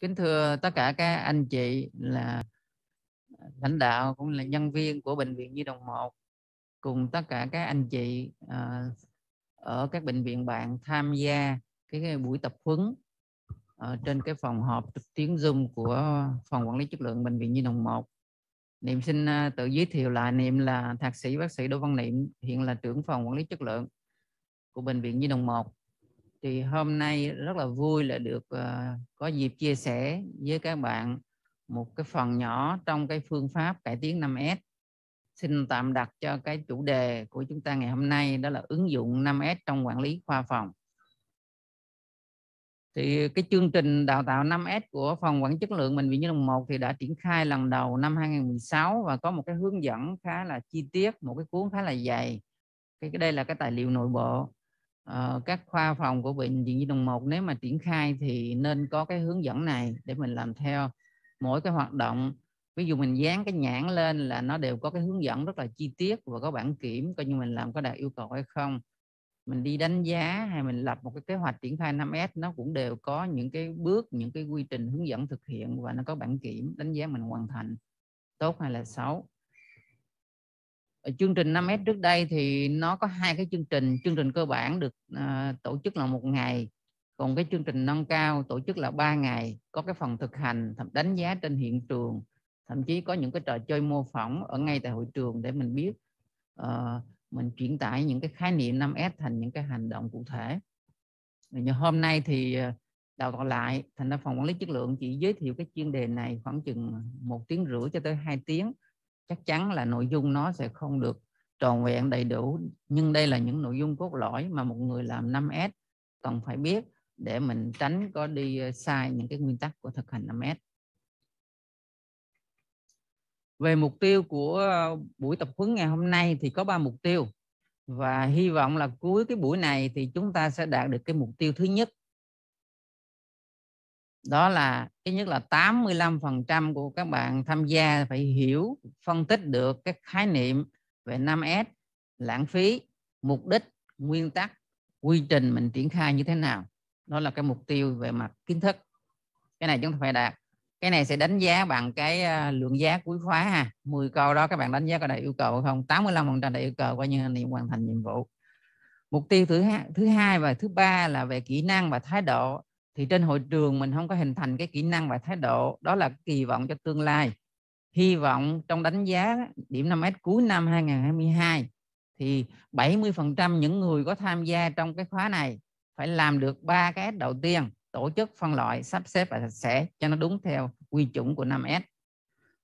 kính thưa tất cả các anh chị là à, lãnh đạo cũng là nhân viên của bệnh viện Nhi đồng 1 cùng tất cả các anh chị à, ở các bệnh viện bạn tham gia cái, buổi tập huấn ở à, trên cái phòng họp tiếng dung của phòng quản lý chất lượng bệnh viện Nhi đồng 1. Niệm xin tự giới thiệu lại Niệm là thạc sĩ bác sĩ Đỗ Văn Niệm hiện là trưởng phòng quản lý chất lượng của bệnh viện Nhi đồng 1 thì hôm nay rất là vui là được uh, có dịp chia sẻ với các bạn một cái phần nhỏ trong cái phương pháp cải tiến 5S. Xin tạm đặt cho cái chủ đề của chúng ta ngày hôm nay đó là ứng dụng 5S trong quản lý khoa phòng. Thì cái chương trình đào tạo 5S của phòng quản chất lượng mình viện Nhi Đồng 1 thì đã triển khai lần đầu năm 2016 và có một cái hướng dẫn khá là chi tiết, một cái cuốn khá là dày. Cái đây là cái tài liệu nội bộ uh, các khoa phòng của bệnh viện nhi đồng 1 nếu mà triển khai thì nên có cái hướng dẫn này để mình làm theo mỗi cái hoạt động ví dụ mình dán cái nhãn lên là nó đều có cái hướng dẫn rất là chi tiết và có bản kiểm coi như mình làm có đạt yêu cầu hay không mình đi đánh giá hay mình lập một cái kế hoạch triển khai 5S nó cũng đều có những cái bước những cái quy trình hướng dẫn thực hiện và nó có bản kiểm đánh giá mình hoàn thành tốt hay là xấu Ờ, chương trình 5S trước đây thì nó có hai cái chương trình chương trình cơ bản được à, tổ chức là một ngày còn cái chương trình nâng cao tổ chức là 3 ngày có cái phần thực hành thậm đánh giá trên hiện trường thậm chí có những cái trò chơi mô phỏng ở ngay tại hội trường để mình biết uh, mình chuyển tải những cái khái niệm 5S thành những cái hành động cụ thể như hôm nay thì đào tạo lại thành ra phòng quản lý chất lượng chỉ giới thiệu cái chuyên đề này khoảng chừng một tiếng rưỡi cho tới 2 tiếng chắc chắn là nội dung nó sẽ không được tròn vẹn đầy đủ nhưng đây là những nội dung cốt lõi mà một người làm 5S cần phải biết để mình tránh có đi ờ, sai những cái nguyên tắc của thực hành 5S. Về mục tiêu của ờ, buổi tập huấn ngày hôm nay thì có 3 mục tiêu và hy vọng là cuối cái buổi này thì chúng ta sẽ đạt được cái mục tiêu thứ nhất đó là thứ nhất là 85% của các bạn tham gia phải hiểu phân tích được các khái niệm về 5S lãng phí mục đích nguyên tắc quy trình mình triển khai như thế nào đó là cái mục tiêu về mặt kiến thức cái này chúng ta phải đạt cái này sẽ đánh giá bằng cái à, lượng giá cuối khóa ha 10 câu đó các bạn đánh giá có đạt yêu cầu không 85% đạt yêu cầu coi như niệm hoàn thành nhiệm vụ mục tiêu thứ hai, thứ hai và thứ ba là về kỹ năng và thái độ thì trên hội trường mình không có hình thành cái kỹ năng và thái độ đó là kỳ vọng cho tương lai hy vọng trong đánh giá điểm 5S cuối năm 2022 thì 70% những người có tham gia trong cái khóa này phải làm được ba cái S đầu tiên tổ chức phân loại sắp xếp và sạch sẽ cho nó đúng theo quy chuẩn của 5S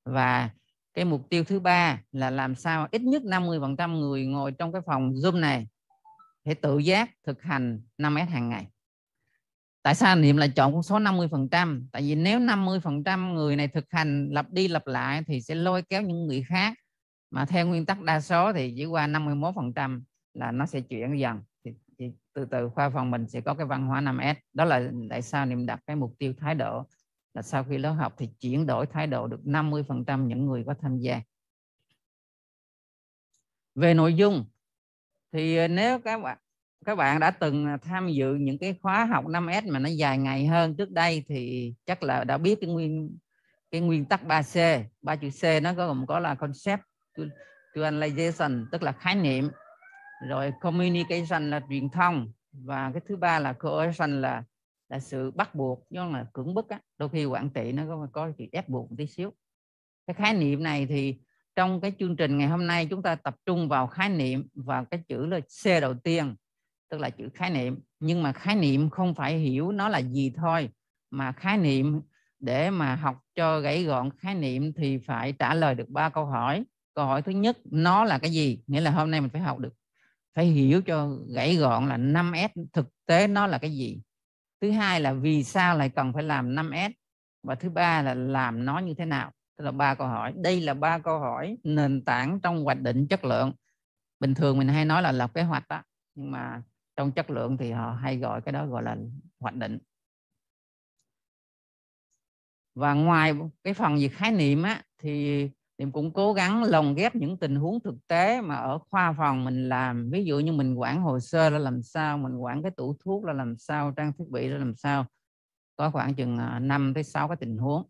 và cái mục tiêu thứ ba là làm sao ít nhất 50% người ngồi trong cái phòng Zoom này phải tự giác thực hành 5S hàng ngày tại sao niệm lại chọn con số 50% tại vì nếu 50% người này thực hành lặp đi lặp lại thì sẽ lôi kéo những người khác mà theo nguyên tắc đa số thì chỉ qua 51% là nó sẽ chuyển dần thì, thì từ từ khoa phòng mình sẽ có cái văn hóa 5S đó là tại sao niệm đặt cái mục tiêu thái độ là sau khi lớp học thì chuyển đổi thái độ được 50% những người có tham gia về nội dung thì ờ, nếu các bạn các bạn đã từng à, tham dự những cái khóa học 5S mà nó dài ngày hơn trước đây thì chắc là đã biết cái nguyên cái nguyên tắc 3C, ba chữ C nó gồm có là concept, tualization tức là khái niệm, rồi communication là truyền thông và cái thứ ba là coercion là là sự bắt buộc do là cưỡng bức á. đôi khi quản trị nó có có sự ép buộc một tí xíu cái khái niệm này thì trong cái chương trình ngày hôm nay chúng ta tập trung vào khái niệm và cái chữ là C đầu tiên tức là chữ khái niệm nhưng mà khái niệm không phải hiểu nó là gì thôi mà khái niệm để mà học cho gãy gọn khái niệm thì phải trả lời được ba câu hỏi câu hỏi thứ nhất nó là cái gì nghĩa là hôm nay mình phải học được phải hiểu cho gãy gọn là 5S thực tế nó là cái gì thứ hai là vì sao lại cần phải làm 5S và thứ ba là làm nó như thế nào tức là ba câu hỏi đây là ba câu hỏi nền tảng trong hoạch định chất lượng bình thường mình hay nói là lập kế hoạch đó nhưng mà trong chất lượng thì họ hay gọi cái đó gọi là hoạch định và ngoài cái phần về khái niệm á thì Niệm cũng cố gắng lồng ghép những tình huống thực tế mà ở khoa phòng mình làm. Ví dụ như mình quản hồ sơ là làm sao, mình quản cái tủ thuốc là làm sao, trang thiết bị là làm sao. Có khoảng chừng 5 à, tới 6 cái tình huống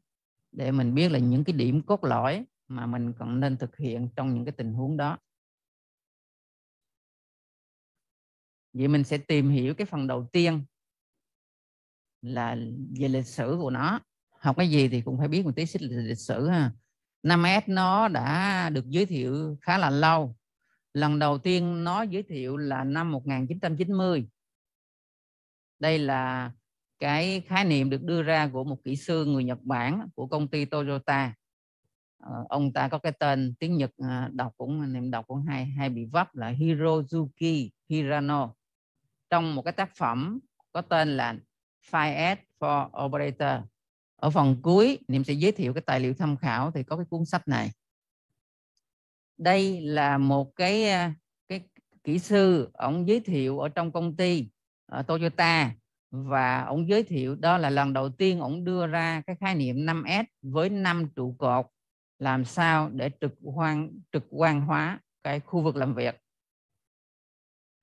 để mình biết là những cái điểm cốt lõi mà mình cần nên thực hiện trong những cái tình huống đó. vậy mình sẽ tìm hiểu cái phần đầu tiên là về lịch sử của nó học cái gì thì cũng phải biết một tí xích lịch sử ha 5S nó đã được giới thiệu khá là lâu lần đầu tiên nó giới thiệu là năm 1990 đây là cái khái niệm được đưa ra của một kỹ sư người Nhật Bản của công ty Toyota ờ, ông ta có cái tên tiếng Nhật à, đọc cũng niệm đọc cũng hay hay bị vấp là Hirozuki Hirano trong một cái tác phẩm có tên là 5S for Operator. Ở phần cuối, Niệm sẽ giới thiệu cái tài liệu tham khảo thì có cái cuốn sách này. Đây là một cái à, cái kỹ sư ông giới thiệu ở trong công ty ở à, Toyota và ông giới thiệu đó là lần đầu tiên ông đưa ra cái khái niệm 5S với năm trụ cột làm sao để trực quan trực quan hóa cái khu vực làm việc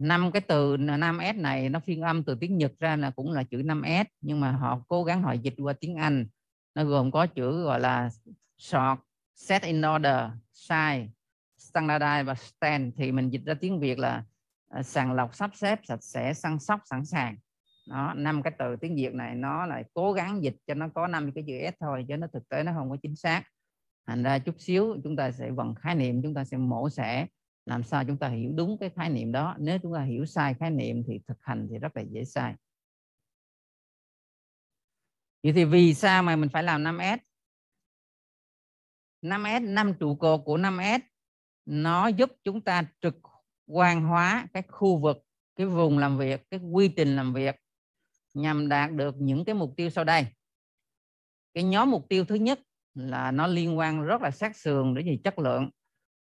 năm cái từ 5S này nó phiên âm từ tiếng Nhật ra là cũng là chữ 5S nhưng mà họ cố gắng họ dịch qua tiếng Anh nó gồm có chữ gọi là sort set in order size standardize và stand thì mình dịch ra tiếng Việt là à, sàng lọc sắp xếp sạch sẽ săn sóc sẵn sàng đó năm cái từ tiếng Việt này nó lại cố gắng dịch cho nó có năm cái chữ S thôi chứ nó thực tế nó không có chính xác thành ra chút xíu chúng ta sẽ vần khái niệm chúng ta sẽ mổ xẻ làm sao chúng ta hiểu đúng cái khái niệm đó nếu chúng ta hiểu sai khái niệm thì thực hành thì rất là dễ sai vậy thì vì sao mà mình phải làm 5S 5S năm trụ cột của 5S nó giúp chúng ta trực quan hóa cái khu vực cái vùng làm việc cái quy trình làm việc nhằm đạt được những cái mục tiêu sau đây cái nhóm mục tiêu thứ nhất là nó liên quan rất là sát sườn đến về chất lượng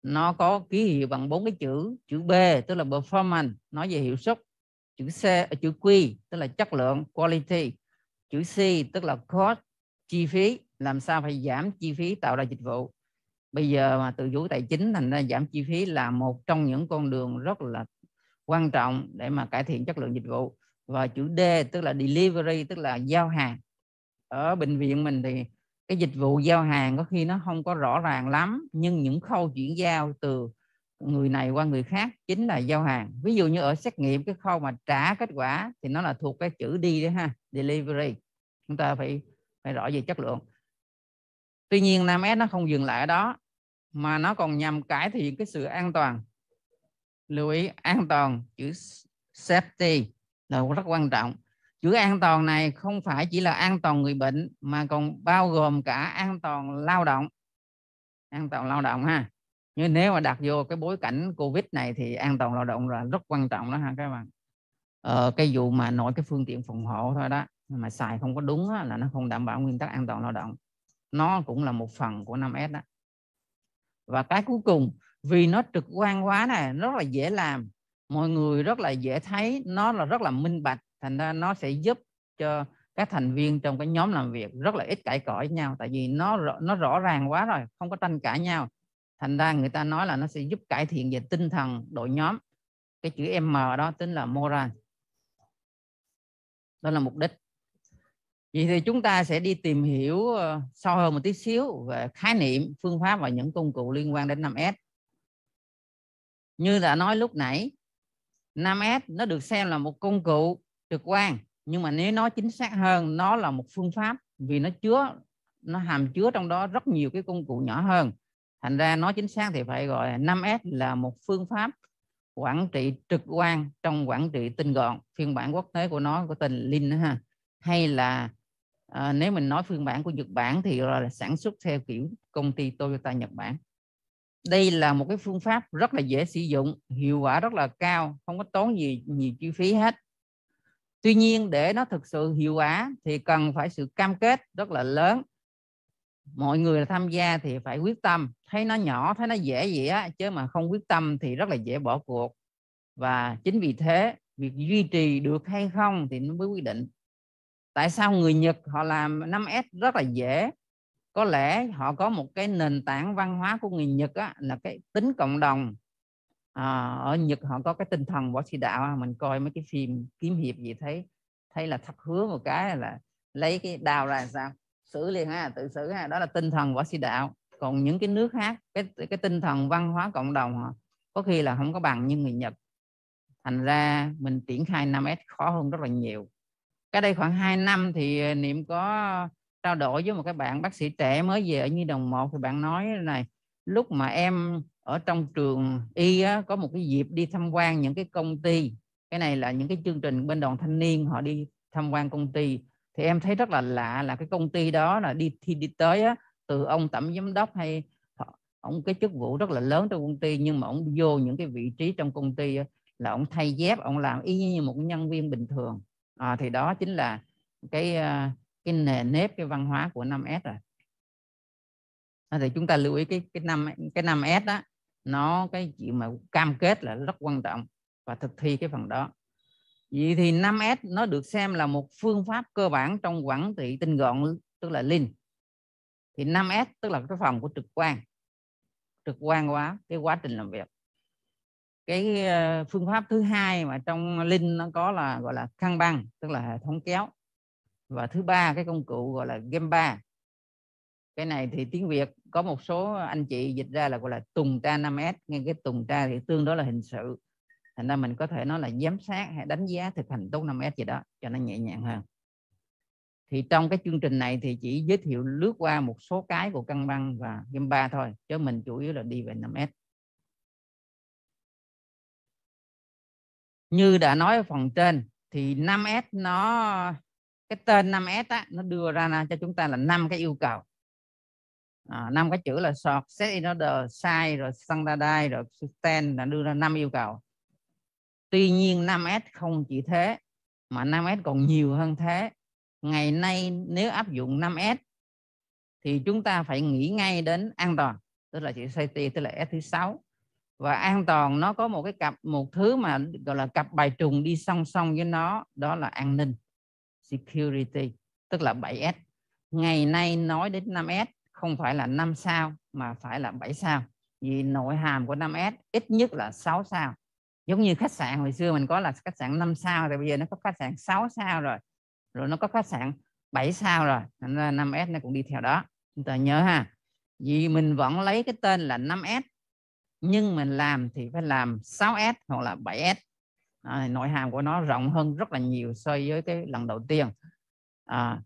nó có ký hiệu bằng bốn cái chữ chữ B tức là performance nói về hiệu suất chữ C à, chữ Q tức là chất lượng quality chữ C tức là cost chi phí làm sao phải giảm chi phí tạo ra dịch vụ bây giờ mà tự chủ tài chính thành ra giảm chi phí là một trong những con đường rất là quan trọng để mà cải thiện chất lượng dịch vụ và chữ D tức là delivery tức là giao hàng ở bệnh viện mình thì cái dịch vụ giao hàng có khi nó không có rõ ràng lắm nhưng những khâu chuyển giao từ người này qua người khác chính là giao hàng ví dụ như ở xét nghiệm cái khâu mà trả kết quả thì nó là thuộc cái chữ đi đấy ha delivery chúng ta phải phải rõ về chất lượng tuy nhiên nam s nó không dừng lại ở đó mà nó còn nhằm cải thiện cái sự an toàn lưu ý an toàn chữ safety là rất quan trọng chữa an toàn này không phải chỉ là an toàn người bệnh mà còn bao gồm cả an toàn lao động an toàn lao động ha nhưng nếu mà đặt vô cái bối cảnh covid này thì an toàn lao động là rất quan trọng đó ha các bạn ờ, cái vụ mà nội cái phương tiện phòng hộ thôi đó mà xài không có đúng á, là nó không đảm bảo nguyên tắc an toàn lao động nó cũng là một phần của 5S đó và cái cuối cùng vì nó trực quan quá này nó rất là dễ làm mọi người rất là dễ thấy nó là rất là minh bạch thành ra nó sẽ giúp cho các thành viên trong cái nhóm làm việc rất là ít cãi cọ với nhau tại vì nó nó rõ ràng quá rồi không có tranh cãi nhau thành ra người ta nói là nó sẽ giúp cải thiện về tinh thần đội nhóm cái chữ M đó tính là moral đó là mục đích vậy thì chúng ta sẽ đi tìm hiểu ờ, sâu hơn một tí xíu về khái niệm phương pháp và những công cụ liên quan đến 5S như đã nói lúc nãy 5S nó được xem là một công cụ trực quan nhưng mà nếu nó chính xác hơn nó là một phương pháp vì nó chứa nó hàm chứa trong đó rất nhiều cái công cụ nhỏ hơn thành ra nó chính xác thì phải gọi 5S là một phương pháp quản trị trực quan trong quản trị tinh gọn phiên bản quốc tế của nó của tình Lean ha hay là à, nếu mình nói phiên bản của Nhật Bản thì là sản xuất theo kiểu công ty Toyota Nhật Bản đây là một cái phương pháp rất là dễ sử dụng hiệu quả rất là cao không có tốn gì nhiều chi phí hết tuy nhiên để nó thực sự hiệu quả thì cần phải sự cam kết rất là lớn mọi người tham gia thì phải quyết tâm thấy nó nhỏ thấy nó dễ vậy á chứ mà không quyết tâm thì rất là dễ bỏ cuộc và chính vì thế việc duy trì được hay không thì nó mới quyết định tại sao người nhật họ làm 5s rất là dễ có lẽ họ có một cái nền tảng văn hóa của người nhật á, là cái tính cộng đồng à, ở Nhật họ có cái tinh thần võ sĩ đạo mình coi mấy cái phim kiếm hiệp gì thấy thấy là thắp hứa một cái là lấy cái đào ra sao xử liền ha tự xử ha đó là tinh thần võ sĩ đạo còn những cái nước khác cái cái tinh thần văn hóa cộng đồng họ có khi là không có bằng như người Nhật thành ra mình triển khai 5S khó hơn rất là nhiều cái đây khoảng 2 năm thì ờ, niệm có trao đổi với một cái bạn bác sĩ trẻ mới về ở như đồng một thì bạn nói này lúc mà em ở trong trường y á, có một cái dịp đi tham quan những cái công ty cái này là những cái chương trình bên đoàn thanh niên họ đi tham quan công ty thì em thấy rất là lạ là cái công ty đó là đi thi đi tới á, từ ông tổng giám đốc hay ông cái chức vụ rất là lớn trong công ty nhưng mà ông vô những cái vị trí trong công ty á, là ông thay dép ông làm y như một nhân viên bình thường à, thì đó chính là cái à, cái nề nếp cái văn hóa của 5S rồi à, thì chúng ta lưu ý cái cái năm cái năm S đó nó cái chuyện mà cam kết là rất quan trọng và thực thi cái phần đó vậy thì 5S nó được xem là một phương pháp cơ bản trong quản trị tinh gọn tức là Lean thì 5S tức là cái phòng của trực quan trực quan quá cái quá trình làm việc cái ờ, phương pháp thứ hai mà trong Lean nó có là gọi là căng băng tức là hệ thống kéo và thứ ba cái công cụ gọi là Gemba cái này thì tiếng Việt có một số anh chị dịch ra là gọi là tuần tra 5S nghe cái tuần tra thì tương đối là hình sự thành ra mình có thể nói là giám sát hay đánh giá thực hành tốt 5S gì đó cho nó nhẹ nhàng hơn thì trong cái chương trình này thì chỉ giới thiệu lướt qua một số cái của căn băng và game 3 thôi chứ mình chủ yếu là đi về 5S như đã nói ở phần trên thì 5S nó cái tên 5S á, nó đưa ra cho chúng ta là năm cái yêu cầu Ờ, năm cái chữ là sort set in order size rồi standard, rồi sustain, là đưa ra năm yêu cầu tuy nhiên 5s không chỉ thế mà 5s còn nhiều hơn thế ngày nay nếu áp dụng 5s thì chúng ta phải nghĩ ngay đến an toàn tức là chữ safety tức là S thứ sáu và an toàn nó có một cái cặp một thứ mà gọi là cặp bài trùng đi song song với nó đó là an ninh security tức là 7S ngày nay nói đến 5S không phải là 5 sao mà phải là 7 sao vì nội hàm của 5S ít nhất là 6 sao giống như khách sạn hồi xưa mình có là khách sạn 5 sao thì bây giờ nó có khách sạn 6 sao rồi rồi nó có khách sạn 7 sao rồi nên là 5S nó cũng đi theo đó chúng ta nhớ ha vì mình vẫn lấy cái tên là 5S nhưng mình làm thì phải làm 6S hoặc là 7S à, nội hàm của nó rộng hơn rất là nhiều so với cái lần đầu tiên à,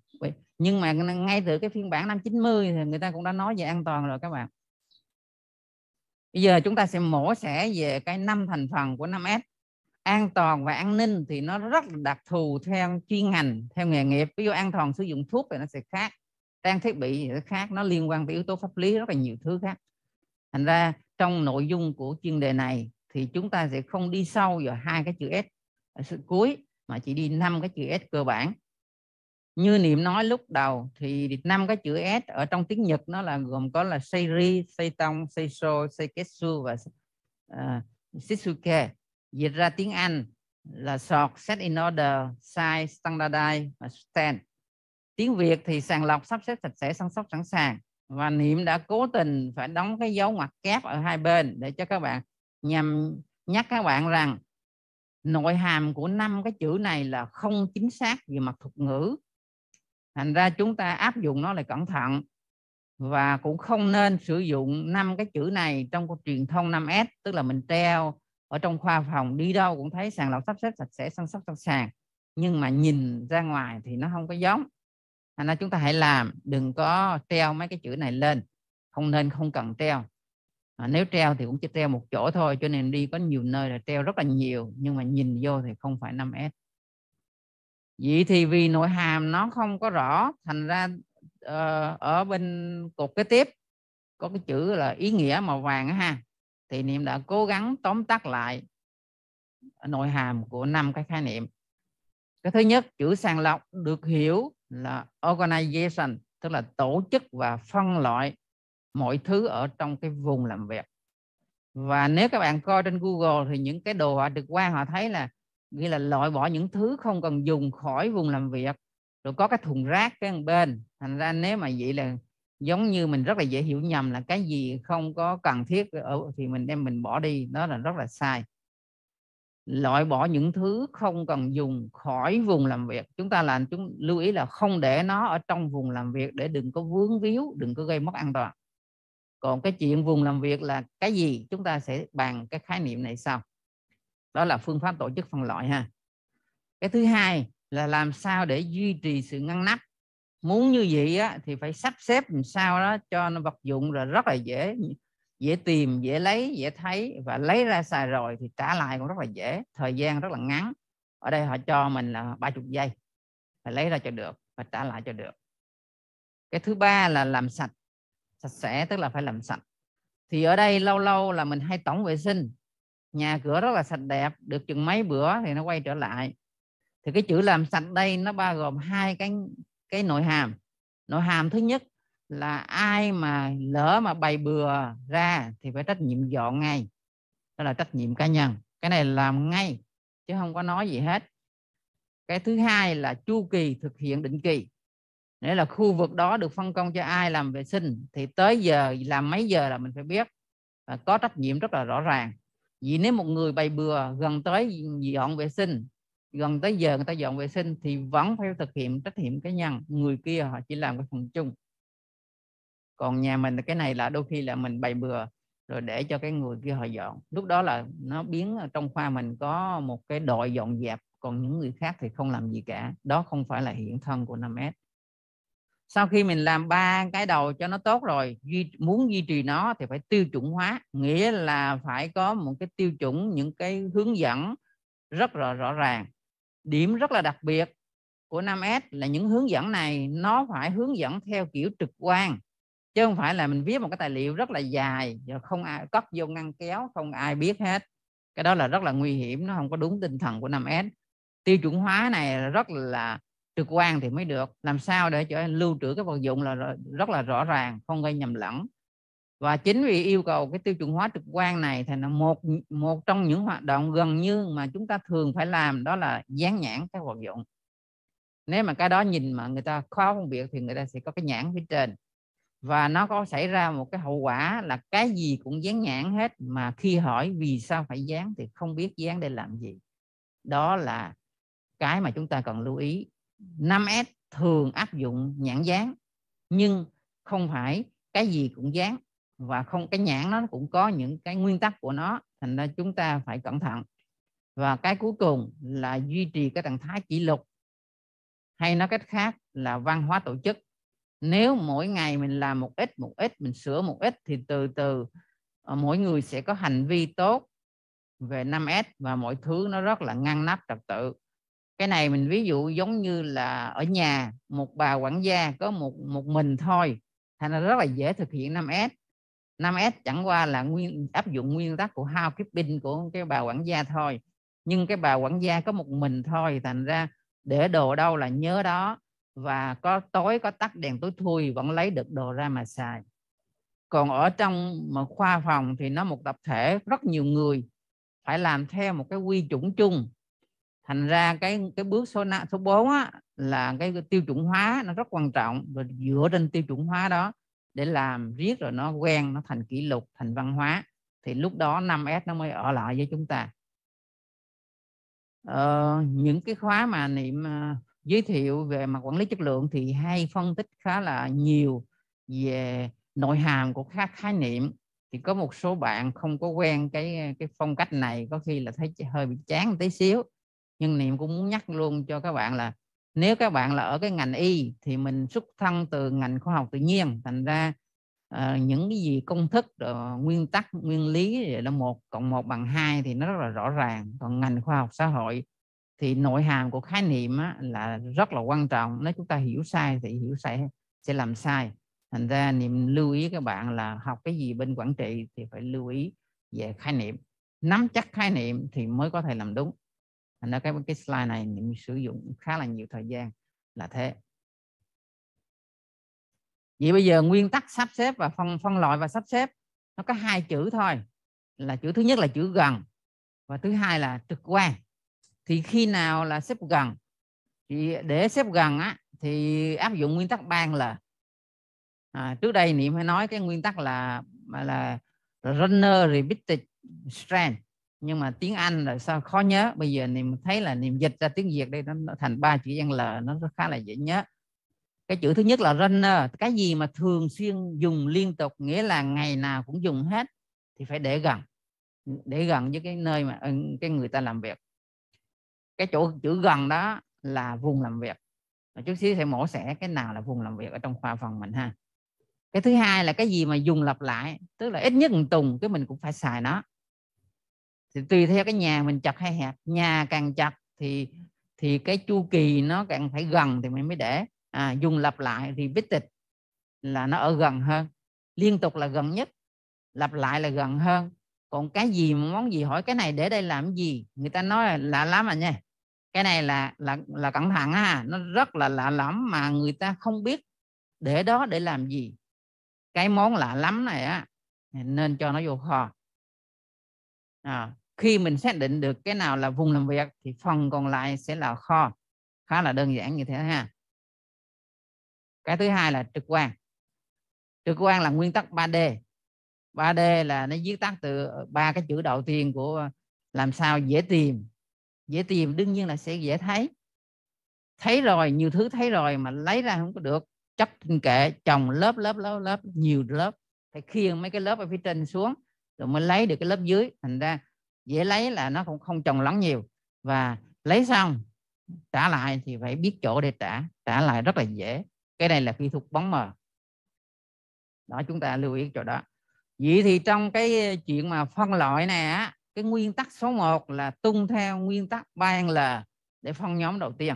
nhưng mà ngay từ cái phiên bản năm 90 thì người ta cũng đã nói về an toàn rồi các bạn bây giờ chúng ta sẽ mổ xẻ về cái năm thành phần của 5S an toàn và an ninh thì nó rất đặc thù theo chuyên ngành theo nghề nghiệp ví dụ an toàn sử dụng thuốc thì nó sẽ khác trang thiết bị thì nó khác nó liên quan tới yếu tố pháp lý rất là nhiều thứ khác thành ra trong nội dung của chuyên đề này thì chúng ta sẽ không đi sâu vào hai cái chữ S ở sự cuối mà chỉ đi năm cái chữ S cơ bản như niệm nói lúc đầu thì năm cái chữ s ở trong tiếng nhật nó là gồm có là seiri seitong seiso seiketsu và uh, à, shitsuke dịch ra tiếng anh là sort set in order size standardize và stand tiếng việt thì sàng lọc sắp xếp sạch sẽ săn sóc sẵn sàng và niệm đã cố tình phải đóng cái dấu ngoặc kép ở hai bên để cho các bạn nhằm nhắc các bạn rằng nội hàm của năm cái chữ này là không chính xác về mặt thuật ngữ thành ra chúng ta áp dụng nó lại cẩn thận và cũng không nên sử dụng năm cái chữ này trong truyền thông 5S tức là mình treo ở trong khoa phòng đi đâu cũng thấy sàng lọc sắp xếp sạch sẽ săn sóc sẵn sàng nhưng mà nhìn ra ngoài thì nó không có giống thành ra chúng ta hãy làm đừng có treo mấy cái chữ này lên không nên không cần treo à, nếu treo thì cũng chỉ treo một chỗ thôi cho nên đi có nhiều nơi là treo rất là nhiều nhưng mà nhìn vô thì không phải 5S vậy thì vì nội hàm nó không có rõ thành ra uh, ở bên cột kế tiếp có cái chữ là ý nghĩa màu vàng ha thì niệm đã cố gắng tóm tắt lại nội hàm của năm cái khái niệm cái thứ nhất chữ sàng lọc được hiểu là organization tức là tổ chức và phân loại mọi thứ ở trong cái vùng làm việc và nếu các bạn coi trên Google thì những cái đồ họ được quan họ thấy là nghĩa là loại bỏ những thứ không cần dùng khỏi vùng làm việc rồi có cái thùng rác cái bên thành ra nếu mà vậy là giống như mình rất là dễ hiểu nhầm là cái gì không có cần thiết ở ờ, thì mình đem mình bỏ đi đó là rất là sai loại bỏ những thứ không cần dùng khỏi vùng làm việc chúng ta làm chúng lưu ý là không để nó ở trong vùng làm việc để đừng có vướng víu đừng có gây mất an toàn còn cái chuyện vùng làm việc là cái gì chúng ta sẽ bàn cái khái niệm này sau đó là phương pháp tổ chức phân loại ha cái thứ hai là làm sao để duy trì sự ngăn nắp muốn như vậy á, thì phải sắp xếp làm sao đó cho nó vật dụng rồi rất là dễ dễ tìm dễ lấy dễ thấy và lấy ra xài rồi thì trả lại cũng rất là dễ thời gian rất là ngắn ở đây họ cho mình là 30 giây phải lấy ra cho được và trả lại cho được cái thứ ba là làm sạch sạch sẽ tức là phải làm sạch thì ở đây lâu lâu là mình hay tổng vệ sinh nhà cửa rất là sạch đẹp được chừng mấy bữa thì nó quay trở lại thì cái chữ làm sạch đây nó bao gồm hai cái cái nội hàm nội hàm thứ nhất là ai mà lỡ mà bày bừa ra thì phải trách nhiệm dọn ngay đó là trách nhiệm cá nhân cái này làm ngay chứ không có nói gì hết cái thứ hai là chu kỳ thực hiện định kỳ nghĩa là khu vực đó được phân công cho ai làm vệ sinh thì tới giờ làm mấy giờ là mình phải biết và có trách nhiệm rất là rõ ràng vì nếu một người bày bừa gần tới dọn vệ sinh gần tới giờ người ta dọn vệ sinh thì vẫn phải thực hiện trách nhiệm cá nhân người kia họ chỉ làm cái phần chung còn nhà mình cái này là đôi khi là mình bày bừa rồi để cho cái người kia họ dọn lúc đó là nó biến trong khoa mình có một cái đội dọn dẹp còn những người khác thì không làm gì cả đó không phải là hiện thân của 5S sau khi mình làm ba cái đầu cho nó tốt rồi muốn duy trì nó thì phải tiêu chuẩn hóa nghĩa là phải có một cái tiêu chuẩn những cái hướng dẫn rất rõ, rõ ràng điểm rất là đặc biệt của 5S là những hướng dẫn này nó phải hướng dẫn theo kiểu trực quan chứ không phải là mình viết một cái tài liệu rất là dài và không ai cất vô ngăn kéo không ai biết hết cái đó là rất là nguy hiểm nó không có đúng tinh thần của 5S tiêu chuẩn hóa này rất là trực quan thì mới được làm sao để cho lưu trữ cái vật dụng là rất là rõ ràng không gây nhầm lẫn và chính vì yêu cầu cái tiêu chuẩn hóa trực quan này thì là một một trong những hoạt động gần như mà chúng ta thường phải làm đó là dán nhãn các vật dụng nếu mà cái đó nhìn mà người ta khó phân biệt thì người ta sẽ có cái nhãn phía trên và nó có xảy ra một cái hậu quả là cái gì cũng dán nhãn hết mà khi hỏi vì sao phải dán thì không biết dán để làm gì đó là cái mà chúng ta cần lưu ý 5S thường áp dụng nhãn dán nhưng không phải cái gì cũng dán và không cái nhãn nó cũng có những cái nguyên tắc của nó thành ra chúng ta phải cẩn thận và cái cuối cùng là duy trì cái trạng thái kỷ lục hay nói cách khác là văn hóa tổ chức nếu mỗi ngày mình làm một ít một ít mình sửa một ít thì từ từ ờ, mỗi người sẽ có hành vi tốt về 5S và mọi thứ nó rất là ngăn nắp trật tự cái này mình ví dụ giống như là ở nhà một bà quản gia có một một mình thôi thành ra rất là dễ thực hiện 5S 5S chẳng qua là nguyên áp dụng nguyên tắc của housekeeping của cái bà quản gia thôi nhưng cái bà quản gia có một mình thôi thành ra để đồ đâu là nhớ đó và có tối có tắt đèn tối thui vẫn lấy được đồ ra mà xài còn ở trong một khoa phòng thì nó một tập thể rất nhiều người phải làm theo một cái quy chuẩn chung thành ra cái cái bước số năm số bốn á, là cái tiêu chuẩn hóa nó rất quan trọng rồi dựa trên tiêu chuẩn hóa đó để làm riết rồi nó quen nó thành kỷ lục thành văn hóa thì lúc đó 5S nó mới ở lại với chúng ta ờ, những cái khóa mà niệm ờ, giới thiệu về mặt quản lý chất lượng thì hay phân tích khá là nhiều về nội hàm của các khái niệm thì có một số bạn không có quen cái cái phong cách này có khi là thấy hơi bị chán tí xíu nhưng niệm cũng muốn nhắc luôn cho các bạn là nếu các bạn là ở cái ngành y thì mình xuất thân từ ngành khoa học tự nhiên thành ra uh, những cái gì công thức uh, nguyên tắc nguyên lý là một cộng một bằng hai thì nó rất là rõ ràng còn ngành khoa học xã hội thì nội hàm của khái niệm á, là rất là quan trọng nếu chúng ta hiểu sai thì hiểu sai sẽ làm sai thành ra niệm lưu ý các bạn là học cái gì bên quản trị thì phải lưu ý về khái niệm nắm chắc khái niệm thì mới có thể làm đúng thành ra cái cái slide này mình sử dụng khá là nhiều thời gian là thế vậy bây giờ nguyên tắc sắp xếp và phân phân loại và sắp xếp nó có hai chữ thôi là chữ thứ nhất là chữ gần và thứ hai là trực quan thì khi nào là xếp gần thì để xếp gần á thì áp dụng nguyên tắc ban là à, trước đây niệm hay nói cái nguyên tắc là là runner repeated strand nhưng mà tiếng Anh là sao khó nhớ bây giờ niềm thấy là niềm dịch ra tiếng Việt đây nó, nó thành ba chữ L nó khá là dễ nhớ cái chữ thứ nhất là runner cái gì mà thường xuyên dùng liên tục nghĩa là ngày nào cũng dùng hết thì phải để gần để gần với cái nơi mà ừ, cái người ta làm việc cái chỗ chữ gần đó là vùng làm việc Và chút xíu sẽ mổ xẻ cái nào là vùng làm việc ở trong khoa phòng mình ha cái thứ hai là cái gì mà dùng lặp lại tức là ít nhất một tuần cái mình cũng phải xài nó thì tùy theo cái nhà mình chặt hay hẹp nhà càng chặt thì thì cái chu kỳ nó càng phải gần thì mình mới để à, dùng lặp lại thì vết tịch là nó ở gần hơn liên tục là gần nhất lặp lại là gần hơn còn cái gì món gì hỏi cái này để đây làm gì người ta nói là lạ lắm à nha cái này là là là cẩn thận ha nó rất là lạ lắm mà người ta không biết để đó để làm gì cái món lạ lắm này á nên cho nó vô kho à, khi mình xác định được cái nào là vùng làm việc thì phần còn lại sẽ là kho khá là đơn giản như thế ha cái thứ hai là trực quan trực quan là nguyên tắc 3D 3D là nó viết tắt từ ba cái chữ đầu tiên của làm sao dễ tìm dễ tìm đương nhiên là sẽ dễ thấy thấy rồi nhiều thứ thấy rồi mà lấy ra không có được chấp trên kệ chồng lớp lớp lớp lớp nhiều lớp phải khiêng mấy cái lớp ở phía trên xuống rồi mới lấy được cái lớp dưới thành ra dễ lấy là nó cũng không trồng lắng nhiều và lấy xong trả lại thì phải biết chỗ để trả trả lại rất là dễ cái này là kỹ thuật bóng mờ đó chúng ta lưu ý chỗ đó vậy thì trong cái chuyện mà phân loại này á cái nguyên tắc số 1 là tung theo nguyên tắc ban là để phân nhóm đầu tiên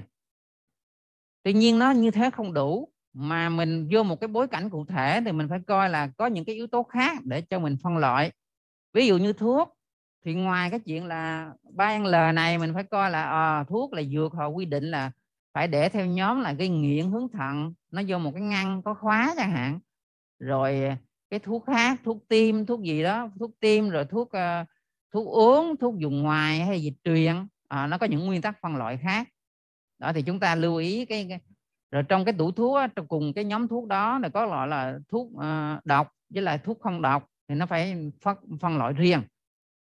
tuy nhiên nó như thế không đủ mà mình vô một cái bối cảnh cụ thể thì mình phải coi là có những cái yếu tố khác để cho mình phân loại ví dụ như thuốc thì ngoài cái chuyện là ban l này mình phải coi là à, thuốc là dược họ quy định là phải để theo nhóm là gây nghiện hướng thận nó vô một cái ngăn có khóa chẳng hạn rồi cái thuốc khác thuốc tim thuốc gì đó thuốc tim rồi thuốc uh, thuốc uống thuốc dùng ngoài hay dịch truyền à, nó có những nguyên tắc phân loại khác đó thì chúng ta lưu ý cái, cái rồi trong cái tủ thuốc trong cùng cái nhóm thuốc đó là có loại là thuốc uh, độc với lại thuốc không độc thì nó phải phân, phân loại riêng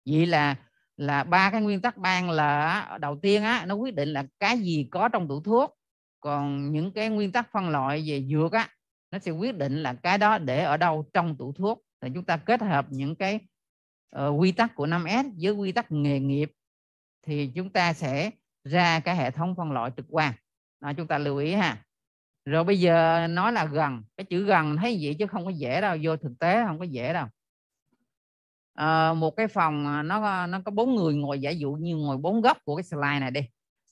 vậy là là ba cái nguyên tắc ban là đầu tiên á nó quyết định là cái gì có trong tủ thuốc còn những cái nguyên tắc phân loại về dược á nó sẽ quyết định là cái đó để ở đâu trong tủ thuốc thì chúng ta kết hợp những cái uh, quy tắc của 5S với quy tắc nghề nghiệp thì chúng ta sẽ ra cái hệ thống phân loại trực quan đó, chúng ta lưu ý ha rồi bây giờ nói là gần cái chữ gần thấy vậy chứ không có dễ đâu vô thực tế không có dễ đâu Ờ, một cái phòng ờ, nó ờ, nó có bốn người ngồi giả dụ như ngồi bốn góc của cái slide này đi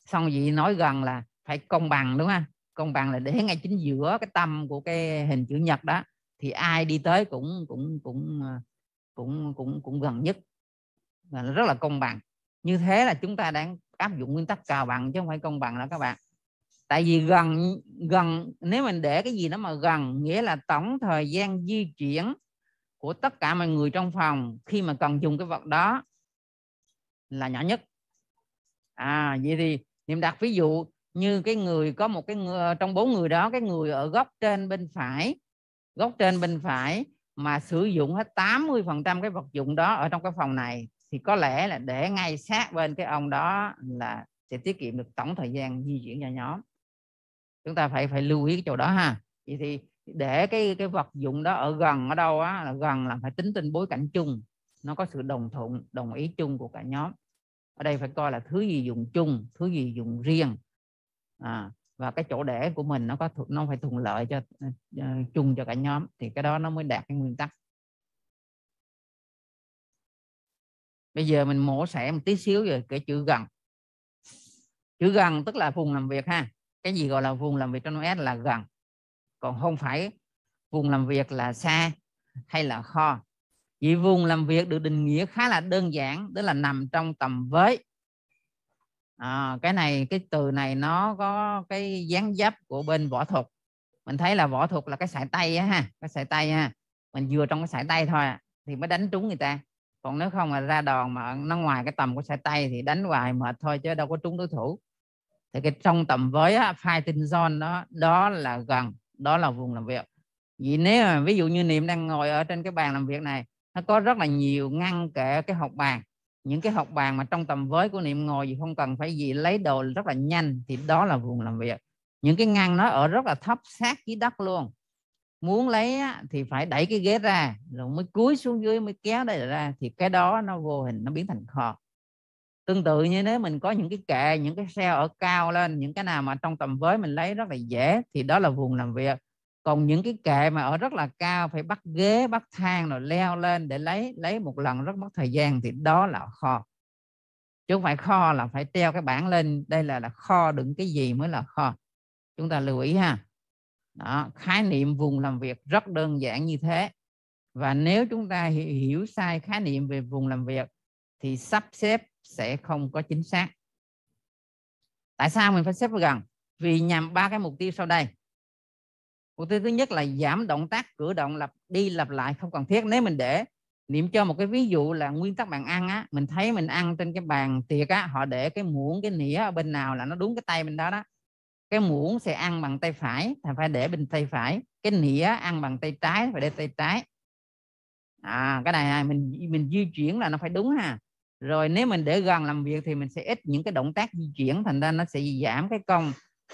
xong vậy nói gần là phải công bằng đúng không công bằng là để ngay chính giữa cái tâm của cái hình chữ nhật đó thì ai đi tới cũng cũng cũng cũng cũng cũng gần nhất và rất là công bằng như thế là chúng ta đang áp dụng nguyên tắc cào bằng chứ không phải công bằng đó các bạn tại vì gần gần nếu mình để cái gì nó mà gần nghĩa là tổng thời gian di chuyển của tất cả mọi người trong phòng khi mà cần dùng cái vật đó là nhỏ nhất à vậy thì niệm đặt ví dụ như cái người có một cái người, trong bốn người đó cái người ở góc trên bên phải góc trên bên phải mà sử dụng hết 80% cái vật dụng đó ở trong cái phòng này thì có lẽ là để ngay sát bên cái ông đó là sẽ tiết kiệm được tổng thời gian di chuyển cho nhóm chúng ta phải phải lưu ý cái chỗ đó ha vậy thì để cái cái vật dụng đó ở gần ở đâu á là gần là phải tính trên bối cảnh chung nó có sự đồng thuận đồng ý chung của cả nhóm ở đây phải coi là thứ gì dùng chung thứ gì dùng riêng à, và cái chỗ để của mình nó có nó phải thuận lợi cho uh, chung cho cả nhóm thì cái đó nó mới đạt cái nguyên tắc bây giờ mình mổ xẻ một tí xíu về cái chữ gần chữ gần tức là vùng làm việc ha cái gì gọi là vùng làm việc trong OS là gần còn không phải vùng làm việc là xa hay là kho vì vùng làm việc được định nghĩa khá là đơn giản đó là nằm trong tầm với à, cái này cái từ này nó có cái dáng dấp của bên võ thuật mình thấy là võ thuật là cái sải tay á ha cái sải tay ha mình vừa trong cái sải tay thôi à, thì mới đánh trúng người ta còn nếu không là ra đòn mà nó ngoài cái tầm của sải tay thì đánh hoài mệt thôi chứ đâu có trúng đối thủ thì cái trong tầm với á, fighting zone đó đó là gần đó là vùng làm việc vì nếu mà ví dụ như niệm đang ngồi ở trên cái bàn làm việc này nó có rất là nhiều ngăn kệ cái học bàn những cái học bàn mà trong tầm với của niệm ngồi thì không cần phải gì lấy đồ rất là nhanh thì đó là vùng làm việc những cái ngăn nó ở rất là thấp sát dưới đất luôn muốn lấy thì phải đẩy cái ghế ra rồi mới cúi xuống dưới mới kéo đây ra thì cái đó nó vô hình nó biến thành kho tương tự như nếu mình có những cái kệ những cái xe ở cao lên những cái nào mà trong tầm với mình lấy rất là dễ thì đó là vùng làm việc còn những cái kệ mà ở rất là cao phải bắt ghế bắt thang rồi leo lên để lấy lấy một lần rất mất thời gian thì đó là kho chứ không phải kho là phải treo cái bảng lên đây là là kho đựng cái gì mới là kho chúng ta lưu ý ha đó, khái niệm vùng làm việc rất đơn giản như thế và nếu chúng ta hiểu sai khái niệm về vùng làm việc thì sắp xếp sẽ không có chính xác tại sao mình phải xếp vào gần vì nhằm ba cái mục tiêu sau đây mục tiêu thứ nhất là giảm động tác cử động lặp đi lặp lại không cần thiết nếu mình để niệm cho một cái ví dụ là nguyên tắc bàn ăn á mình thấy mình ăn trên cái bàn tiệc á họ để cái muỗng cái nĩa ở bên nào là nó đúng cái tay mình đó đó cái muỗng sẽ ăn bằng tay phải thì phải để bên tay phải cái nĩa ăn bằng tay trái phải để tay trái à cái này à, mình mình di chuyển là nó phải đúng ha rồi nếu mình để gần làm việc thì mình sẽ ít những cái động tác di chuyển thành ra nó sẽ giảm cái công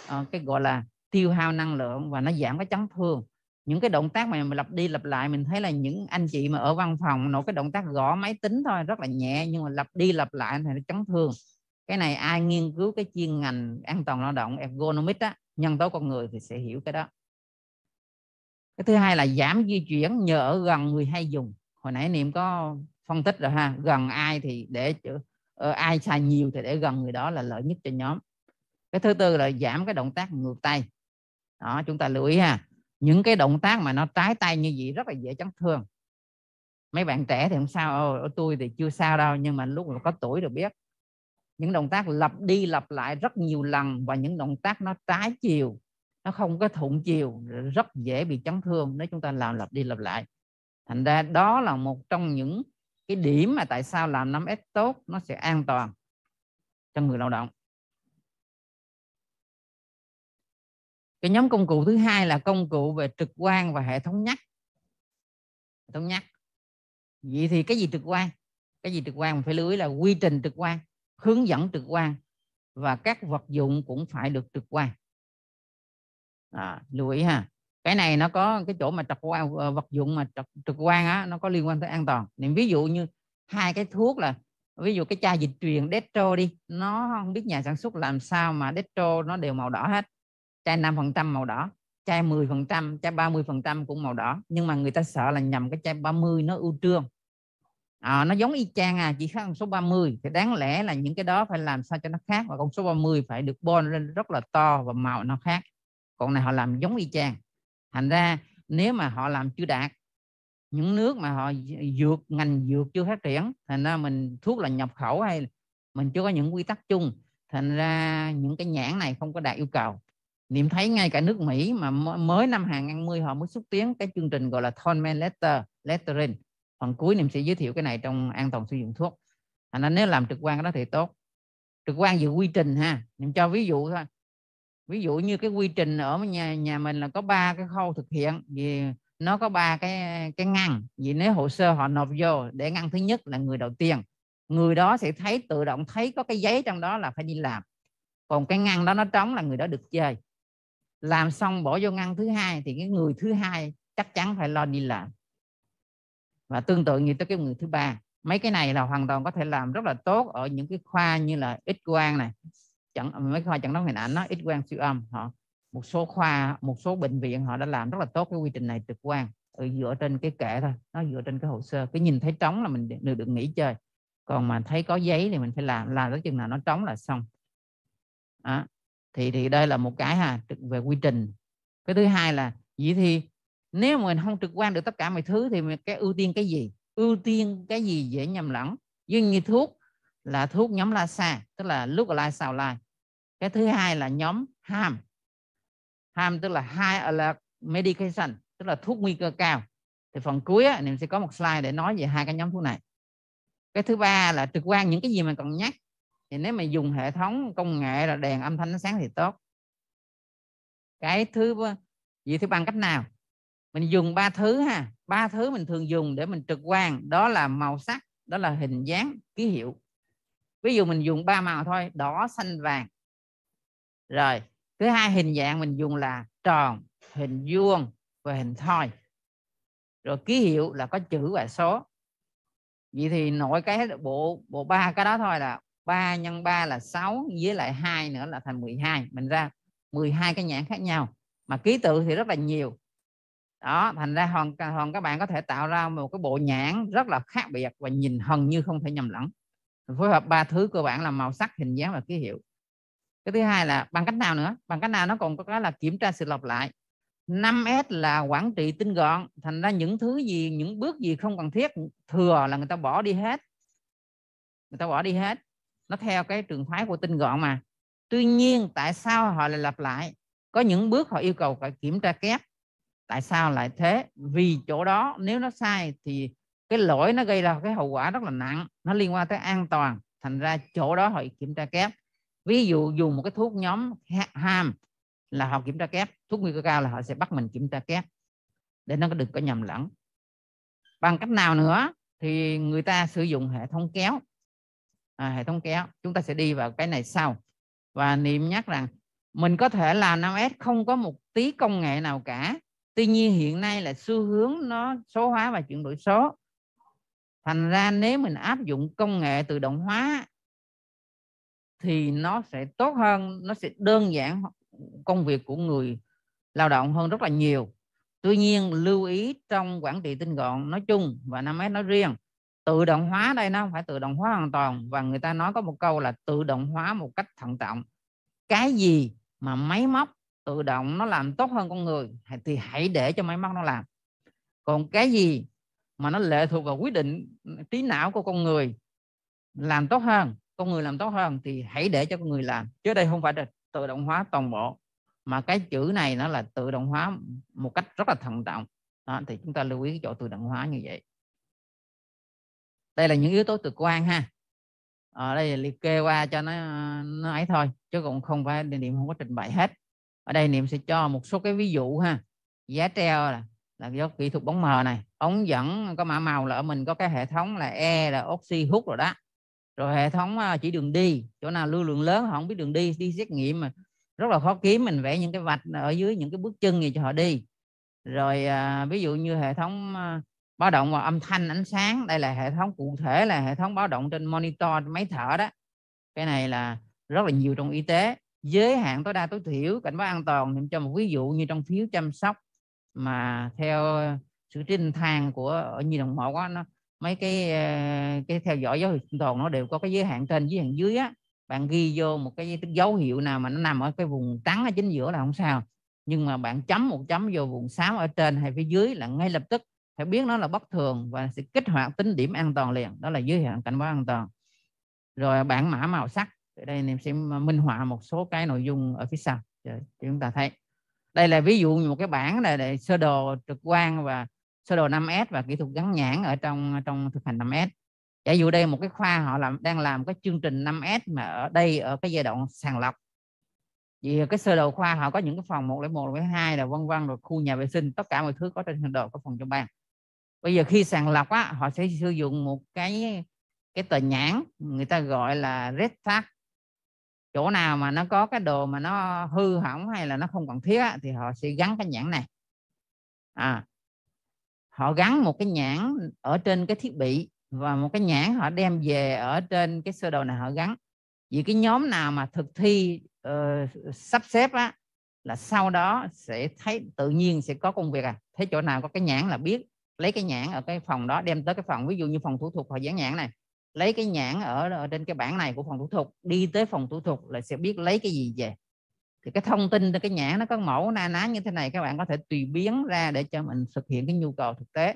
uh, cái gọi là tiêu hao năng lượng và nó giảm cái chấn thương những cái động tác mà mình lặp đi lặp lại mình thấy là những anh chị mà ở văn phòng nổi cái động tác gõ máy tính thôi rất là nhẹ nhưng mà lặp đi lặp lại thì nó chấn thương cái này ai nghiên cứu cái chuyên ngành an toàn lao động ergonomics á nhân tố con người thì sẽ hiểu cái đó cái thứ hai là giảm di chuyển nhờ ở gần người hay dùng hồi nãy niệm có phân tích rồi ha gần ai thì để ờ, ai xài nhiều thì để gần người đó là lợi nhất cho nhóm cái thứ tư là giảm cái động tác ngược tay đó chúng ta lưu ý ha những cái động tác mà nó trái tay như vậy rất là dễ chấn thương mấy bạn trẻ thì không sao Ô, tôi thì chưa sao đâu nhưng mà lúc mà có tuổi rồi biết những động tác lặp đi lặp lại rất nhiều lần và những động tác nó trái chiều nó không có thuận chiều rất dễ bị chấn thương nếu chúng ta làm lặp đi lặp lại thành ra đó là một trong những cái điểm mà tại sao làm 5S tốt nó sẽ an toàn cho người lao động cái nhóm công cụ thứ hai là công cụ về trực quan và hệ thống nhắc hệ thống nhắc vậy thì cái gì trực quan cái gì trực quan phải lưu ý là quy trình trực quan hướng dẫn trực quan và các vật dụng cũng phải được trực quan à, lưu ý ha cái này nó có cái chỗ mà trật quan ờ, vật dụng mà trật trực quan á nó có liên quan tới an toàn nên ví dụ như hai cái thuốc là ví dụ cái chai dịch truyền Detro đi nó không biết nhà sản xuất làm sao mà Detro nó đều màu đỏ hết chai 5% màu đỏ chai 10% chai 30% cũng màu đỏ nhưng mà người ta sợ là nhầm cái chai 30 nó ưu trương à, nó giống y chang à chỉ khác con số 30 thì đáng lẽ là những cái đó phải làm sao cho nó khác và con số 30 phải được bon lên rất là to và màu nó khác còn này họ làm giống y chang thành ra nếu mà họ làm chưa đạt những nước mà họ dược ngành dược chưa phát triển thành ra mình thuốc là nhập khẩu hay mình chưa có những quy tắc chung thành ra những cái nhãn này không có đạt yêu cầu niệm thấy ngay cả nước Mỹ mà mới năm hàng mươi họ mới xúc tiến cái chương trình gọi là Thornman Letter Lettering phần cuối niệm sẽ giới thiệu cái này trong an toàn sử dụng thuốc thành ra nếu làm trực quan cái đó thì tốt trực quan về quy trình ha niệm cho ví dụ thôi ví dụ như cái quy trình ở nhà nhà mình là có ba cái khâu thực hiện vì nó có ba cái cái ngăn vì nếu hồ sơ họ nộp vô để ngăn thứ nhất là người đầu tiên người đó sẽ thấy tự động thấy có cái giấy trong đó là phải đi làm còn cái ngăn đó nó trống là người đó được chơi làm xong bỏ vô ngăn thứ hai thì cái người thứ hai chắc chắn phải lo đi làm và tương tự như tới cái người thứ ba mấy cái này là hoàn toàn có thể làm rất là tốt ở những cái khoa như là ít quang này chẳng mấy khoa chẳng đoán hình ảnh nó ít quang siêu âm họ một số khoa một số bệnh viện họ đã làm rất là tốt cái quy trình này trực quan ừ, dựa trên cái kệ thôi nó dựa trên cái hồ sơ cái nhìn thấy trống là mình được, được nghỉ chơi còn mà thấy có giấy thì mình phải làm làm tới chừng nào nó trống là xong à, thì thì đây là một cái ha về quy trình cái thứ hai là vậy thì nếu mà mình không trực quan được tất cả mọi thứ thì mình cái ưu tiên cái gì ưu tiên cái gì dễ nhầm lẫn như như thuốc là thuốc nhóm la xa tức là lúc là lai sao lai cái thứ hai là nhóm ham ham tức là high alert medication tức là thuốc nguy cơ cao thì phần cuối á, mình sẽ có một slide để nói về hai cái nhóm thuốc này cái thứ ba là trực quan những cái gì mình cần nhắc thì nếu mà dùng hệ thống công nghệ là đèn âm thanh ánh sáng thì tốt cái thứ gì thứ bằng cách nào mình dùng ba thứ ha ba thứ mình thường dùng để mình trực quan đó là màu sắc đó là hình dáng ký hiệu ví dụ mình dùng ba màu thôi đỏ xanh vàng rồi thứ hai hình dạng mình dùng là tròn hình vuông và hình thoi rồi ký hiệu là có chữ và số vậy thì nội cái bộ bộ ba cái đó thôi là 3 nhân 3 là 6 với lại 2 nữa là thành 12 mình ra 12 cái nhãn khác nhau mà ký tự thì rất là nhiều đó thành ra hoàn hoàn các bạn có thể tạo ra một cái bộ nhãn rất là khác biệt và nhìn hầu như không thể nhầm lẫn phối hợp ba thứ cơ bản là màu sắc hình dáng và ký hiệu cái thứ hai là bằng cách nào nữa bằng cách nào nó còn có cái là kiểm tra sự lọc lại 5S là quản trị tinh gọn thành ra những thứ gì những bước gì không cần thiết thừa là người ta bỏ đi hết người ta bỏ đi hết nó theo cái trường phái của tinh gọn mà tuy nhiên tại sao họ lại lặp lại có những bước họ yêu cầu phải kiểm tra kép tại sao lại thế vì chỗ đó nếu nó sai thì cái lỗi nó gây ra cái hậu quả rất là nặng nó liên quan tới an toàn thành ra chỗ đó họ kiểm tra kép ví dụ dùng một cái thuốc nhóm ham là họ kiểm tra kép thuốc nguy cơ cao là họ sẽ bắt mình kiểm tra kép để nó đừng có nhầm lẫn bằng cách nào nữa thì người ta sử dụng hệ thống kéo à, hệ thống kéo chúng ta sẽ đi vào cái này sau và niệm nhắc rằng mình có thể làm 5S không có một tí công nghệ nào cả tuy nhiên hiện nay là xu hướng nó số hóa và chuyển đổi số thành ra nếu mình áp dụng công nghệ tự động hóa thì nó sẽ tốt hơn nó sẽ đơn giản công việc của người lao động hơn rất là nhiều tuy nhiên lưu ý trong quản trị tinh gọn nói chung và năm s nói riêng tự động hóa đây nó không phải tự động hóa hoàn toàn và người ta nói có một câu là tự động hóa một cách thận trọng cái gì mà máy móc tự động nó làm tốt hơn con người thì hãy để cho máy móc nó làm còn cái gì mà nó lệ thuộc vào quyết định ừ, trí não của con người làm tốt hơn con người làm tốt hơn thì hãy để cho con người làm chứ đây không phải là tự động hóa toàn bộ mà cái chữ này nó là tự động hóa một cách rất là thận trọng đó, thì chúng ta lưu ý cái chỗ tự động hóa như vậy đây là những yếu tố trực quan ha ở ờ, đây liệt kê qua cho nó nó ấy thôi chứ cũng không phải niệm không có trình bày hết ở đây niệm sẽ cho một số cái ví dụ ha giá treo là là do kỹ thuật bóng mờ này ống dẫn có mã màu là ở mình có cái hệ thống là e là oxy hút rồi đó rồi hệ thống à, chỉ đường đi chỗ nào lưu lượng lớn họ không biết đường đi đi xét nghiệm mà rất là khó kiếm mình vẽ những cái vạch ở dưới những cái bước chân gì cho họ đi rồi à, ví dụ như hệ thống à, báo động và âm thanh ánh sáng đây là hệ thống cụ thể là hệ thống báo động trên monitor máy thở đó cái này là rất là nhiều trong y tế giới hạn tối đa tối thiểu cảnh báo an toàn thì cho một ví dụ như trong phiếu chăm sóc mà theo sự trinh thang của ở nhi đồng một nó mấy cái à, cái theo dõi dấu hiệu sinh tồn nó đều có cái giới hạn trên giới hạn dưới á bạn ghi vô một cái dấu hiệu nào mà nó nằm ở cái vùng trắng ở chính giữa là không sao nhưng mà bạn chấm một chấm vô vùng xám ở trên hay phía dưới là ngay lập tức phải biết nó là bất thường và sẽ kích hoạt tính điểm an toàn liền đó là giới hạn cảnh báo an toàn rồi bảng mã màu sắc ở đây em sẽ minh họa một số cái nội dung ở phía sau để chúng ta thấy đây là ví dụ một cái bảng này để sơ đồ trực quan và sơ đồ 5S và kỹ thuật gắn nhãn ở trong trong thực hành 5S giả dụ đây một cái khoa họ làm đang làm cái chương trình 5S mà ở đây ở cái giai đoạn sàng lọc vì cái sơ đồ khoa họ có những cái phòng 101, 102 là vân vân rồi khu nhà vệ sinh tất cả mọi thứ có trên sơ đồ có phòng trong ban bây giờ khi sàng lọc á họ sẽ sử dụng một cái cái tờ nhãn người ta gọi là red tag chỗ nào mà nó có cái đồ mà nó hư hỏng hay là nó không cần thiết á, thì họ sẽ gắn cái nhãn này à họ gắn một cái nhãn ở trên cái thiết bị và một cái nhãn họ đem về ở trên cái sơ đồ này họ gắn vì cái nhóm nào mà thực thi uh, sắp xếp á là sau đó sẽ thấy tự nhiên sẽ có công việc à thấy chỗ nào có cái nhãn là biết lấy cái nhãn ở cái phòng đó đem tới cái phòng ví dụ như phòng thủ thuật họ dán nhãn này lấy cái nhãn ở, ở trên cái bảng này của phòng thủ thuật đi tới phòng thủ thuật là sẽ biết lấy cái gì về thì cái thông tin cái nhãn nó có mẫu na ná như thế này các bạn có thể tùy biến ra để cho mình thực hiện cái nhu cầu thực tế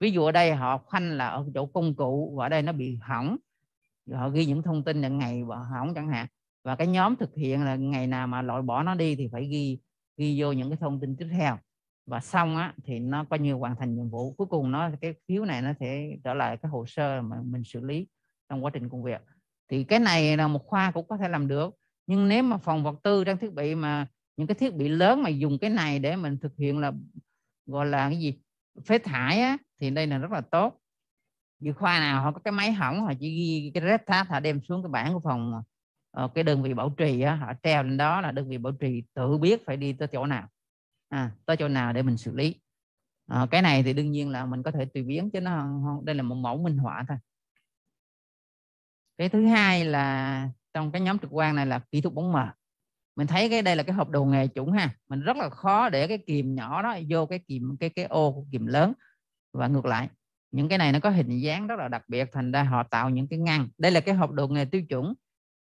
ví dụ ở đây họ khoanh là ở chỗ công cụ và ở đây nó bị hỏng họ ghi những thông tin là ngày và hỏng chẳng hạn và cái nhóm thực hiện là ngày nào mà loại bỏ nó đi thì phải ghi ghi vô những cái thông tin tiếp theo và xong á, thì nó coi như hoàn thành nhiệm vụ cuối cùng nó cái phiếu này nó sẽ trở lại cái hồ sơ mà mình xử lý trong quá trình công việc thì cái này là một khoa cũng có thể làm được nhưng nếu mà phòng vật tư trang thiết bị mà những cái thiết bị lớn mà dùng cái này để mình thực hiện là gọi là cái gì phế thải á, thì đây là rất là tốt dự khoa nào họ có cái máy hỏng họ chỉ ghi cái rết tháp họ đem xuống cái bảng của phòng ờ, cái đơn vị bảo trì á, họ treo lên đó là đơn vị bảo trì tự biết phải đi tới chỗ nào à, tới chỗ nào để mình xử lý à, cái này thì đương nhiên là mình có thể tùy biến chứ nó đây là một mẫu minh họa thôi cái thứ hai là trong cái nhóm trực quan này là kỹ thuật bóng mờ mình thấy cái đây là cái hộp đồ nghề chủng ha mình rất là khó để cái kìm nhỏ đó vô cái kìm cái cái ô của kìm lớn và ngược lại những cái này nó có hình dáng rất là đặc biệt thành ra họ tạo những cái ngăn đây là cái hộp đồ nghề tiêu chuẩn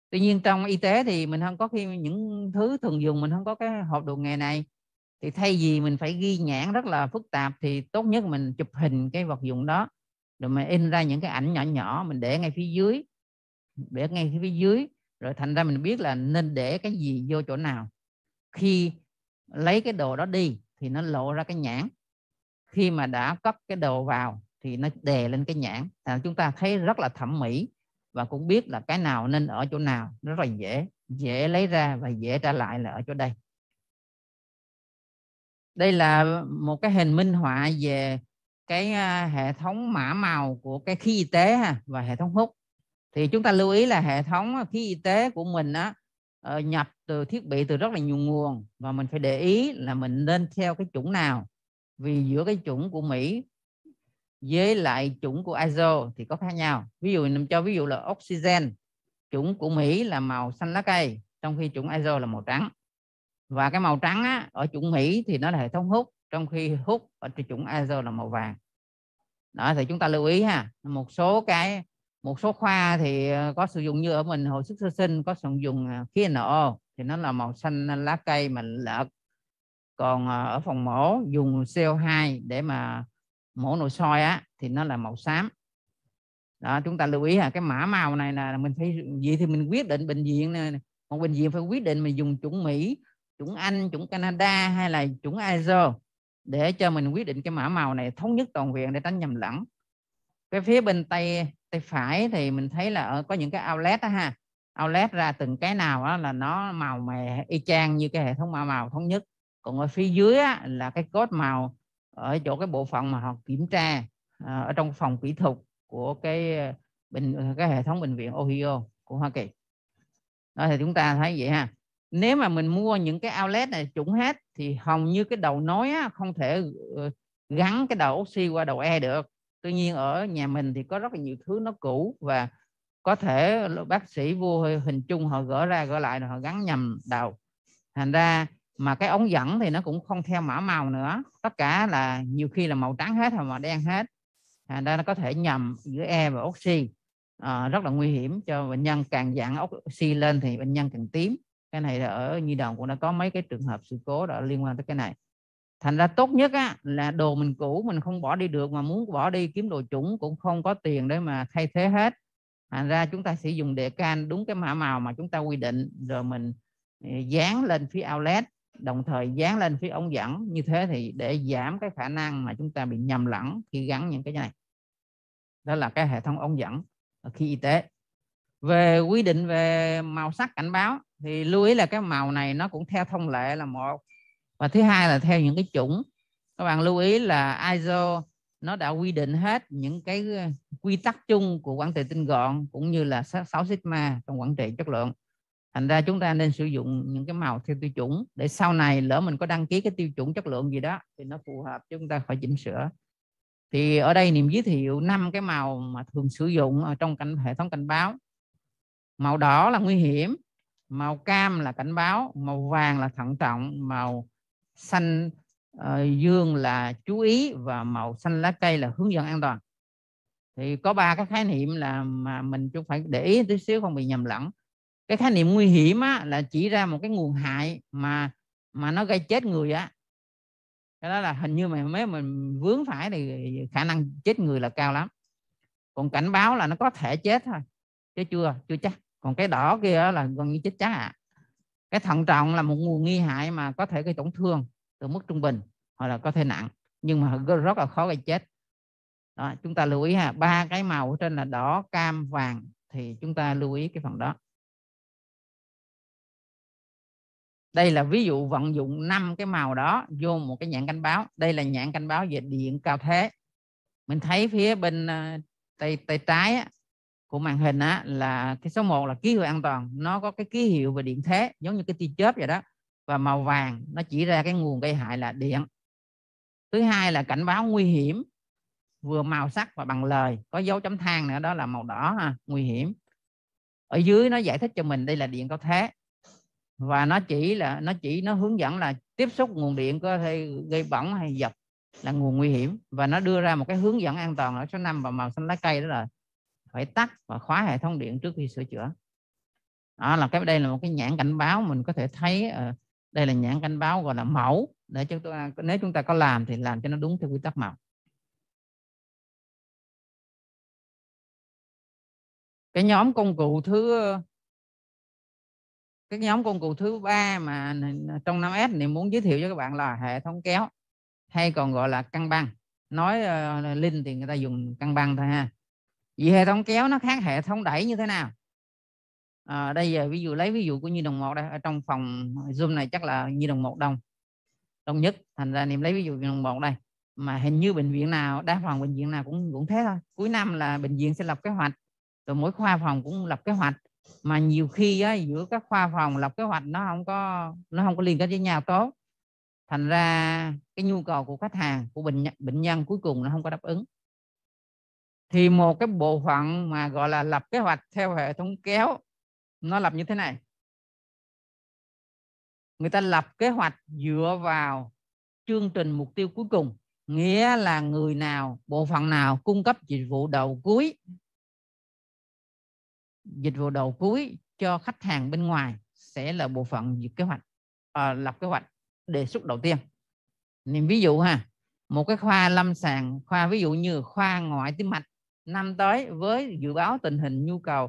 tuy nhiên trong y tế thì mình không có khi những thứ thường dùng mình không có cái hộp đồ nghề này thì thay vì mình phải ghi nhãn rất là phức tạp thì tốt nhất mình chụp hình cái vật dụng đó rồi mình in ra những cái ảnh nhỏ nhỏ mình để ngay phía dưới để ngay phía dưới rồi thành ra mình biết là nên để cái gì vô chỗ nào khi lấy cái đồ đó đi thì nó lộ ra cái nhãn khi mà đã cất cái đồ vào thì nó đè lên cái nhãn à, chúng ta thấy rất là thẩm mỹ và cũng biết là cái nào nên ở chỗ nào nó rất là dễ dễ lấy ra và dễ trả lại là ở chỗ đây đây là một cái hình minh họa về cái à, hệ thống mã màu của cái khí y tế ha, và hệ thống hút thì chúng ta lưu ý là hệ thống ờ, khí y tế của mình á ờ, nhập từ thiết bị từ rất là nhiều nguồn và mình phải để ý là mình nên theo cái chủng nào vì giữa cái chủng của Mỹ với lại chủng của ISO thì có khác nhau ví dụ mình cho ví dụ là oxygen chủng của Mỹ là màu xanh lá cây trong khi chủng ISO là màu trắng và cái màu trắng á, ở chủng Mỹ thì nó là hệ thống hút trong khi hút ở chủng ISO là màu vàng đó thì chúng ta lưu ý ha một số cái một số khoa thì ờ, có sử dụng như ở mình hồi sức sơ sinh có sử dụng ờ, khí NO thì nó là màu xanh lá cây mà lợt còn ờ, ở phòng mổ dùng CO2 để mà mổ nội soi á thì nó là màu xám đó chúng ta lưu ý là cái mã màu này là mình phải gì thì mình quyết định bệnh viện này một bệnh viện phải quyết định mình dùng chủng Mỹ chủng Anh chủng Canada hay là chủng ISO để cho mình quyết định cái mã màu này thống nhất toàn viện để tránh nhầm lẫn cái phía bên tây tay phải thì mình thấy là ở có những cái outlet đó ha outlet ra từng cái nào đó là nó màu mè y chang như cái hệ thống màu màu thống nhất còn ở phía dưới á, là cái cốt màu ở chỗ cái bộ phận mà họ kiểm tra à, ở trong phòng kỹ thuật của cái à, bệnh à, cái hệ thống bệnh viện Ohio của Hoa Kỳ đó thì chúng ta thấy vậy ha nếu mà mình mua những cái outlet này chủng hết thì hầu như cái đầu nối á, không thể ờ, gắn cái đầu oxy qua đầu e được tuy nhiên ở nhà mình thì có rất là nhiều thứ nó cũ và có thể bác sĩ vô hình chung họ gỡ ra gỡ lại rồi họ gắn nhầm đầu thành ra mà cái ống dẫn thì nó cũng không theo mã màu nữa tất cả là nhiều khi là màu trắng hết hoặc màu đen hết thành ra nó có thể nhầm giữa e và oxy à, rất là nguy hiểm cho bệnh nhân càng dạng oxy lên thì bệnh nhân càng tím cái này là ở nhi đồng cũng đã có mấy cái trường hợp sự cố đã liên quan tới cái này thành ra tốt nhất á, là đồ mình cũ mình không bỏ đi được mà muốn bỏ đi kiếm đồ chủng cũng không có tiền để mà thay thế hết thành ra chúng ta sử dụng đề can đúng cái mã màu mà chúng ta quy định rồi mình ờ, dán lên phía outlet đồng thời dán lên phía ống dẫn như thế thì để giảm cái khả năng mà chúng ta bị nhầm lẫn khi gắn những cái này đó là cái hệ thống ống dẫn khi y tế về quy định về màu sắc cảnh báo thì lưu ý là cái màu này nó cũng theo thông lệ là một và thứ hai là theo những cái chuẩn các bạn lưu ý là ISO nó đã quy định hết những cái ờ, quy tắc chung của quản trị tinh gọn cũng như là 6 sigma trong quản trị chất lượng thành ra chúng ta nên sử dụng những cái màu theo tiêu chuẩn để sau này lỡ mình có đăng ký cái tiêu chuẩn chất lượng gì đó thì nó phù hợp chúng ta phải chỉnh sửa thì ở đây niềm giới thiệu năm cái màu mà thường sử dụng ở trong cảnh hệ thống cảnh báo màu đỏ là nguy hiểm màu cam là cảnh báo màu vàng là thận trọng màu xanh uh, dương là chú ý và màu xanh lá cây là hướng dẫn an toàn thì có ba cái khái niệm là mà mình cũng phải để ý tí xíu không bị nhầm lẫn cái khái niệm nguy hiểm á, là chỉ ra một cái nguồn hại mà mà nó gây chết người á cái đó là hình như mà mấy mình vướng phải thì khả năng chết người là cao lắm còn cảnh báo là nó có thể chết thôi chứ chưa chưa chắc còn cái đỏ kia là gần như chết chắc à cái thận trọng là một nguồn nghi hại mà có thể gây tổn thương từ mức trung bình hoặc là có thể nặng nhưng mà rất là khó gây chết đó, chúng ta lưu ý ha ba cái màu ở trên là đỏ cam vàng thì chúng ta lưu ý cái phần đó đây là ví dụ vận dụng năm cái màu đó vô một cái nhãn cảnh báo đây là nhãn cảnh báo về điện cao thế mình thấy phía bên ờ, tay tay trái của màn hình á là cái số 1 là ký hiệu an toàn nó có cái ký hiệu về điện thế giống như cái tia chớp vậy đó và màu vàng nó chỉ ra cái nguồn gây hại là điện thứ hai là cảnh báo nguy hiểm vừa màu sắc và bằng lời có dấu chấm than nữa đó là màu đỏ ha, nguy hiểm ở dưới nó giải thích cho mình đây là điện cao thế và nó chỉ là nó chỉ nó hướng dẫn là tiếp xúc nguồn điện có thể gây bỏng hay giật là nguồn nguy hiểm và nó đưa ra một cái hướng dẫn an toàn ở số 5 và màu xanh lá cây đó là phải tắt và khóa hệ thống điện trước khi sửa chữa đó là cái đây là một cái nhãn cảnh báo mình có thể thấy ờ, đây là nhãn cảnh báo gọi là mẫu để chúng ta nếu chúng ta có làm thì làm cho nó đúng theo quy tắc màu cái nhóm công cụ thứ cái nhóm công cụ thứ ba mà trong 5S thì muốn giới thiệu cho các bạn là hệ thống kéo hay còn gọi là căng băng nói uh, linh thì người ta dùng căng băng thôi ha vì hệ thống kéo nó khác hệ thống đẩy như thế nào à, đây giờ ví dụ lấy ví dụ của như đồng một đây ở trong phòng zoom này chắc là như đồng một đông đông nhất thành ra niệm lấy ví dụ nhi đồng một đây mà hình như bệnh viện nào đa phòng bệnh viện nào cũng cũng thế thôi cuối năm là bệnh viện sẽ lập kế hoạch rồi mỗi khoa phòng cũng lập kế hoạch mà nhiều khi á, giữa các khoa phòng lập kế hoạch nó không có nó không có liên kết với nhau tốt thành ra cái nhu cầu của khách hàng của bệnh bệnh nhân cuối cùng nó không có đáp ứng thì một cái bộ phận mà gọi là lập kế hoạch theo hệ thống kéo nó lập như thế này người ta lập kế hoạch dựa vào chương trình mục tiêu cuối cùng nghĩa là người nào bộ phận nào cung cấp dịch vụ đầu cuối dịch vụ đầu cuối cho khách hàng bên ngoài sẽ là bộ phận duyệt kế hoạch à, lập kế hoạch đề xuất đầu tiên nên ví dụ ha một cái khoa lâm sàng khoa ví dụ như khoa ngoại tim mạch năm tới với dự báo tình hình nhu cầu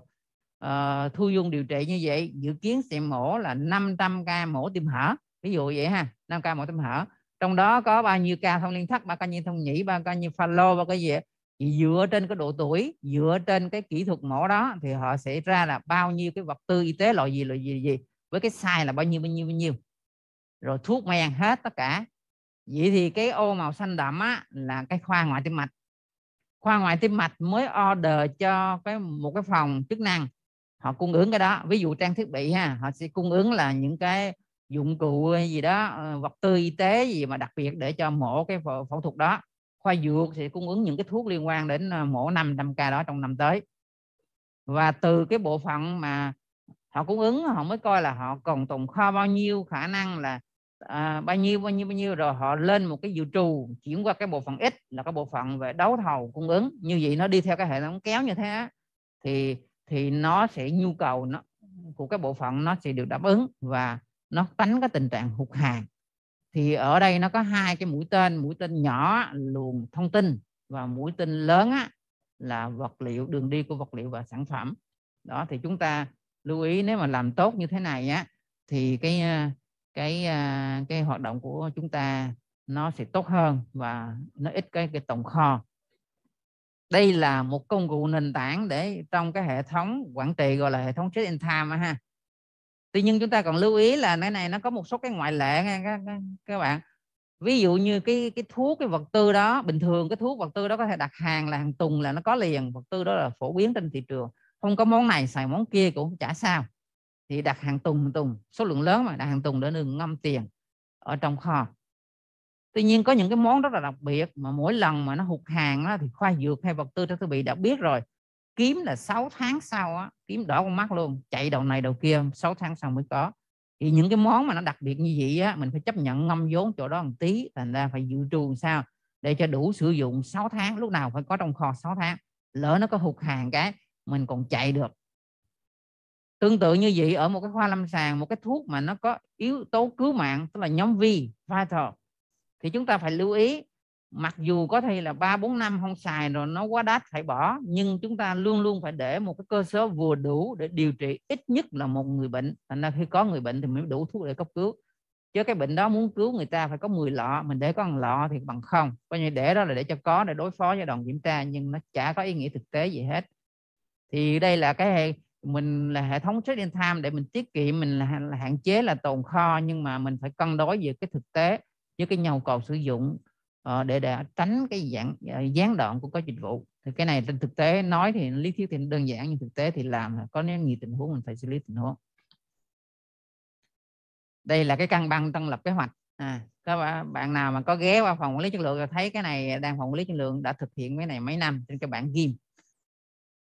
uh, thu dung điều trị như vậy dự kiến sẽ mổ là 500 ca mổ tim hở ví dụ vậy ha 5 ca mổ tim hở trong đó có bao nhiêu ca thông liên thất bao như thông nhĩ bao nhiêu pha lô bao cái gì thì dựa trên cái độ tuổi dựa trên cái kỹ thuật mổ đó thì họ sẽ ra là bao nhiêu cái vật tư y tế loại gì loại gì gì với cái size là bao nhiêu bao nhiêu bao nhiêu rồi thuốc men hết tất cả vậy thì cái ô màu xanh đậm á, là cái khoa ngoại tim mạch khoa ngoại tim mạch mới order cho cái một cái phòng chức năng họ cung ứng cái đó ví dụ trang thiết bị ha họ sẽ cung ứng là những cái dụng cụ gì đó ờ, vật tư y tế gì mà đặc biệt để cho mổ cái phẫu, phẫu thuật đó khoa dược sẽ cung ứng những cái thuốc liên quan đến ờ, mổ 500 ca đó trong năm tới và từ cái bộ phận mà họ cung ứng họ mới coi là họ còn tồn kho bao nhiêu khả năng là à, bao nhiêu bao nhiêu bao nhiêu rồi họ lên một cái dự trù chuyển qua cái bộ phận ít là cái bộ phận về đấu thầu cung ứng như vậy nó đi theo cái hệ thống kéo như thế thì thì nó sẽ nhu cầu nó của cái bộ phận nó sẽ được đáp ứng và nó tránh cái tình trạng hụt hàng thì ở đây nó có hai cái mũi tên mũi tên nhỏ luồng thông tin và mũi tên lớn á, là vật liệu đường đi của vật liệu và sản phẩm đó thì chúng ta lưu ý nếu mà làm tốt như thế này á thì cái cái à, cái hoạt động của chúng ta nó sẽ tốt hơn và nó ít cái cái tổng kho đây là một công cụ nền tảng để trong cái hệ thống quản trị gọi là hệ thống trade in time ha tuy nhiên chúng ta còn lưu ý là cái này nó có một số cái ngoại lệ nha các, các bạn ví dụ như cái cái thuốc cái vật tư đó bình thường cái thuốc vật tư đó có thể đặt hàng là hàng tuần là nó có liền vật tư đó là phổ biến trên thị trường không có món này xài món kia cũng chả sao thì đặt hàng tùng tùng số lượng lớn mà đặt hàng tùng để đừng ngâm tiền ở trong kho tuy nhiên có những cái món rất là đặc biệt mà mỗi lần mà nó hụt hàng đó, thì khoa dược hay vật tư trang thiết bị đã biết rồi kiếm là 6 tháng sau á, kiếm đỏ con mắt luôn chạy đầu này đầu kia 6 tháng sau mới có thì những cái món mà nó đặc biệt như vậy á, mình phải chấp nhận ngâm vốn chỗ đó một tí thành ra phải dự trù sao để cho đủ sử dụng 6 tháng lúc nào phải có trong kho 6 tháng lỡ nó có hụt hàng cái mình còn chạy được tương tự như vậy ở một cái khoa lâm sàng một cái thuốc mà nó có yếu tố cứu mạng tức là nhóm vi vital thì chúng ta phải lưu ý mặc dù có thể là ba bốn năm không xài rồi nó quá đắt phải bỏ nhưng chúng ta luôn luôn phải để một cái cơ sở vừa đủ để điều trị ít nhất là một người bệnh thành ra khi có người bệnh thì mới đủ thuốc để cấp cứu chứ cái bệnh đó muốn cứu người ta phải có 10 lọ mình để có một lọ thì bằng không coi như để đó là để cho có để đối phó với đoàn kiểm tra nhưng nó chả có ý nghĩa thực tế gì hết thì đây là cái mình là hệ thống in time để mình tiết kiệm mình là, là hạn chế là tồn kho nhưng mà mình phải cân đối giữa cái thực tế với cái nhu cầu sử dụng uh, để, để tránh cái dạng uh, gián đoạn của các dịch vụ thì cái này trên thực tế nói thì lý thuyết thì đơn giản nhưng thực tế thì làm có có nhiều tình huống mình phải xử lý tình huống đây là cái căn bằng tăng lập kế hoạch à, các bạn nào mà có ghé qua phòng quản lý chất lượng thấy cái này đang phòng quản lý chất lượng đã thực hiện cái này mấy năm trên cái bản ghim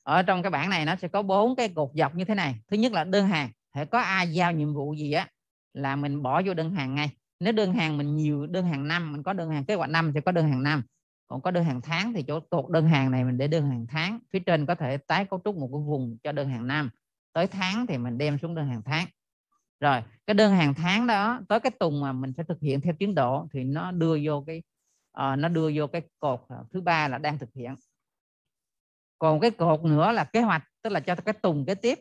ở trong cái bảng này nó sẽ có bốn cái cột dọc như thế này thứ nhất là đơn hàng thể có ai giao nhiệm vụ gì á là mình bỏ vô đơn hàng ngay nếu đơn hàng mình nhiều đơn hàng năm mình có đơn hàng kế hoạch năm thì có đơn hàng năm còn có đơn hàng tháng thì chỗ cột đơn hàng này mình để đơn hàng tháng phía trên có thể tái cấu trúc một cái vùng cho đơn hàng năm tới tháng thì mình đem xuống đơn hàng tháng rồi cái đơn hàng tháng đó tới cái tuần mà mình sẽ thực hiện theo tiến độ thì nó đưa vô cái uh, nó đưa vô cái cột thứ ba là đang thực hiện còn cái cột nữa là kế hoạch tức là cho cái tùng kế tiếp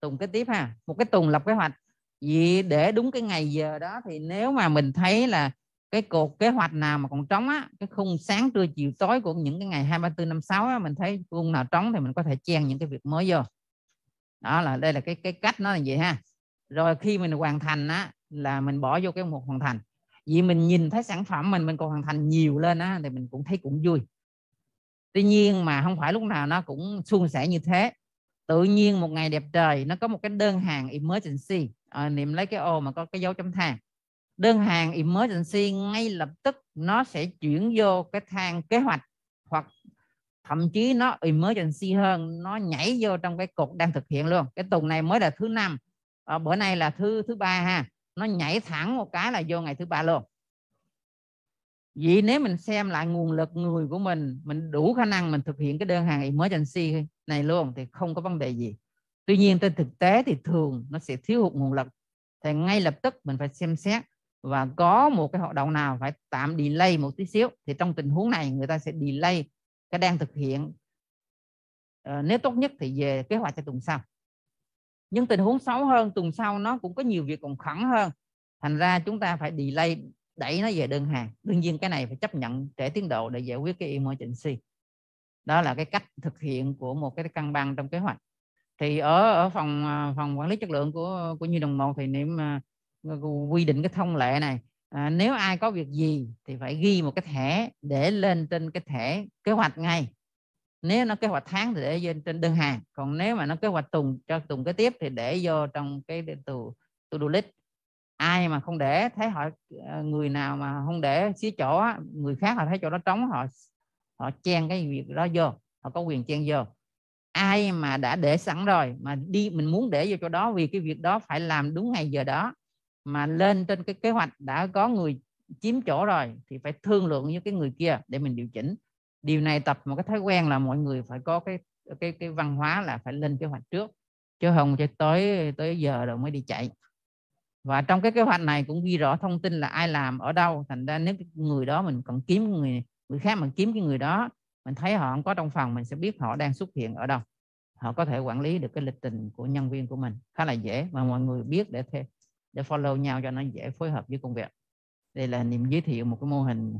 tùng kế tiếp ha một cái tùng lập kế hoạch vì để đúng cái ngày giờ đó thì nếu mà mình thấy là cái cột kế hoạch nào mà còn trống á cái khung sáng trưa chiều tối của những cái ngày 24 năm 6 á, mình thấy khung nào trống thì mình có thể chen những cái việc mới vô đó là đây là cái cái cách nó là vậy ha rồi khi mình hoàn thành á là mình bỏ vô cái một hoàn thành vì mình nhìn thấy sản phẩm mình mình còn hoàn thành nhiều lên á thì mình cũng thấy cũng vui tuy nhiên mà không phải lúc nào nó cũng suôn sẻ như thế tự nhiên một ngày đẹp trời nó có một cái đơn hàng emergency à, niệm lấy cái ô mà có cái dấu chấm than đơn hàng emergency ngay lập tức nó sẽ chuyển vô cái thang kế hoạch hoặc thậm chí nó emergency hơn nó nhảy vô trong cái cột đang thực hiện luôn cái tuần này mới là thứ năm à, bữa nay là thứ thứ ba ha nó nhảy thẳng một cái là vô ngày thứ ba luôn vậy nếu mình xem lại nguồn lực người của mình mình đủ khả năng mình thực hiện cái đơn hàng emergency này luôn thì không có vấn đề gì tuy nhiên trên thực tế thì thường nó sẽ thiếu hụt nguồn lực thì ngay lập tức mình phải xem xét và có một cái hoạt động nào phải tạm delay một tí xíu thì trong tình huống này người ta sẽ delay cái đang thực hiện ờ, nếu tốt nhất thì về kế hoạch cho tuần sau nhưng tình huống xấu hơn tuần sau nó cũng có nhiều việc còn khẩn hơn thành ra chúng ta phải delay đẩy nó về đơn hàng đương nhiên cái này phải chấp nhận trễ tiến độ để giải quyết cái emergency đó là cái cách thực hiện của một cái cân bằng trong kế hoạch thì ở ở phòng à, phòng quản lý chất lượng của của như đồng một thì niệm uh, quy định cái thông lệ này à, nếu ai có việc gì thì phải ghi một cái thẻ để lên trên cái thẻ kế hoạch ngay nếu nó kế hoạch tháng thì để lên trên đơn hàng còn nếu mà nó kế hoạch tuần cho tuần kế tiếp thì để vô trong cái to, to do list ai mà không để thấy họ ờ, người nào mà không để xí chỗ người khác họ thấy chỗ đó trống họ họ chen cái việc đó vô họ có quyền chen vô ai mà đã để sẵn rồi mà đi mình muốn để vô chỗ đó vì cái việc đó phải làm đúng ngày giờ đó mà lên trên cái kế hoạch đã có người chiếm chỗ rồi thì phải thương lượng với cái người kia để mình điều chỉnh điều này tập một cái thói quen là mọi người phải có cái cái cái văn hóa là phải lên kế hoạch trước chứ không cho tới tới giờ rồi mới đi chạy và trong cái kế hoạch này cũng ghi rõ thông tin là ai làm ở đâu thành ra nếu người đó mình còn kiếm người người khác mình kiếm cái người đó mình thấy họ không có trong phòng mình sẽ biết họ đang xuất hiện ở đâu họ có thể quản lý được cái lịch trình của nhân viên của mình khá là dễ mà mọi người biết để thêm để follow nhau cho nó dễ phối hợp với công việc đây là niềm giới thiệu một cái mô hình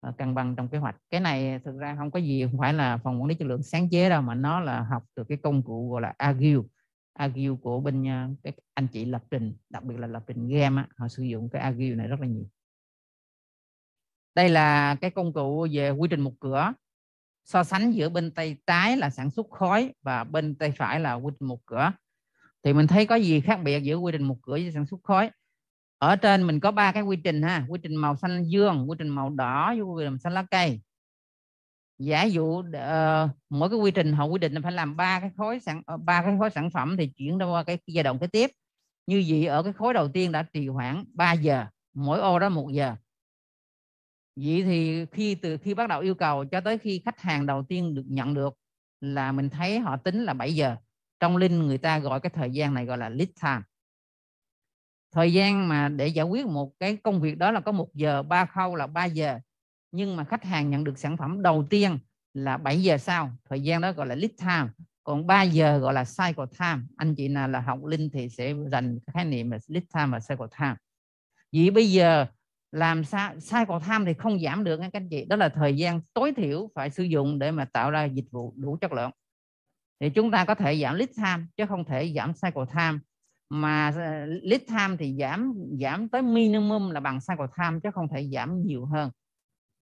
ờ, cân bằng trong kế hoạch cái này thực ra không có gì không phải là phòng quản lý chất lượng sáng chế đâu mà nó là học từ cái công cụ gọi là agile argue của bên à, các anh chị lập trình đặc biệt là lập trình game họ sử dụng cái argue này rất là nhiều đây là cái công cụ về quy trình một cửa so sánh giữa bên tay trái là sản xuất khói và bên tay phải là quy trình một cửa thì mình thấy có gì khác biệt giữa quy trình một cửa với sản xuất khói ở trên mình có ba cái quy trình ha quy trình màu xanh dương quy trình màu đỏ với quy trình màu xanh lá cây giả dụ uh, mỗi cái quy trình họ quy định là phải làm ba cái khối sản ờ, ba cái khối sản phẩm thì chuyển qua cái giai đoạn kế tiếp như vậy ở cái khối đầu tiên đã trì hoãn 3 giờ mỗi ô đó một giờ vậy thì khi từ khi bắt đầu yêu cầu cho tới khi khách hàng đầu tiên được nhận được là mình thấy họ tính là 7 giờ trong linh người ta gọi cái thời gian này gọi là lead time thời gian mà để giải quyết một cái công việc đó là có một giờ ba khâu là 3 giờ nhưng mà khách hàng nhận được sản phẩm đầu tiên là 7 giờ sau thời gian đó gọi là lead time còn 3 giờ gọi là cycle time anh chị nào là học linh thì sẽ dành khái niệm là lead time và cycle time vậy bây giờ làm sao cycle time thì không giảm được các anh chị đó là thời gian tối thiểu phải sử dụng để mà tạo ra dịch vụ đủ chất lượng thì chúng ta có thể giảm lead time chứ không thể giảm cycle time mà ờ, lead time thì giảm giảm tới minimum là bằng cycle time chứ không thể giảm nhiều hơn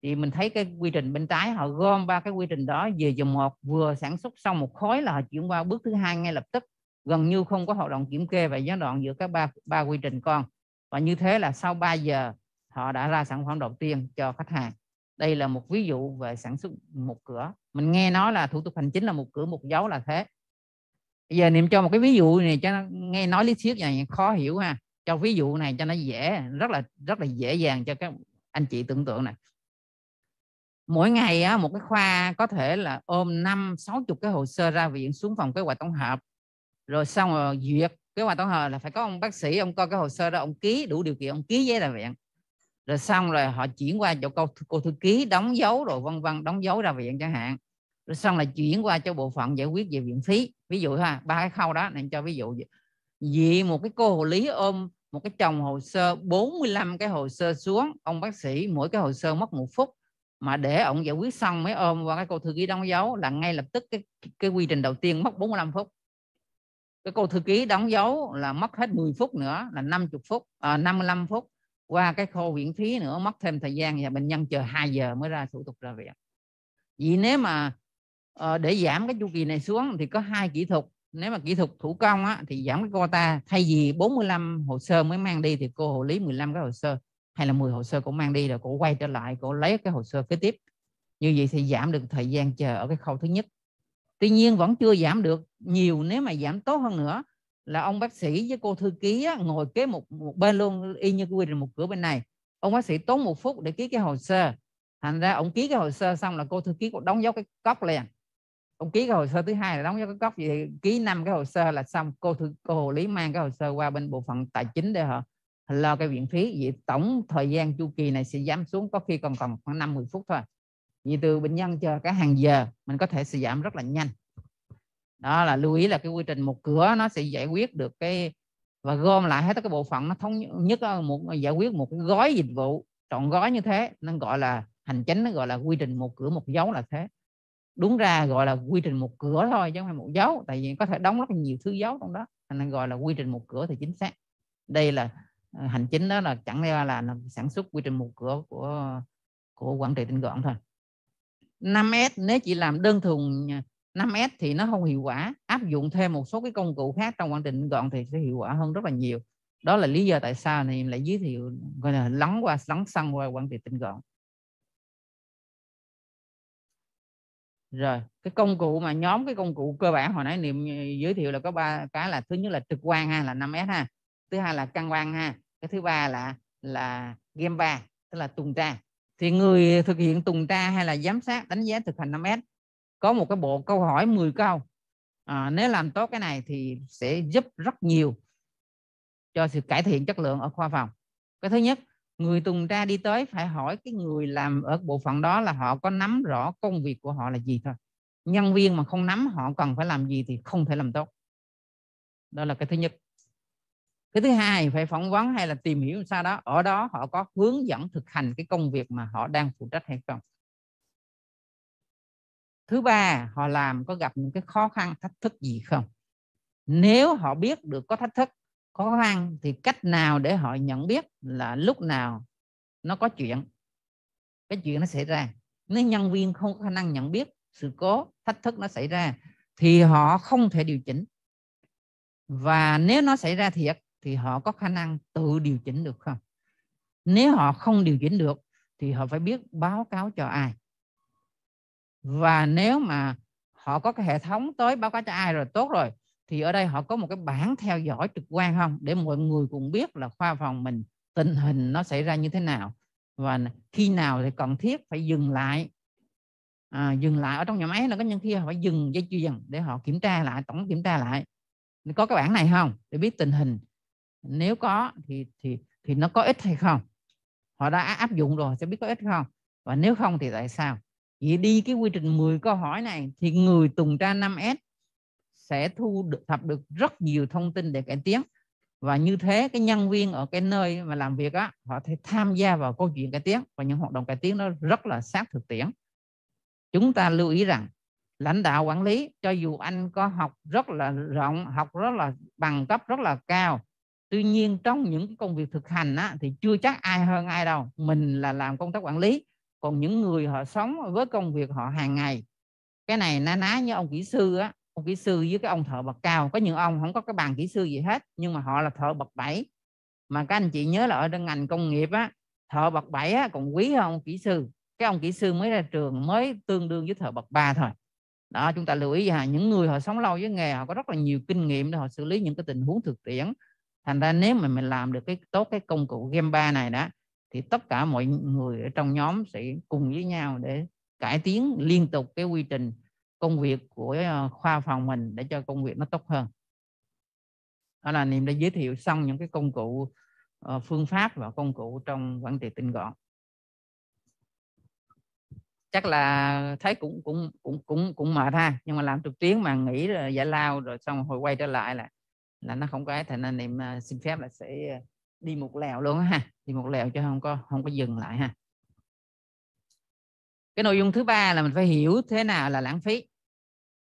thì mình thấy cái quy trình bên trái họ gom ba cái quy trình đó về dòng một vừa sản xuất xong một khối là họ chuyển qua bước thứ hai ngay lập tức gần như không có hoạt động kiểm kê và gián đoạn giữa các ba ba quy trình con và như thế là sau 3 giờ họ đã ra sản phẩm đầu tiên cho khách hàng đây là một ví dụ về sản xuất một cửa mình nghe nói là thủ tục hành chính là một cửa một dấu là thế bây giờ niệm cho một cái ví dụ này cho nó nghe nói lý thuyết này khó hiểu ha cho ví dụ này cho nó dễ rất là rất là dễ dàng cho các anh chị tưởng tượng này mỗi ngày á, một cái khoa có thể là ôm năm sáu chục cái hồ sơ ra viện xuống phòng kế hoạch tổng hợp rồi xong rồi duyệt kế hoạch tổng hợp là phải có ông bác sĩ ông coi cái hồ sơ đó ông ký đủ điều kiện ông ký giấy ra viện rồi xong rồi họ chuyển qua chỗ cô, cô thư ký đóng dấu rồi vân vân đóng dấu ra viện chẳng hạn rồi xong là chuyển qua cho bộ phận giải quyết về viện phí ví dụ ha ba cái khâu đó nên cho ví dụ vậy. vì một cái cô hộ lý ôm một cái chồng hồ sơ 45 cái hồ sơ xuống ông bác sĩ mỗi cái hồ sơ mất một phút mà để ông giải quyết xong mấy ôm qua cái cô thư ký đóng dấu là ngay lập tức cái cái quy trình đầu tiên mất 45 phút cái cô thư ký đóng dấu là mất hết 10 phút nữa là 50 phút à, 55 phút qua cái khâu viện phí nữa mất thêm thời gian và bệnh nhân chờ 2 giờ mới ra thủ tục ra viện vì nếu mà à, để giảm cái chu kỳ này xuống thì có hai kỹ thuật nếu mà kỹ thuật thủ công á, thì giảm cái quota thay vì 45 hồ sơ mới mang đi thì cô hộ lý 15 cái hồ sơ hay là 10 hồ sơ cũng mang đi rồi cổ quay trở lại cổ lấy cái hồ sơ kế tiếp như vậy thì giảm được thời gian chờ ở cái khâu thứ nhất tuy nhiên vẫn chưa giảm được nhiều nếu mà giảm tốt hơn nữa là ông bác sĩ với cô thư ký á, ngồi kế một, một bên luôn y như quy định một cửa bên này ông bác sĩ tốn một phút để ký cái hồ sơ thành ra ông ký cái hồ sơ xong là cô thư ký cũng đóng dấu cái cốc liền ông ký cái hồ sơ thứ hai là đóng dấu cái cốc vậy ký năm cái hồ sơ là xong cô thư cô hồ lý mang cái hồ sơ qua bên bộ phận tài chính để họ lo cái viện phí vậy tổng thời gian chu kỳ này sẽ giảm xuống có khi còn còn khoảng 50 phút thôi vì từ bệnh nhân chờ cả hàng giờ mình có thể sẽ giảm rất là nhanh đó là lưu ý là cái quy trình một cửa nó sẽ giải quyết được cái và gom lại hết các bộ phận nó thống nhất ờ, một giải quyết một cái gói dịch vụ trọn gói như thế nên gọi là hành chính nó gọi là quy trình một cửa một dấu là thế đúng ra gọi là quy trình một cửa thôi chứ không phải một dấu tại vì có thể đóng rất nhiều thứ dấu trong đó nên gọi là quy trình một cửa thì chính xác đây là Ờ, hành chính đó là chẳng lẽ là, là sản xuất quy trình một cửa của của quản trị tinh gọn thôi 5S nếu chỉ làm đơn thuần 5S thì nó không hiệu quả áp dụng thêm một số cái công cụ khác trong quản trị tinh gọn thì sẽ hiệu quả hơn rất là nhiều đó là lý do tại sao thì lại giới thiệu gọi là lắng qua lắng xăng qua quản trị tinh gọn rồi cái công cụ mà nhóm cái công cụ cơ bản hồi nãy niệm ờ, giới thiệu là có ba cái là thứ nhất là trực quan ha là 5S ha thứ hai là căn quan ha cái thứ ba là là game ba tức là tuần tra thì người thực hiện tuần tra hay là giám sát đánh giá thực hành 5S có một cái bộ câu hỏi 10 câu à, nếu làm tốt cái này thì sẽ giúp rất nhiều cho sự cải thiện chất lượng ở khoa phòng cái thứ nhất người tuần tra đi tới phải hỏi cái người làm ở bộ phận đó là họ có nắm rõ công việc của họ là gì thôi nhân viên mà không nắm họ cần phải làm gì thì không thể làm tốt đó là cái thứ nhất cái thứ hai phải phỏng vấn hay là tìm hiểu sao đó ở đó họ có hướng dẫn thực hành cái công việc mà họ đang phụ trách hay không thứ ba họ làm có gặp những cái khó khăn thách thức gì không nếu họ biết được có thách thức khó khăn thì cách nào để họ nhận biết là lúc nào nó có chuyện cái chuyện nó xảy ra nếu nhân viên không có khả năng nhận biết sự cố thách thức nó xảy ra thì họ không thể điều chỉnh và nếu nó xảy ra thiệt thì họ có khả năng tự điều chỉnh được không nếu họ không điều chỉnh được thì họ phải biết báo cáo cho ai và nếu mà họ có cái hệ thống tới báo cáo cho ai rồi tốt rồi thì ở đây họ có một cái bảng theo dõi trực quan không để mọi người cùng biết là khoa phòng mình tình hình nó xảy ra như thế nào và khi nào thì cần thiết phải dừng lại à, dừng lại ở trong nhà máy là có những khi họ phải dừng dây chuyền để họ kiểm tra lại tổng kiểm tra lại có cái bảng này không để biết tình hình nếu có thì thì thì nó có ích hay không họ đã áp dụng rồi sẽ biết có ích không và nếu không thì tại sao vậy đi cái quy trình 10 câu hỏi này thì người tuần tra 5S sẽ thu được thập được rất nhiều thông tin để cải tiến và như thế cái nhân viên ở cái nơi mà làm việc á họ thể tham gia vào câu chuyện cải tiến và những hoạt động cải tiến nó rất là sát thực tiễn chúng ta lưu ý rằng lãnh đạo quản lý cho dù anh có học rất là rộng học rất là bằng cấp rất là cao tuy nhiên trong những công việc thực hành á, thì chưa chắc ai hơn ai đâu mình là làm công tác quản lý còn những người họ sống với công việc họ hàng ngày cái này ná ná như ông kỹ sư á ông kỹ sư với cái ông thợ bậc cao có những ông không có cái bàn kỹ sư gì hết nhưng mà họ là thợ bậc bảy mà các anh chị nhớ là ở trong ngành công nghiệp á thợ bậc bảy á, còn quý hơn ông kỹ sư cái ông kỹ sư mới ra trường mới tương đương với thợ bậc ba thôi đó chúng ta lưu ý ha những người họ sống lâu với nghề họ có rất là nhiều kinh nghiệm để họ xử lý những cái tình huống thực tiễn thành ra nếu mà mình làm được cái tốt cái công cụ game ba này đó thì tất cả mọi người ở trong nhóm sẽ cùng với nhau để cải tiến liên tục cái quy trình công việc của ờ, khoa phòng mình để cho công việc nó tốt hơn đó là niềm đã giới thiệu xong những cái công cụ ờ, phương pháp và công cụ trong quản trị tinh gọn chắc là thấy cũng cũng cũng cũng cũng mệt ha nhưng mà làm trực tuyến mà nghỉ giải lao rồi xong hồi quay trở lại là là nó không có ấy thì nên em xin phép là sẽ à, đi một lèo luôn ha đi một lèo cho không có không có dừng lại ha cái nội dung thứ ba là mình phải hiểu thế nào là lãng phí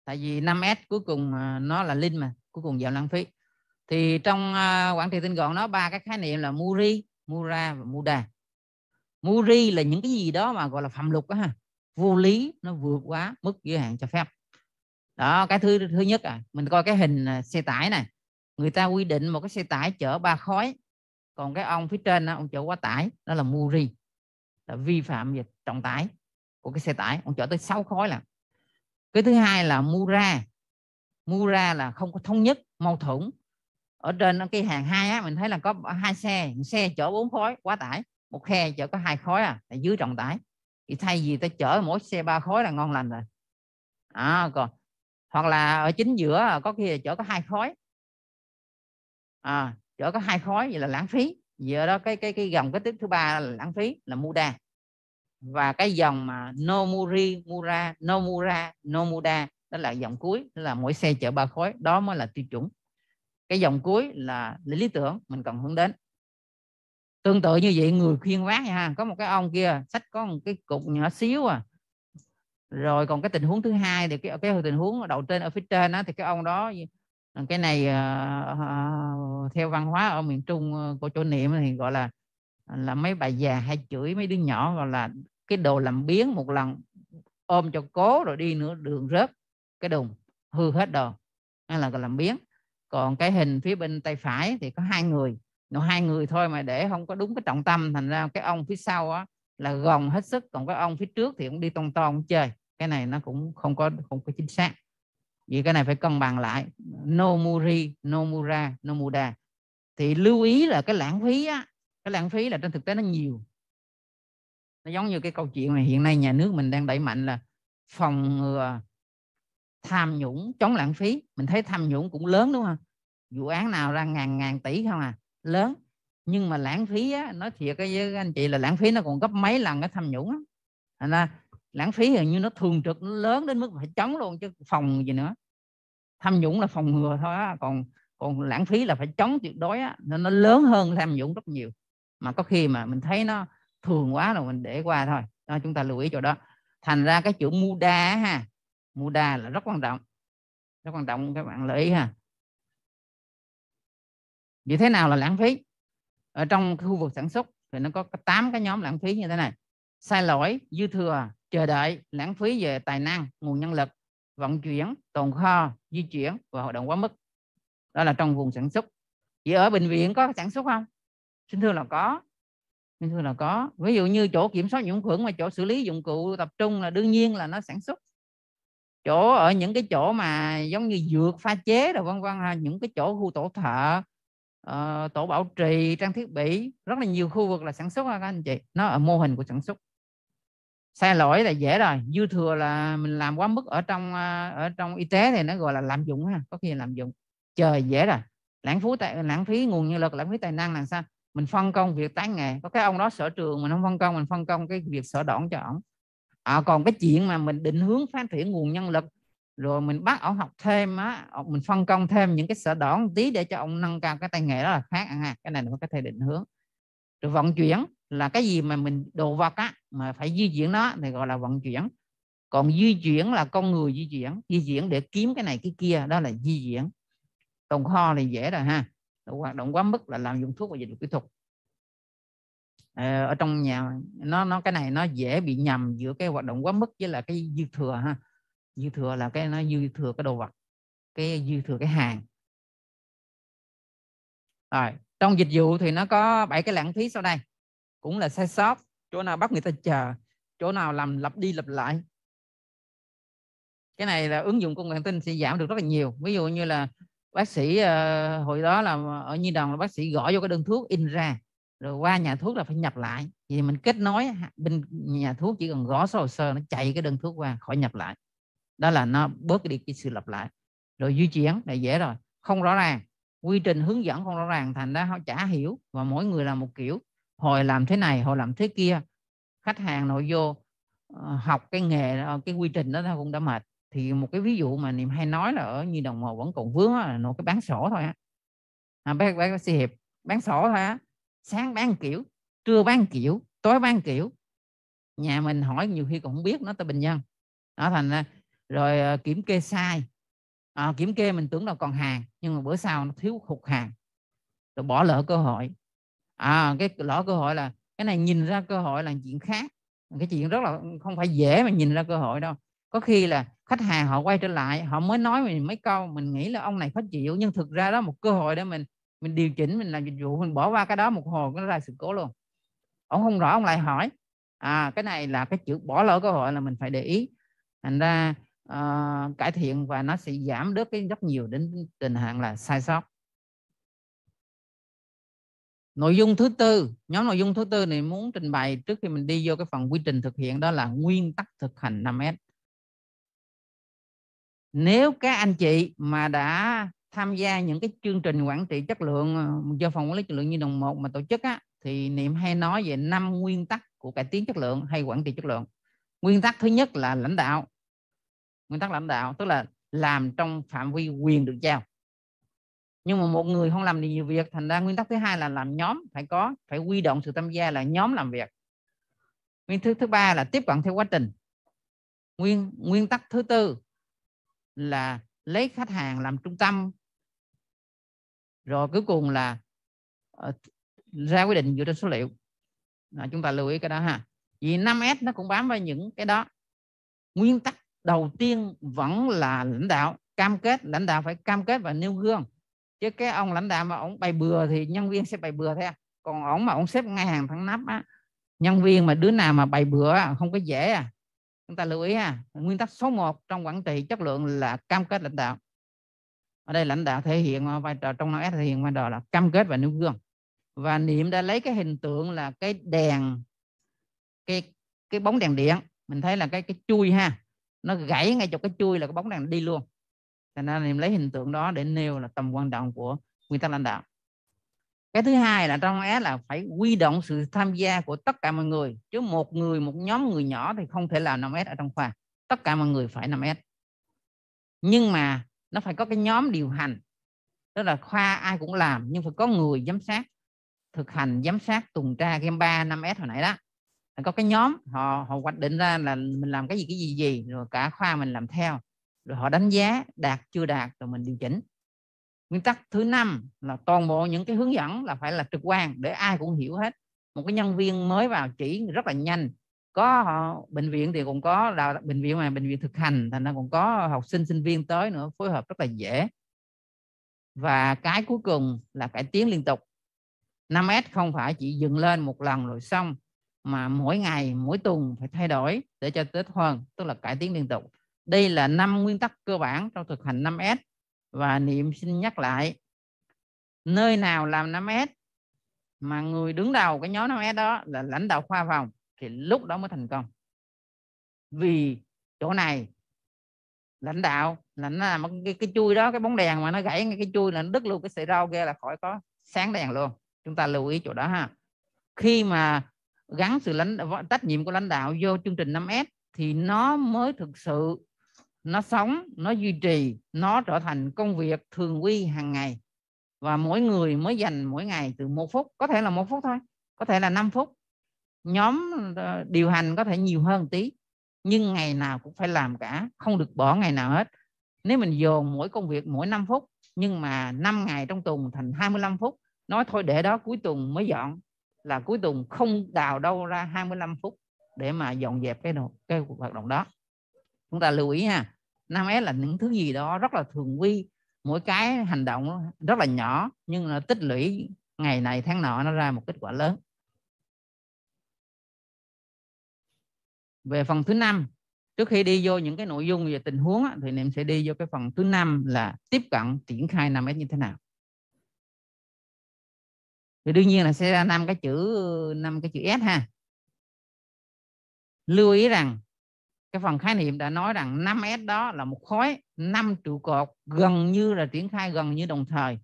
tại vì 5S cuối cùng à, nó là linh mà cuối cùng giảm lãng phí thì trong à, quản trị tinh gọn nó ba cái khái niệm là muri mura và muda muri là những cái gì đó mà gọi là phạm luật đó ha vô lý nó vượt quá mức giới hạn cho phép đó cái thứ thứ nhất à mình coi cái hình xe tải này người ta quy định một cái xe tải chở ba khói còn cái ông phía trên đó, ông chở quá tải đó là muri là vi phạm về trọng tải của cái xe tải ông chở tới 6 khói là cái thứ hai là mura mura là không có thống nhất mâu thuẫn ở trên cái hàng hai á mình thấy là có hai xe một xe chở bốn khói quá tải một khe chở có hai khói à là dưới trọng tải thì thay vì ta chở mỗi xe ba khói là ngon lành rồi à, còn hoặc là ở chính giữa có khi chở có hai khói à, chỗ có hai khối vậy là lãng phí giờ đó cái cái cái dòng cái tiếp thứ ba là lãng phí là muda và cái dòng mà nomuri mura nomura nomuda đó là dòng cuối đó là mỗi xe chở ba khối đó mới là tiêu chuẩn cái dòng cuối là lý tưởng mình cần hướng đến tương tự như vậy người khuyên vác ha có một cái ông kia sách có một cái cục nhỏ xíu à rồi còn cái tình huống thứ hai thì cái cái tình huống đầu trên ở phía trên á thì cái ông đó Ờ, cái này uh, theo văn hóa ở miền trung ờ, của chỗ niệm thì gọi là là mấy bà già hay chửi mấy đứa nhỏ gọi là cái đồ làm biến một lần ôm cho cố rồi đi nữa đường rớt cái đùng hư hết đồ nên là làm biến còn cái hình phía bên tay phải thì có hai người nó hai người thôi mà để không có đúng cái trọng tâm thành ra cái ông phía sau á là gồng hết sức còn cái ông phía trước thì cũng đi tông tông chơi cái này nó cũng không có không có chính xác vì cái này phải cân bằng lại nomuri nomura nomuda thì lưu ý là cái lãng phí á cái lãng phí là trên thực tế nó nhiều nó giống như cái câu chuyện mà hiện nay nhà nước mình đang đẩy mạnh là phòng ngừa ờ, tham nhũng chống lãng phí mình thấy tham nhũng cũng lớn đúng không vụ án nào ra ngàn ngàn tỷ không à lớn nhưng mà lãng phí á nói thiệt với anh chị là lãng phí nó còn gấp mấy lần cái tham nhũng á lãng phí hình như nó thường trực nó lớn đến mức phải chống luôn chứ phòng gì nữa tham nhũng là phòng ngừa thôi á. còn còn lãng phí là phải chống tuyệt đối á. nên nó lớn hơn tham nhũng rất nhiều mà có khi mà mình thấy nó thường quá rồi mình để qua thôi đó, chúng ta lưu ý chỗ đó thành ra cái chữ muda ha muda là rất quan trọng rất quan trọng các bạn lưu ý ha như thế nào là lãng phí ở trong khu vực sản xuất thì nó có tám cái nhóm lãng phí như thế này sai lỗi dư thừa chờ đợi lãng phí về tài năng nguồn nhân lực vận chuyển tồn kho di chuyển và hoạt động quá mức đó là trong vùng sản xuất vậy ở bệnh viện có sản xuất không xin thưa là có xin thưa là có ví dụ như chỗ kiểm soát nhiễm khuẩn và chỗ xử lý dụng cụ tập trung là đương nhiên là nó sản xuất chỗ ở những cái chỗ mà giống như dược pha chế rồi vân vân những cái chỗ khu tổ thợ ờ, tổ bảo trì trang thiết bị rất là nhiều khu vực là sản xuất các anh chị nó ở mô hình của sản xuất sai lỗi là dễ rồi dư thừa là mình làm quá mức ở trong à, ở trong y tế thì nó gọi là lạm dụng ha có khi lạm dụng trời dễ rồi lãng phí tài, lãng phí nguồn nhân lực lãng phí tài năng làm sao mình phân công việc tán nghề có cái ông đó sở trường mình không phân công mình phân công cái việc sở đoạn cho ổng à, còn cái chuyện mà mình định hướng phát triển nguồn nhân lực rồi mình bắt ổng học thêm á mình phân công thêm những cái sở đoạn tí để cho ông nâng cao cái tay nghề đó là khác à ha cái này là cái thể định hướng rồi vận chuyển là cái gì mà mình đồ vật á mà phải di chuyển nó thì gọi là vận chuyển còn di chuyển là con người di chuyển di chuyển để kiếm cái này cái kia đó là di chuyển tồn kho thì dễ rồi ha hoạt động quá mức là làm dụng thuốc và dịch vụ kỹ thuật ờ, ở trong nhà nó nó cái này nó dễ bị nhầm giữa cái hoạt động quá mức với là cái dư thừa ha dư thừa là cái nó dư thừa cái đồ vật cái dư thừa cái hàng rồi trong dịch vụ thì nó có bảy cái lãng phí sau đây cũng là sai sót chỗ nào bắt người ta chờ chỗ nào làm lặp đi lặp lại cái này là ứng dụng công nghệ thông tin sẽ giảm được rất là nhiều ví dụ như là bác sĩ uh, hồi đó là ở nhi đồng là bác sĩ gõ vô cái đơn thuốc in ra rồi qua nhà thuốc là phải nhập lại vì mình kết nối bên nhà thuốc chỉ cần gõ số hồ sơ nó chạy cái đơn thuốc qua khỏi nhập lại đó là nó bớt đi cái sự lặp lại rồi di chuyển là dễ rồi không rõ ràng quy trình hướng dẫn không rõ ràng thành ra họ chả hiểu và mỗi người là một kiểu hồi làm thế này hồi làm thế kia khách hàng nội vô ờ, học cái nghề ờ, cái quy trình đó nó cũng đã mệt thì một cái ví dụ mà niệm hay nói là ở như đồng hồ vẫn còn vướng là nó cái bán sổ thôi á à, bác bác sĩ hiệp bán sổ thôi á sáng bán kiểu trưa bán kiểu tối bán kiểu nhà mình hỏi nhiều khi cũng không biết nó tới bình dân đó thành ra rồi ờ, kiểm kê sai à, kiểm kê mình tưởng là còn hàng nhưng mà bữa sau nó thiếu hụt hàng rồi bỏ lỡ cơ hội à, cái lỡ cơ hội là cái này nhìn ra cơ hội là chuyện khác cái chuyện rất là không phải dễ mà nhìn ra cơ hội đâu có khi là khách hàng họ quay trở lại họ mới nói mình mấy câu mình nghĩ là ông này khó chịu nhưng thực ra đó một cơ hội để mình mình điều chỉnh mình làm dịch vụ mình bỏ qua cái đó một hồi nó ra sự cố luôn ông không rõ ông lại hỏi à cái này là cái chữ bỏ lỡ cơ hội là mình phải để ý thành ra uh, cải thiện và nó sẽ giảm được cái rất nhiều đến tình hạn là sai sót nội dung thứ tư nhóm nội dung thứ tư này muốn trình bày trước khi mình đi vô cái phần quy trình thực hiện đó là nguyên tắc thực hành 5 s nếu các anh chị mà đã tham gia những cái chương trình quản trị chất lượng ờ, do phòng quản lý chất lượng như đồng một mà tổ chức á, thì niệm hay nói về năm nguyên tắc của cải tiến chất lượng hay quản trị chất lượng nguyên tắc thứ nhất là lãnh đạo nguyên tắc lãnh đạo tức là làm trong phạm vi quyền được giao nhưng mà một người không làm được nhiều việc thành ra nguyên tắc thứ hai là làm nhóm phải có phải quy động sự tham gia là nhóm làm việc nguyên thứ thứ ba là tiếp cận theo quá trình nguyên nguyên tắc thứ tư là lấy khách hàng làm trung tâm rồi cuối cùng là ờ, ra quyết định dựa trên số liệu à, chúng ta lưu ý cái đó ha vì 5S nó cũng bám vào những cái đó nguyên tắc đầu tiên vẫn là lãnh đạo cam kết lãnh đạo phải cam kết và nêu gương chứ cái ông lãnh đạo mà ông bày bừa thì nhân viên sẽ bày bừa theo còn ông mà ông xếp ngay hàng thẳng nắp á nhân viên mà đứa nào mà bày bừa không có dễ à chúng ta lưu ý ha nguyên tắc số 1 trong quản trị chất lượng là cam kết lãnh đạo ở đây lãnh đạo thể hiện vai trò trong 5S thể hiện vai trò là cam kết và nêu gương và niệm đã lấy cái hình tượng là cái đèn cái cái bóng đèn điện mình thấy là cái cái chui ha nó gãy ngay chỗ cái chui là cái bóng đèn đi luôn thành ra em lấy hình tượng đó để nêu là tầm quan trọng của nguyên tắc lãnh đạo cái thứ hai là trong S là phải quy động sự tham gia của tất cả mọi người chứ một người một nhóm người nhỏ thì không thể làm 5S ở trong khoa tất cả mọi người phải 5S nhưng mà nó phải có cái nhóm điều hành tức là khoa ai cũng làm nhưng phải có người giám sát thực hành giám sát tuần tra game 3 5S hồi nãy đó phải có cái nhóm họ họ hoạch định ra là mình làm cái gì cái gì gì rồi cả khoa mình làm theo rồi họ đánh giá đạt chưa đạt rồi mình điều chỉnh nguyên tắc thứ năm là toàn bộ những cái hướng dẫn là phải là trực quan để ai cũng hiểu hết một cái nhân viên mới vào chỉ rất là nhanh có bệnh viện thì cũng có là bệnh viện mà bệnh viện thực hành thành ra cũng có học sinh sinh viên tới nữa phối hợp rất là dễ và cái cuối cùng là cải tiến liên tục 5S không phải chỉ dừng lên một lần rồi xong mà mỗi ngày mỗi tuần phải thay đổi để cho tốt hơn tức là cải tiến liên tục đây là năm nguyên tắc cơ bản trong thực hành 5S và niệm xin nhắc lại nơi nào làm 5S mà người đứng đầu cái nhóm 5S đó là lãnh đạo khoa phòng thì lúc đó mới thành công vì chỗ này lãnh đạo là nó làm cái, cái chui đó cái bóng đèn mà nó gãy cái chui là nó đứt luôn cái sợi rau kia là khỏi có sáng đèn luôn chúng ta lưu ý chỗ đó ha khi mà gắn sự lãnh trách nhiệm của lãnh đạo vô chương trình 5S thì nó mới thực sự nó sống nó duy trì nó trở thành công việc thường quy hàng ngày và mỗi người mới dành mỗi ngày từ một phút có thể là một phút thôi có thể là 5 phút nhóm ờ, điều hành có thể nhiều hơn tí nhưng ngày nào cũng phải làm cả không được bỏ ngày nào hết nếu mình dồn mỗi công việc mỗi 5 phút nhưng mà 5 ngày trong tuần thành 25 phút nói thôi để đó cuối tuần mới dọn là cuối tuần không đào đâu ra 25 phút để mà dọn dẹp cái đồ, cái hoạt động đó chúng ta lưu ý ha năm s là những thứ gì đó rất là thường quy mỗi cái hành động rất là nhỏ nhưng nó tích lũy ngày này tháng nọ nó ra một kết quả lớn về phần thứ năm trước khi đi vô những cái nội dung về tình huống thì niệm sẽ đi vô cái phần thứ năm là tiếp cận triển khai năm s như thế nào thì đương nhiên là sẽ ra năm cái chữ năm cái chữ s ha lưu ý rằng cái phần khái niệm đã nói rằng 5S đó là một khối 5 trụ cột gần như là triển khai gần như đồng thời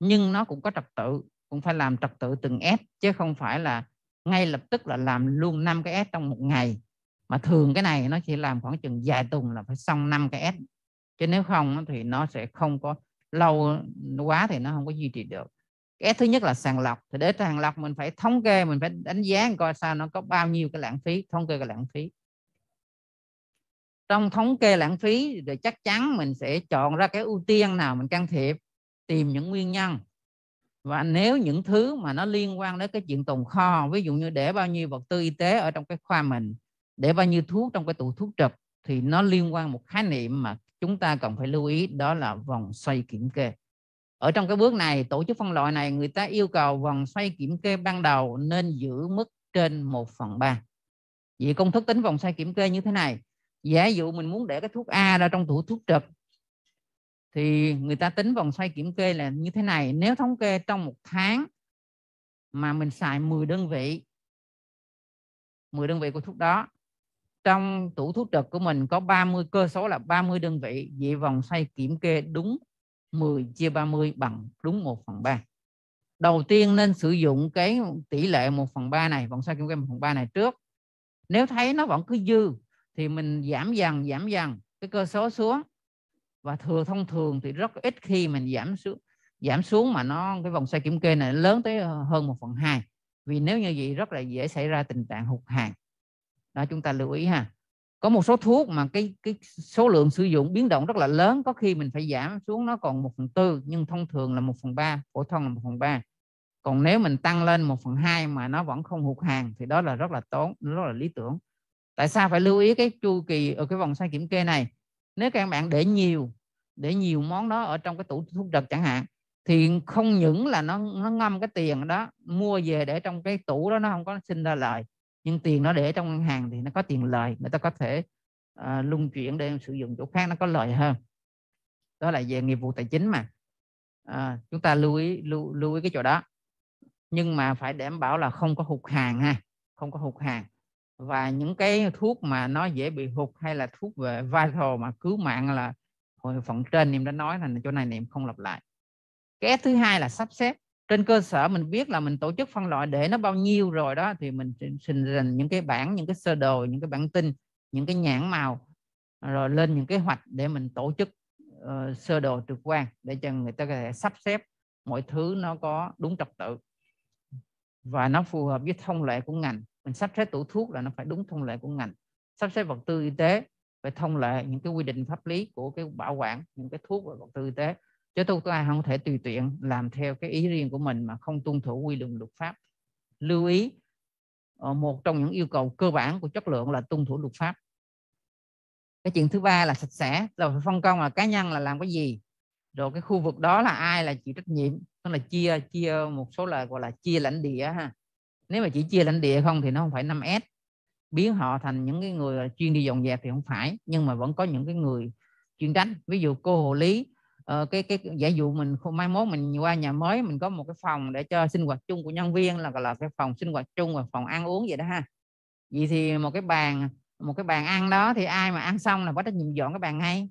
nhưng nó cũng có trật tự cũng phải làm trật tự từng S chứ không phải là ngay lập tức là làm luôn 5 cái S trong một ngày mà thường cái này nó chỉ làm khoảng chừng dài tuần là phải xong 5 cái S chứ nếu không thì nó sẽ không có lâu quá thì nó không có duy trì được cái S thứ nhất là sàng lọc thì để sàng lọc mình phải thống kê mình phải đánh giá coi sao nó có bao nhiêu cái lãng phí thống kê cái lãng phí trong thống kê lãng phí thì chắc chắn mình sẽ chọn ra cái ưu tiên nào mình can thiệp tìm những nguyên nhân và nếu những thứ mà nó liên quan đến cái chuyện tồn kho ví dụ như để bao nhiêu vật tư y tế ở trong cái khoa mình để bao nhiêu thuốc trong cái tủ thuốc trực thì nó liên quan một khái niệm mà chúng ta cần phải lưu ý đó là vòng xoay kiểm kê ở trong cái bước này tổ chức phân loại này người ta yêu cầu vòng xoay kiểm kê ban đầu nên giữ mức trên 1 phần 3 vậy công thức tính vòng xoay kiểm kê như thế này giả dụ mình muốn để cái thuốc A ra trong tủ thuốc trực thì người ta tính vòng xoay kiểm kê là như thế này nếu thống kê trong một tháng mà mình xài 10 đơn vị 10 đơn vị của thuốc đó trong tủ thuốc trực của mình có 30 cơ số là 30 đơn vị vậy vòng xoay kiểm kê đúng 10 chia 30 bằng đúng 1 phần 3 đầu tiên nên sử dụng cái tỷ lệ 1 phần 3 này vòng xoay kiểm kê 1 phần 3 này trước nếu thấy nó vẫn cứ dư thì mình giảm dần giảm dần cái cơ số xuống và thường thông thường thì rất ít khi mình giảm xuống giảm xuống mà nó cái vòng xoay kiểm kê này lớn tới ờ, hơn một phần hai vì nếu như vậy rất là dễ xảy ra tình trạng hụt hàng đó chúng ta lưu ý ha có một số thuốc mà cái cái số lượng sử dụng biến động rất là lớn có khi mình phải giảm xuống nó còn một phần tư nhưng thông thường là một phần ba phổ thông là một phần ba còn nếu mình tăng lên một phần hai mà nó vẫn không hụt hàng thì đó là rất là tốt rất là lý tưởng tại sao phải lưu ý cái chu kỳ ở cái vòng xoay kiểm kê này nếu các bạn để nhiều để nhiều món đó ở trong cái tủ thuốc trật chẳng hạn thì không những là nó nó ngâm cái tiền đó mua về để trong cái tủ đó nó không có sinh ra lời nhưng tiền nó để trong ngân hàng thì nó có tiền lời người ta có thể uh, ờ, lung chuyển để sử dụng chỗ khác nó có lợi hơn đó là về nghiệp vụ tài chính mà à, chúng ta lưu ý lưu, lưu ý cái chỗ đó nhưng mà phải đảm bảo là không có hụt hàng ha không có hụt hàng và những cái thuốc mà nó dễ bị hụt hay là thuốc về viral mà cứu mạng là hồi phần trên niệm đã nói là chỗ này niệm không lặp lại cái thứ hai là sắp xếp trên cơ sở mình biết là mình tổ chức phân loại để nó bao nhiêu rồi đó thì mình xin dành những cái bảng những cái sơ đồ những cái bản tin những cái nhãn màu rồi lên những kế hoạch để mình tổ chức uh, sơ đồ trực quan để cho người ta có thể sắp xếp mọi thứ nó có đúng trật tự và nó phù hợp với thông lệ của ngành mình sắp xếp tủ thuốc là nó phải đúng thông lệ của ngành sắp xếp vật tư y tế phải thông lệ những cái quy định pháp lý của cái bảo quản những cái thuốc và vật tư y tế chứ tôi ai không thể tùy tiện làm theo cái ý riêng của mình mà không tuân thủ quy định luật pháp lưu ý ờ, một trong những yêu cầu cơ bản của chất lượng là tuân thủ luật pháp cái chuyện thứ ba là sạch sẽ rồi phải phân công là cá nhân là làm cái gì rồi cái khu vực đó là ai là chịu trách nhiệm tức là chia chia một số lời gọi là chia lãnh địa ha nếu mà chỉ chia lãnh địa không thì nó không phải 5S biến họ thành những cái người chuyên đi dọn dẹp thì không phải nhưng mà vẫn có những cái người chuyên tránh ví dụ cô hộ lý ờ, cái cái giả dụ mình mai mốt mình qua nhà mới mình có một cái phòng để cho sinh hoạt chung của nhân viên là gọi là cái phòng sinh hoạt chung và phòng ăn uống vậy đó ha vậy thì một cái bàn một cái bàn ăn đó thì ai mà ăn xong là có trách nhiệm dọn cái bàn ngay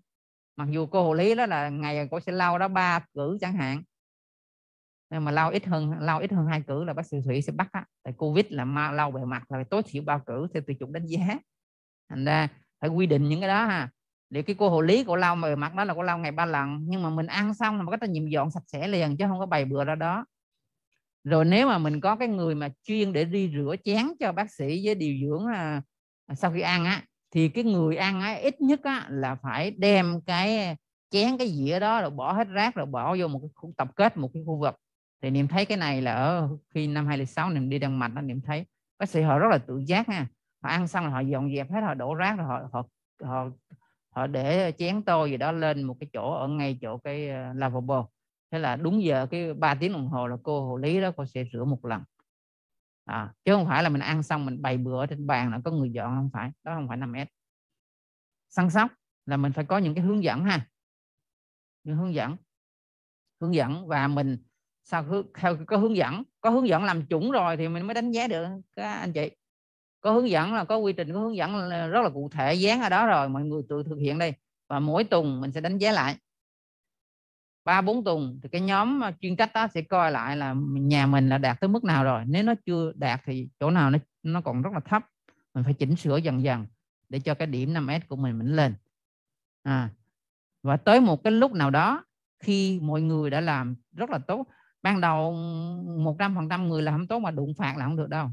mặc dù cô hộ lý đó là ngày cô sẽ lau đó ba cử chẳng hạn nhưng mà lau ít hơn lau ít hơn hai cử là bác sĩ thủy sẽ bắt á tại covid là ma lau bề mặt là phải tối thiểu bao cử theo tiêu chuẩn đánh giá thành ra phải quy định những cái đó ha liệu cái cô hộ lý của lau bề mặt đó là cô lau ngày ba lần nhưng mà mình ăn xong là có trách nhiệm dọn sạch sẽ liền chứ không có bày bừa ra đó rồi nếu mà mình có cái người mà chuyên để đi rửa chén cho bác sĩ với điều dưỡng à, à, sau khi ăn á thì cái người ăn á, ít nhất á, là phải đem cái chén cái dĩa đó rồi bỏ hết rác rồi bỏ vô một cái khu tập kết một cái khu vực thì niệm thấy cái này là ở khi năm 2006 niệm đi Đan Mạch đó niệm thấy bác sĩ họ rất là tự giác nha họ ăn xong là họ dọn dẹp hết họ đổ rác rồi họ họ họ, họ để chén tô gì đó lên một cái chỗ ở ngay chỗ cái ờ, lavabo thế là đúng giờ cái 3 tiếng đồng hồ là cô hộ lý đó cô sẽ rửa một lần à, chứ không phải là mình ăn xong mình bày bữa trên bàn là có người dọn không phải đó không phải 5 s săn sóc là mình phải có những cái hướng dẫn ha những hướng dẫn hướng dẫn và mình sao theo có hướng dẫn có hướng dẫn làm chuẩn rồi thì mình mới đánh giá được các anh chị có hướng dẫn là có quy trình có hướng dẫn rất là cụ thể dán ở đó rồi mọi người tự thực hiện đi và mỗi tuần mình sẽ đánh giá lại ba bốn tuần thì cái nhóm à, chuyên trách đó sẽ coi lại là nhà mình là đạt tới mức nào rồi nếu nó chưa đạt thì chỗ nào nó nó còn rất là thấp mình phải chỉnh sửa dần dần để cho cái điểm 5S của mình mình lên à, và tới một cái lúc nào đó khi mọi người đã làm rất là tốt ban đầu một trăm phần trăm người làm tốt mà đụng phạt là không được đâu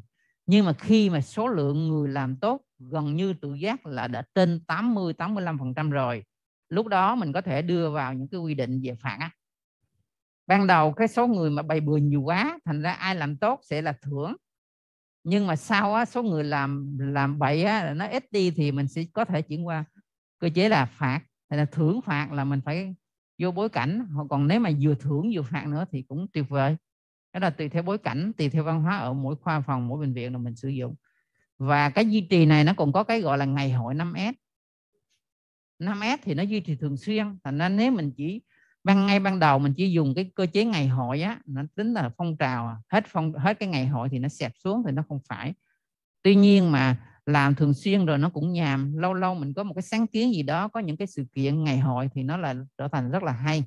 nhưng mà khi mà số lượng người làm tốt gần như tự giác là đã trên 80 85 phần trăm rồi lúc đó mình có thể đưa vào những cái quy định về phạt á ban đầu cái số người mà bày bừa nhiều quá thành ra ai làm tốt sẽ là thưởng nhưng mà sau á, số người làm làm bậy á, nó ít đi thì mình sẽ có thể chuyển qua cơ chế là phạt hay là thưởng phạt là mình phải vô bối cảnh hoặc còn nếu mà vừa thưởng vừa phạt nữa thì cũng tuyệt vời đó là tùy theo bối cảnh tùy theo văn hóa ở mỗi khoa phòng mỗi bệnh viện là mình sử dụng và cái duy trì này nó còn có cái gọi là ngày hội 5S 5S thì nó duy trì thường xuyên thành ra nếu mình chỉ ban ngay ban đầu mình chỉ dùng cái cơ chế ngày hội á nó tính là phong trào à. hết phong hết cái ngày hội thì nó xẹp xuống thì nó không phải tuy nhiên mà làm thường xuyên rồi nó cũng nhàm lâu lâu mình có một cái sáng kiến gì đó có những cái sự kiện ngày hội thì nó là trở thành rất là hay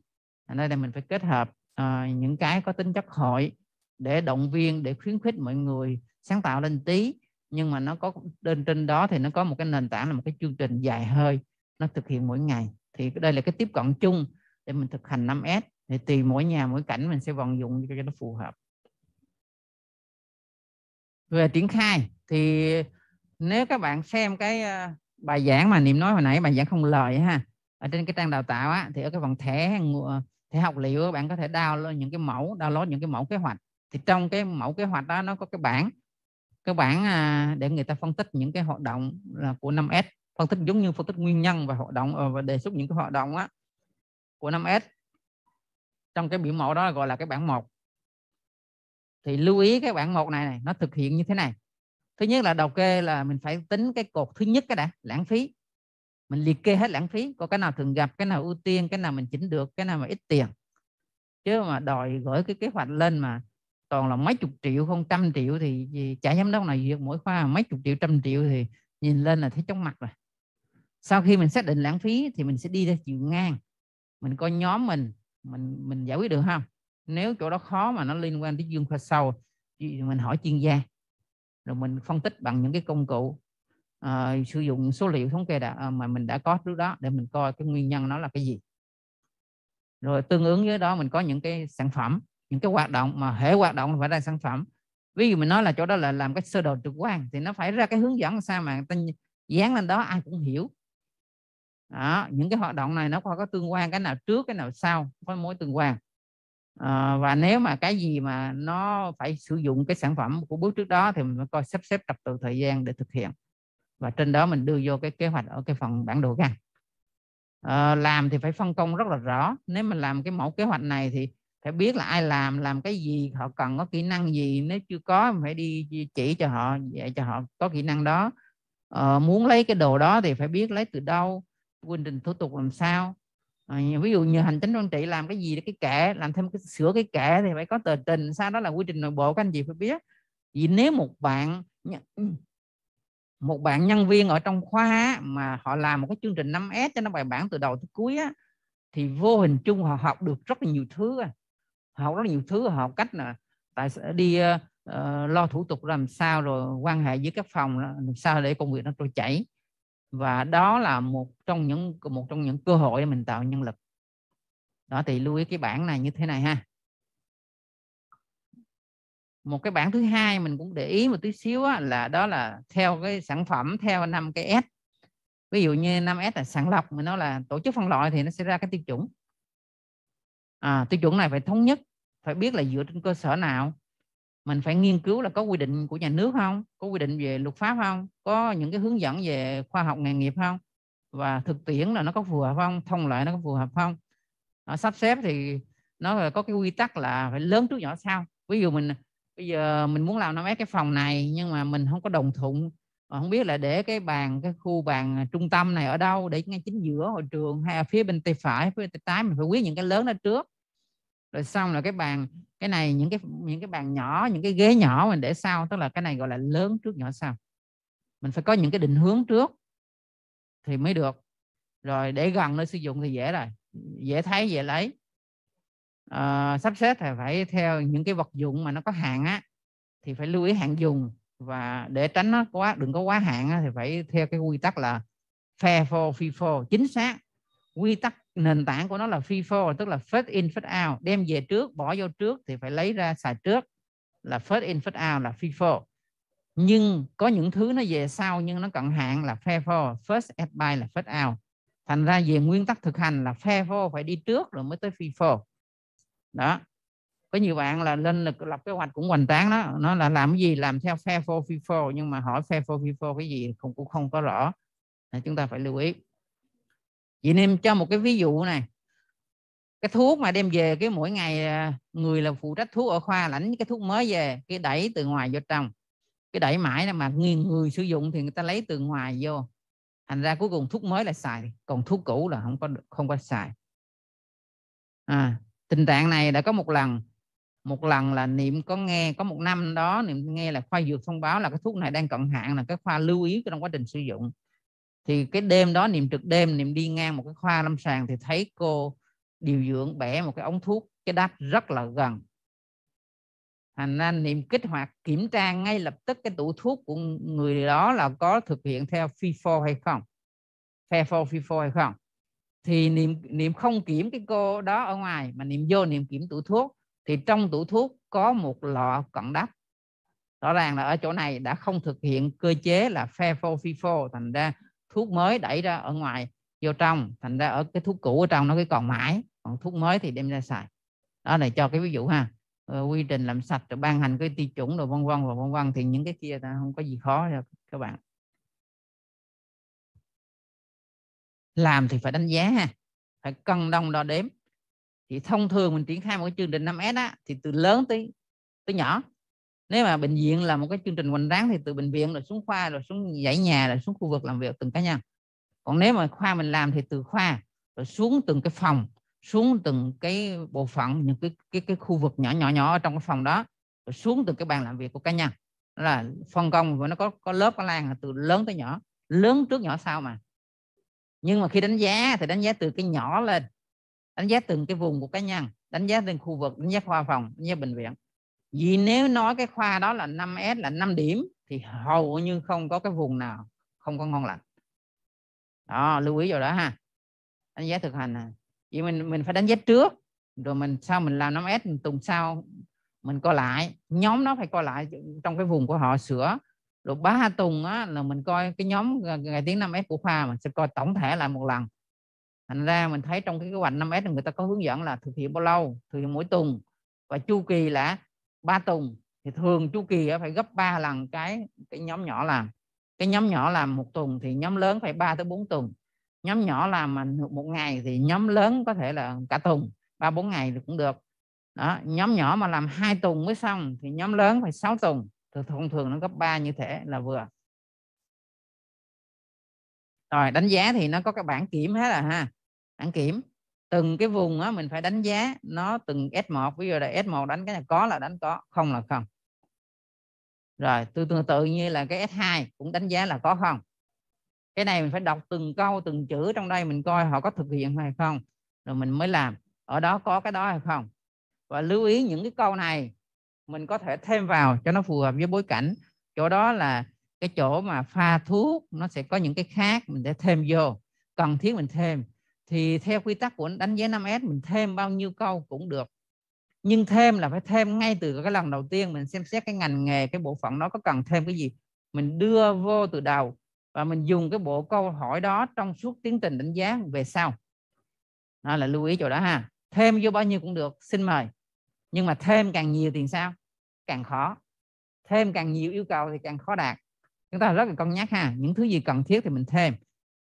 nơi đây mình phải kết hợp uh, những cái có tính chất hội để động viên để khuyến khích mọi người sáng tạo lên tí nhưng mà nó có trên trên đó thì nó có một cái nền tảng là một cái chương trình dài hơi nó thực hiện mỗi ngày thì đây là cái tiếp cận chung để mình thực hành 5S thì tùy mỗi nhà mỗi cảnh mình sẽ vận dụng cho nó phù hợp về triển khai thì nếu các bạn xem cái ờ, bài giảng mà niệm nói hồi nãy bài giảng không lời ha ở trên cái trang đào tạo á, thì ở cái phần thẻ ờ, thẻ học liệu các bạn có thể download những cái mẫu download những cái mẫu kế hoạch thì trong cái mẫu kế hoạch đó nó có cái bảng cái bảng à, để người ta phân tích những cái hoạt động là của 5S phân tích giống như phân tích nguyên nhân và hoạt động ờ, và đề xuất những cái hoạt động á của 5S trong cái biểu mẫu đó gọi là cái bảng một thì lưu ý cái bảng một này này nó thực hiện như thế này thứ nhất là đầu kê là mình phải tính cái cột thứ nhất cái đã lãng phí mình liệt kê hết lãng phí có cái nào thường gặp cái nào ưu tiên cái nào mình chỉnh được cái nào mà ít tiền chứ mà đòi gửi cái kế hoạch lên mà toàn là mấy chục triệu không trăm triệu thì chả giám đốc nào duyệt mỗi khoa mấy chục triệu trăm triệu thì nhìn lên là thấy chóng mặt rồi sau khi mình xác định lãng phí thì mình sẽ đi ra chiều ngang mình coi nhóm mình mình mình giải quyết được không nếu chỗ đó khó mà nó liên quan tới dương khoa sâu thì mình hỏi chuyên gia rồi mình phân tích bằng những cái công cụ à, sử dụng số liệu thống kê đã, ờ, mà mình đã có trước đó để mình coi cái nguyên nhân nó là cái gì rồi tương ứng với đó mình có những cái sản phẩm những cái hoạt động mà hệ hoạt động phải ra sản phẩm ví dụ mình nói là chỗ đó là làm cái sơ đồ trực quan thì nó phải ra cái hướng dẫn sao mà ta dán lên đó ai cũng hiểu đó, những cái hoạt động này nó có tương quan cái nào trước cái nào sau có mối tương quan à, và nếu mà cái gì mà nó phải sử dụng cái sản phẩm của bước trước đó thì mình phải coi sắp xếp tập tự thời gian để thực hiện và trên đó mình đưa vô cái kế hoạch ở cái phần bản đồ gan à, làm thì phải phân công rất là rõ nếu mình làm cái mẫu kế hoạch này thì phải biết là ai làm làm cái gì họ cần có kỹ năng gì nếu chưa có mình phải đi chỉ cho họ dạy cho họ có kỹ năng đó à, muốn lấy cái đồ đó thì phải biết lấy từ đâu quy trình thủ tục làm sao Ờ, ví dụ như hành chính quản trị làm cái gì cái kệ làm thêm cái sửa cái kệ thì phải có tờ trình sau đó là quy trình nội bộ các anh chị phải biết vì nếu một bạn một bạn nhân viên ở trong khoa mà họ làm một cái chương trình 5S cho nó bài bản từ đầu tới cuối á, thì vô hình chung họ học được rất là nhiều thứ à. họ học rất là nhiều thứ họ học cách là tại đi uh, lo thủ tục làm sao rồi quan hệ với các phòng làm sao để công việc nó trôi chảy và đó là một trong những một trong những cơ hội để mình tạo nhân lực đó thì lưu ý cái bảng này như thế này ha một cái bảng thứ hai mình cũng để ý một tí xíu á, là đó là theo cái sản phẩm theo năm cái S ví dụ như 5S là sàng lọc mà nó là tổ chức phân loại thì nó sẽ ra cái tiêu chuẩn à, tiêu chuẩn này phải thống nhất phải biết là dựa trên cơ sở nào mình phải nghiên cứu là có quy định của nhà nước không có quy định về luật pháp không có những cái hướng dẫn về khoa học nghề nghiệp không và thực tiễn là nó có phù hợp không thông lệ nó có phù hợp không à, sắp xếp thì nó có cái quy tắc là phải lớn trước nhỏ sau ví dụ mình bây giờ mình muốn làm năm cái phòng này nhưng mà mình không có đồng thuận không biết là để cái bàn cái khu bàn trung tâm này ở đâu để ngay chính giữa hội trường hay ở phía bên tay phải phía bên tay trái mình phải quyết những cái lớn đó trước rồi xong là cái bàn cái này những cái những cái bàn nhỏ những cái ghế nhỏ mình để sau tức là cái này gọi là lớn trước nhỏ sau mình phải có những cái định hướng trước thì mới được rồi để gần nơi sử dụng thì dễ rồi dễ thấy dễ lấy à, sắp xếp thì phải theo những cái vật dụng mà nó có hạn á thì phải lưu ý hạn dùng và để tránh nó quá đừng có quá hạn á, thì phải theo cái quy tắc là fair for free for chính xác quy tắc nền tảng của nó là free fall tức là first in first out đem về trước bỏ vô trước thì phải lấy ra xài trước là first in first out là free fall nhưng có những thứ nó về sau nhưng nó cận hạn là fair fall first at buy là first out thành ra về nguyên tắc thực hành là fair fall phải đi trước rồi mới tới free fall đó có nhiều bạn là lên là lập kế hoạch cũng hoành tráng đó nó là làm cái gì làm theo fair fall free fall nhưng mà hỏi fair fall free fall cái gì cũng cũng không có rõ chúng ta phải lưu ý Vậy nên cho một cái ví dụ này cái thuốc mà đem về cái mỗi ngày à, người là phụ trách thuốc ở khoa lãnh cái thuốc mới về cái đẩy từ ngoài vô trong cái đẩy mãi là mà người, người sử dụng thì người ta lấy từ ngoài vô thành ra cuối cùng thuốc mới là xài còn thuốc cũ là không có không có xài à, tình trạng này đã có một lần một lần là niệm có nghe có một năm đó niệm nghe là khoa dược thông báo là cái thuốc này đang cận hạn là cái khoa lưu ý trong quá trình sử dụng thì cái đêm đó niệm trực đêm niệm đi ngang một cái khoa lâm sàng thì thấy cô điều dưỡng bẻ một cái ống thuốc cái đắt rất là gần thành ra niệm kích hoạt kiểm tra ngay lập tức cái tủ thuốc của người đó là có thực hiện theo FIFO e hay không FIFO e FIFO hay không thì niệm niệm không kiểm cái cô đó ở ngoài mà niệm vô niệm kiểm tủ thuốc thì trong tủ thuốc có một lọ cận đắp rõ ràng là ở chỗ này đã không thực hiện cơ chế là FIFO e FIFO thành ra thuốc mới đẩy ra ở ngoài vô trong thành ra ở cái thuốc cũ ở trong nó cứ còn mãi còn thuốc mới thì đem ra xài đó là cho cái ví dụ ha ờ, quy trình làm sạch rồi ban hành cái tiêu chuẩn rồi vân vân và vân vân thì những cái kia ta không có gì khó cho các bạn làm thì phải đánh giá ha phải cân đông đo đếm thì thông thường mình triển khai một cái chương trình 5S á thì từ lớn tới tới nhỏ nếu mà bệnh viện là một cái chương trình hoành tráng thì từ bệnh viện rồi xuống khoa rồi xuống dãy nhà rồi xuống khu vực làm việc từng cá nhân còn nếu mà khoa mình làm thì từ khoa rồi xuống từng cái phòng xuống từng cái bộ phận những cái cái cái khu vực nhỏ nhỏ nhỏ ở trong cái phòng đó rồi xuống từng cái bàn làm việc của cá nhân đó là phân công và nó có có lớp có lan từ lớn tới nhỏ lớn trước nhỏ sau mà nhưng mà khi đánh giá thì đánh giá từ cái nhỏ lên đánh giá từng cái vùng của cá nhân đánh giá từng khu vực đánh giá khoa phòng đánh giá bệnh viện vì nếu nói cái khoa đó là 5S là 5 điểm thì hầu như không có cái vùng nào không có ngon lành đó lưu ý vào đó ha đánh giá thực hành à. vậy mình mình phải đánh giá trước rồi mình sau mình làm 5S mình tuần sau mình coi lại nhóm nó phải coi lại trong cái vùng của họ sửa rồi ba tuần á, là mình coi cái nhóm ngày tiếng 5S của khoa mình sẽ coi tổng thể lại một lần thành ra mình thấy trong cái kế hoạch 5S người ta có hướng dẫn là thực hiện bao lâu thực hiện mỗi tuần và chu kỳ là ba tuần thì thường chu kỳ phải gấp 3 lần cái cái nhóm nhỏ làm cái nhóm nhỏ làm một tuần thì nhóm lớn phải 3 tới 4 tuần nhóm nhỏ làm mà một ngày thì nhóm lớn có thể là cả tuần ba bốn ngày thì cũng được đó nhóm nhỏ mà làm hai tuần mới xong thì nhóm lớn phải 6 tuần thì thông thường nó gấp 3 như thế là vừa rồi đánh giá thì nó có cái bảng kiểm hết à ha bảng kiểm từng cái vùng á mình phải đánh giá nó từng S1 ví dụ là S1 đánh cái này có là đánh có không là không rồi tương tự tự như là cái S2 cũng đánh giá là có không cái này mình phải đọc từng câu từng chữ trong đây mình coi họ có thực hiện hay không rồi mình mới làm ở đó có cái đó hay không và lưu ý những cái câu này mình có thể thêm vào cho nó phù hợp với bối cảnh chỗ đó là cái chỗ mà pha thuốc nó sẽ có những cái khác mình để thêm vô cần thiết mình thêm thì theo quy tắc của đánh giá 5S mình thêm bao nhiêu câu cũng được nhưng thêm là phải thêm ngay từ cái lần đầu tiên mình xem xét cái ngành nghề cái bộ phận nó có cần thêm cái gì mình đưa vô từ đầu và mình dùng cái bộ câu hỏi đó trong suốt tiến trình đánh giá về sau đó là lưu ý chỗ đó ha thêm vô bao nhiêu cũng được xin mời nhưng mà thêm càng nhiều thì sao càng khó thêm càng nhiều yêu cầu thì càng khó đạt chúng ta rất là cân nhắc ha những thứ gì cần thiết thì mình thêm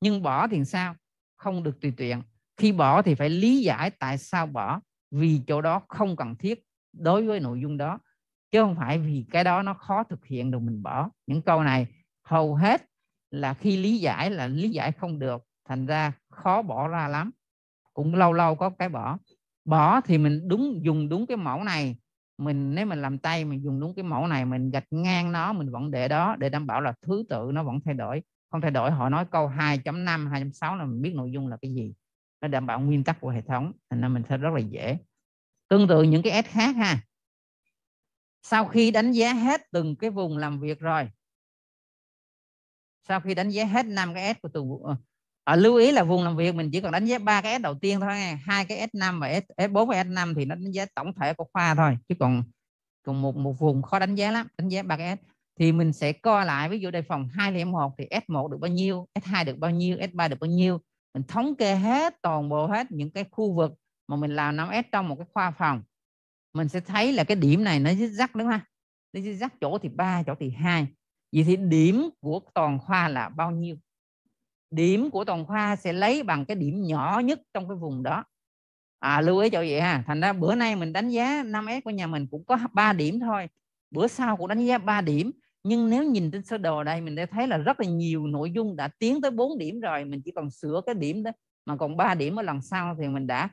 nhưng bỏ thì sao không được tùy tiện khi bỏ thì phải lý giải tại sao bỏ vì chỗ đó không cần thiết đối với nội dung đó chứ không phải vì cái đó nó khó thực hiện được mình bỏ những câu này hầu hết là khi lý giải là lý giải không được thành ra khó bỏ ra lắm cũng lâu lâu có cái bỏ bỏ thì mình đúng dùng đúng cái mẫu này mình nếu mình làm tay mình dùng đúng cái mẫu này mình gạch ngang nó mình vẫn để đó để đảm bảo là thứ tự nó vẫn thay đổi không thay đổi họ nói câu 2.5 2.6 là mình biết nội dung là cái gì nó đảm bảo nguyên tắc của hệ thống nên mình sẽ rất là dễ tương tự những cái S khác ha sau khi đánh giá hết từng cái vùng làm việc rồi sau khi đánh giá hết năm cái S của từng ờ, à, lưu ý là vùng làm việc mình chỉ còn đánh giá ba cái S đầu tiên thôi hai cái S 5 và S 4 và S 5 thì nó đánh giá tổng thể của khoa thôi chứ còn còn một một vùng khó đánh giá lắm đánh giá ba cái S thì mình sẽ co lại ví dụ đề phòng 201 thì S1 được bao nhiêu, S2 được bao nhiêu, S3 được bao nhiêu. Mình thống kê hết toàn bộ hết những cái khu vực mà mình làm 5S trong một cái khoa phòng. Mình sẽ thấy là cái điểm này nó dứt rắc đúng không? Nó dứt rắc chỗ thì 3, chỗ thì 2. Vậy thì điểm của toàn khoa là bao nhiêu? Điểm của toàn khoa sẽ lấy bằng cái điểm nhỏ nhất trong cái vùng đó. À, lưu ý cho vậy ha. Thành ra bữa nay mình đánh giá 5S của nhà mình cũng có 3 điểm thôi. Bữa sau cũng đánh giá 3 điểm nhưng nếu nhìn trên sơ đồ đây mình đã thấy là rất là nhiều nội dung đã tiến tới 4 điểm rồi mình chỉ còn sửa cái điểm đó mà còn 3 điểm ở lần sau thì mình đã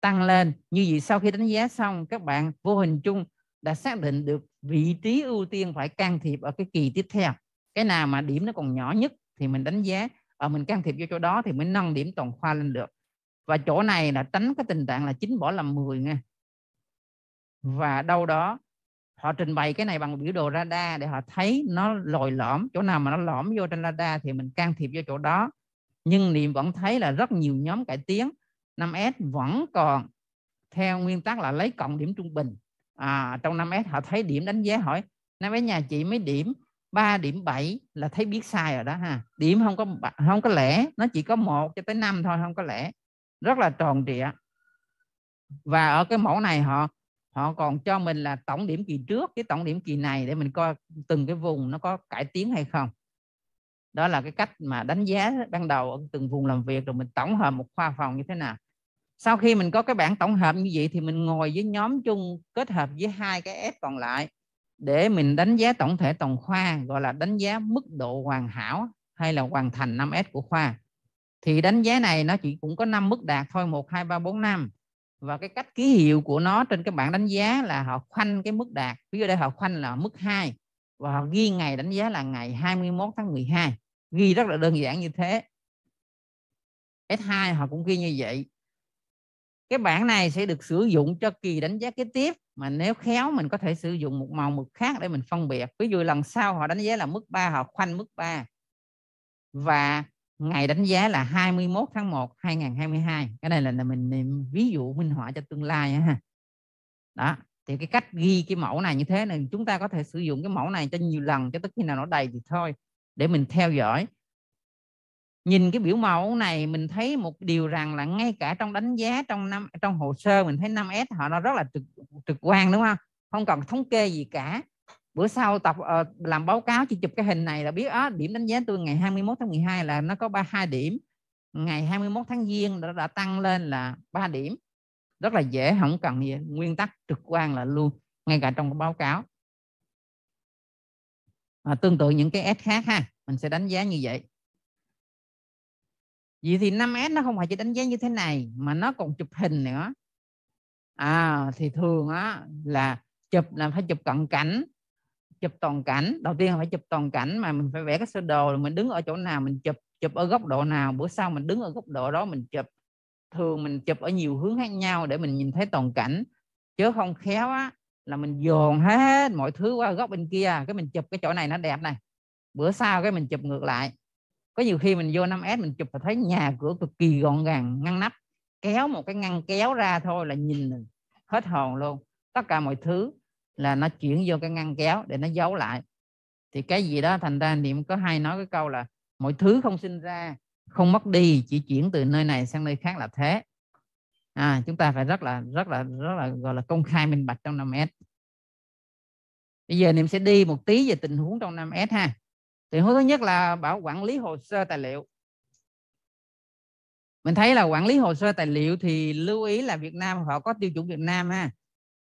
tăng lên như vậy sau khi đánh giá xong các bạn vô hình chung đã xác định được vị trí ưu tiên phải can thiệp ở cái kỳ tiếp theo cái nào mà điểm nó còn nhỏ nhất thì mình đánh giá ở ờ, mình can thiệp vô chỗ đó thì mới nâng điểm toàn khoa lên được và chỗ này là tránh cái tình trạng là chín bỏ làm 10 nghe và đâu đó họ trình bày cái này bằng biểu đồ radar để họ thấy nó lồi lõm chỗ nào mà nó lõm vô trên radar thì mình can thiệp vô chỗ đó nhưng niệm vẫn thấy là rất nhiều nhóm cải tiến 5S vẫn còn theo nguyên tắc là lấy cộng điểm trung bình à, trong 5S họ thấy điểm đánh giá hỏi năm với nhà chị mấy điểm 3 điểm 7 là thấy biết sai rồi đó ha điểm không có không có lẽ nó chỉ có một cho tới năm thôi không có lẽ rất là tròn trịa và ở cái mẫu này họ họ còn cho mình là tổng điểm kỳ trước cái tổng điểm kỳ này để mình coi từng cái vùng nó có cải tiến hay không đó là cái cách mà đánh giá ban đầu ở từng vùng làm việc rồi mình tổng hợp một khoa phòng như thế nào sau khi mình có cái bảng tổng hợp như vậy thì mình ngồi với nhóm chung kết hợp với hai cái F còn lại để mình đánh giá tổng thể toàn khoa gọi là đánh giá mức độ hoàn hảo hay là hoàn thành 5S của khoa thì đánh giá này nó chỉ cũng có 5 mức đạt thôi 1 2 3 4 5 và cái cách ký hiệu của nó trên cái bảng đánh giá là họ khoanh cái mức đạt ví dụ đây họ khoanh là mức 2 và họ ghi ngày đánh giá là ngày 21 tháng 12 ghi rất là đơn giản như thế S2 họ cũng ghi như vậy cái bảng này sẽ được sử dụng cho kỳ đánh giá kế tiếp mà nếu khéo mình có thể sử dụng một màu mực khác để mình phân biệt ví dụ lần sau họ đánh giá là mức 3 họ khoanh mức 3 và ngày đánh giá là 21 tháng 1 2022 cái này là, là mình niệm ví dụ minh họa cho tương lai ha đó thì cái cách ghi cái mẫu này như thế này chúng ta có thể sử dụng cái mẫu này cho nhiều lần cho tới khi nào nó đầy thì thôi để mình theo dõi nhìn cái biểu mẫu này mình thấy một điều rằng là ngay cả trong đánh giá trong năm trong hồ sơ mình thấy 5S họ nó rất là trực trực quan đúng không không cần thống kê gì cả bữa sau tập uh, làm báo cáo chỉ chụp cái hình này là biết á điểm đánh giá tôi ngày 21 tháng 12 là nó có 32 điểm ngày 21 tháng giêng đã, đã tăng lên là 3 điểm rất là dễ không cần gì nguyên tắc trực quan là luôn ngay cả trong báo cáo à, tương tự những cái S khác ha mình sẽ đánh giá như vậy vậy thì 5S nó không phải chỉ đánh giá như thế này mà nó còn chụp hình nữa à, thì thường á là chụp là phải chụp cận cảnh chụp toàn cảnh đầu tiên là phải chụp toàn cảnh mà mình phải vẽ cái sơ đồ rồi mình đứng ở chỗ nào mình chụp chụp ở góc độ nào bữa sau mình đứng ở góc độ đó mình chụp thường mình chụp ở nhiều hướng khác nhau để mình nhìn thấy toàn cảnh chứ không khéo á là mình dồn hết mọi thứ qua góc bên kia cái mình chụp cái chỗ này nó đẹp này bữa sau cái mình chụp ngược lại có nhiều khi mình vô 5S mình chụp và thấy nhà cửa cực kỳ gọn gàng ngăn nắp kéo một cái ngăn kéo ra thôi là nhìn hết hồn luôn tất cả mọi thứ là nó chuyển vô cái ngăn kéo để nó giấu lại thì cái gì đó thành ra niệm có hay nói cái câu là mọi thứ không sinh ra không mất đi chỉ chuyển từ nơi này sang nơi khác là thế à, chúng ta phải rất là rất là rất là gọi là công khai minh bạch trong 5S bây giờ niệm sẽ đi một tí về tình huống trong 5S ha tình huống thứ nhất là bảo quản lý hồ sơ tài liệu mình thấy là quản lý hồ sơ tài liệu thì lưu ý là Việt Nam họ có tiêu chuẩn Việt Nam ha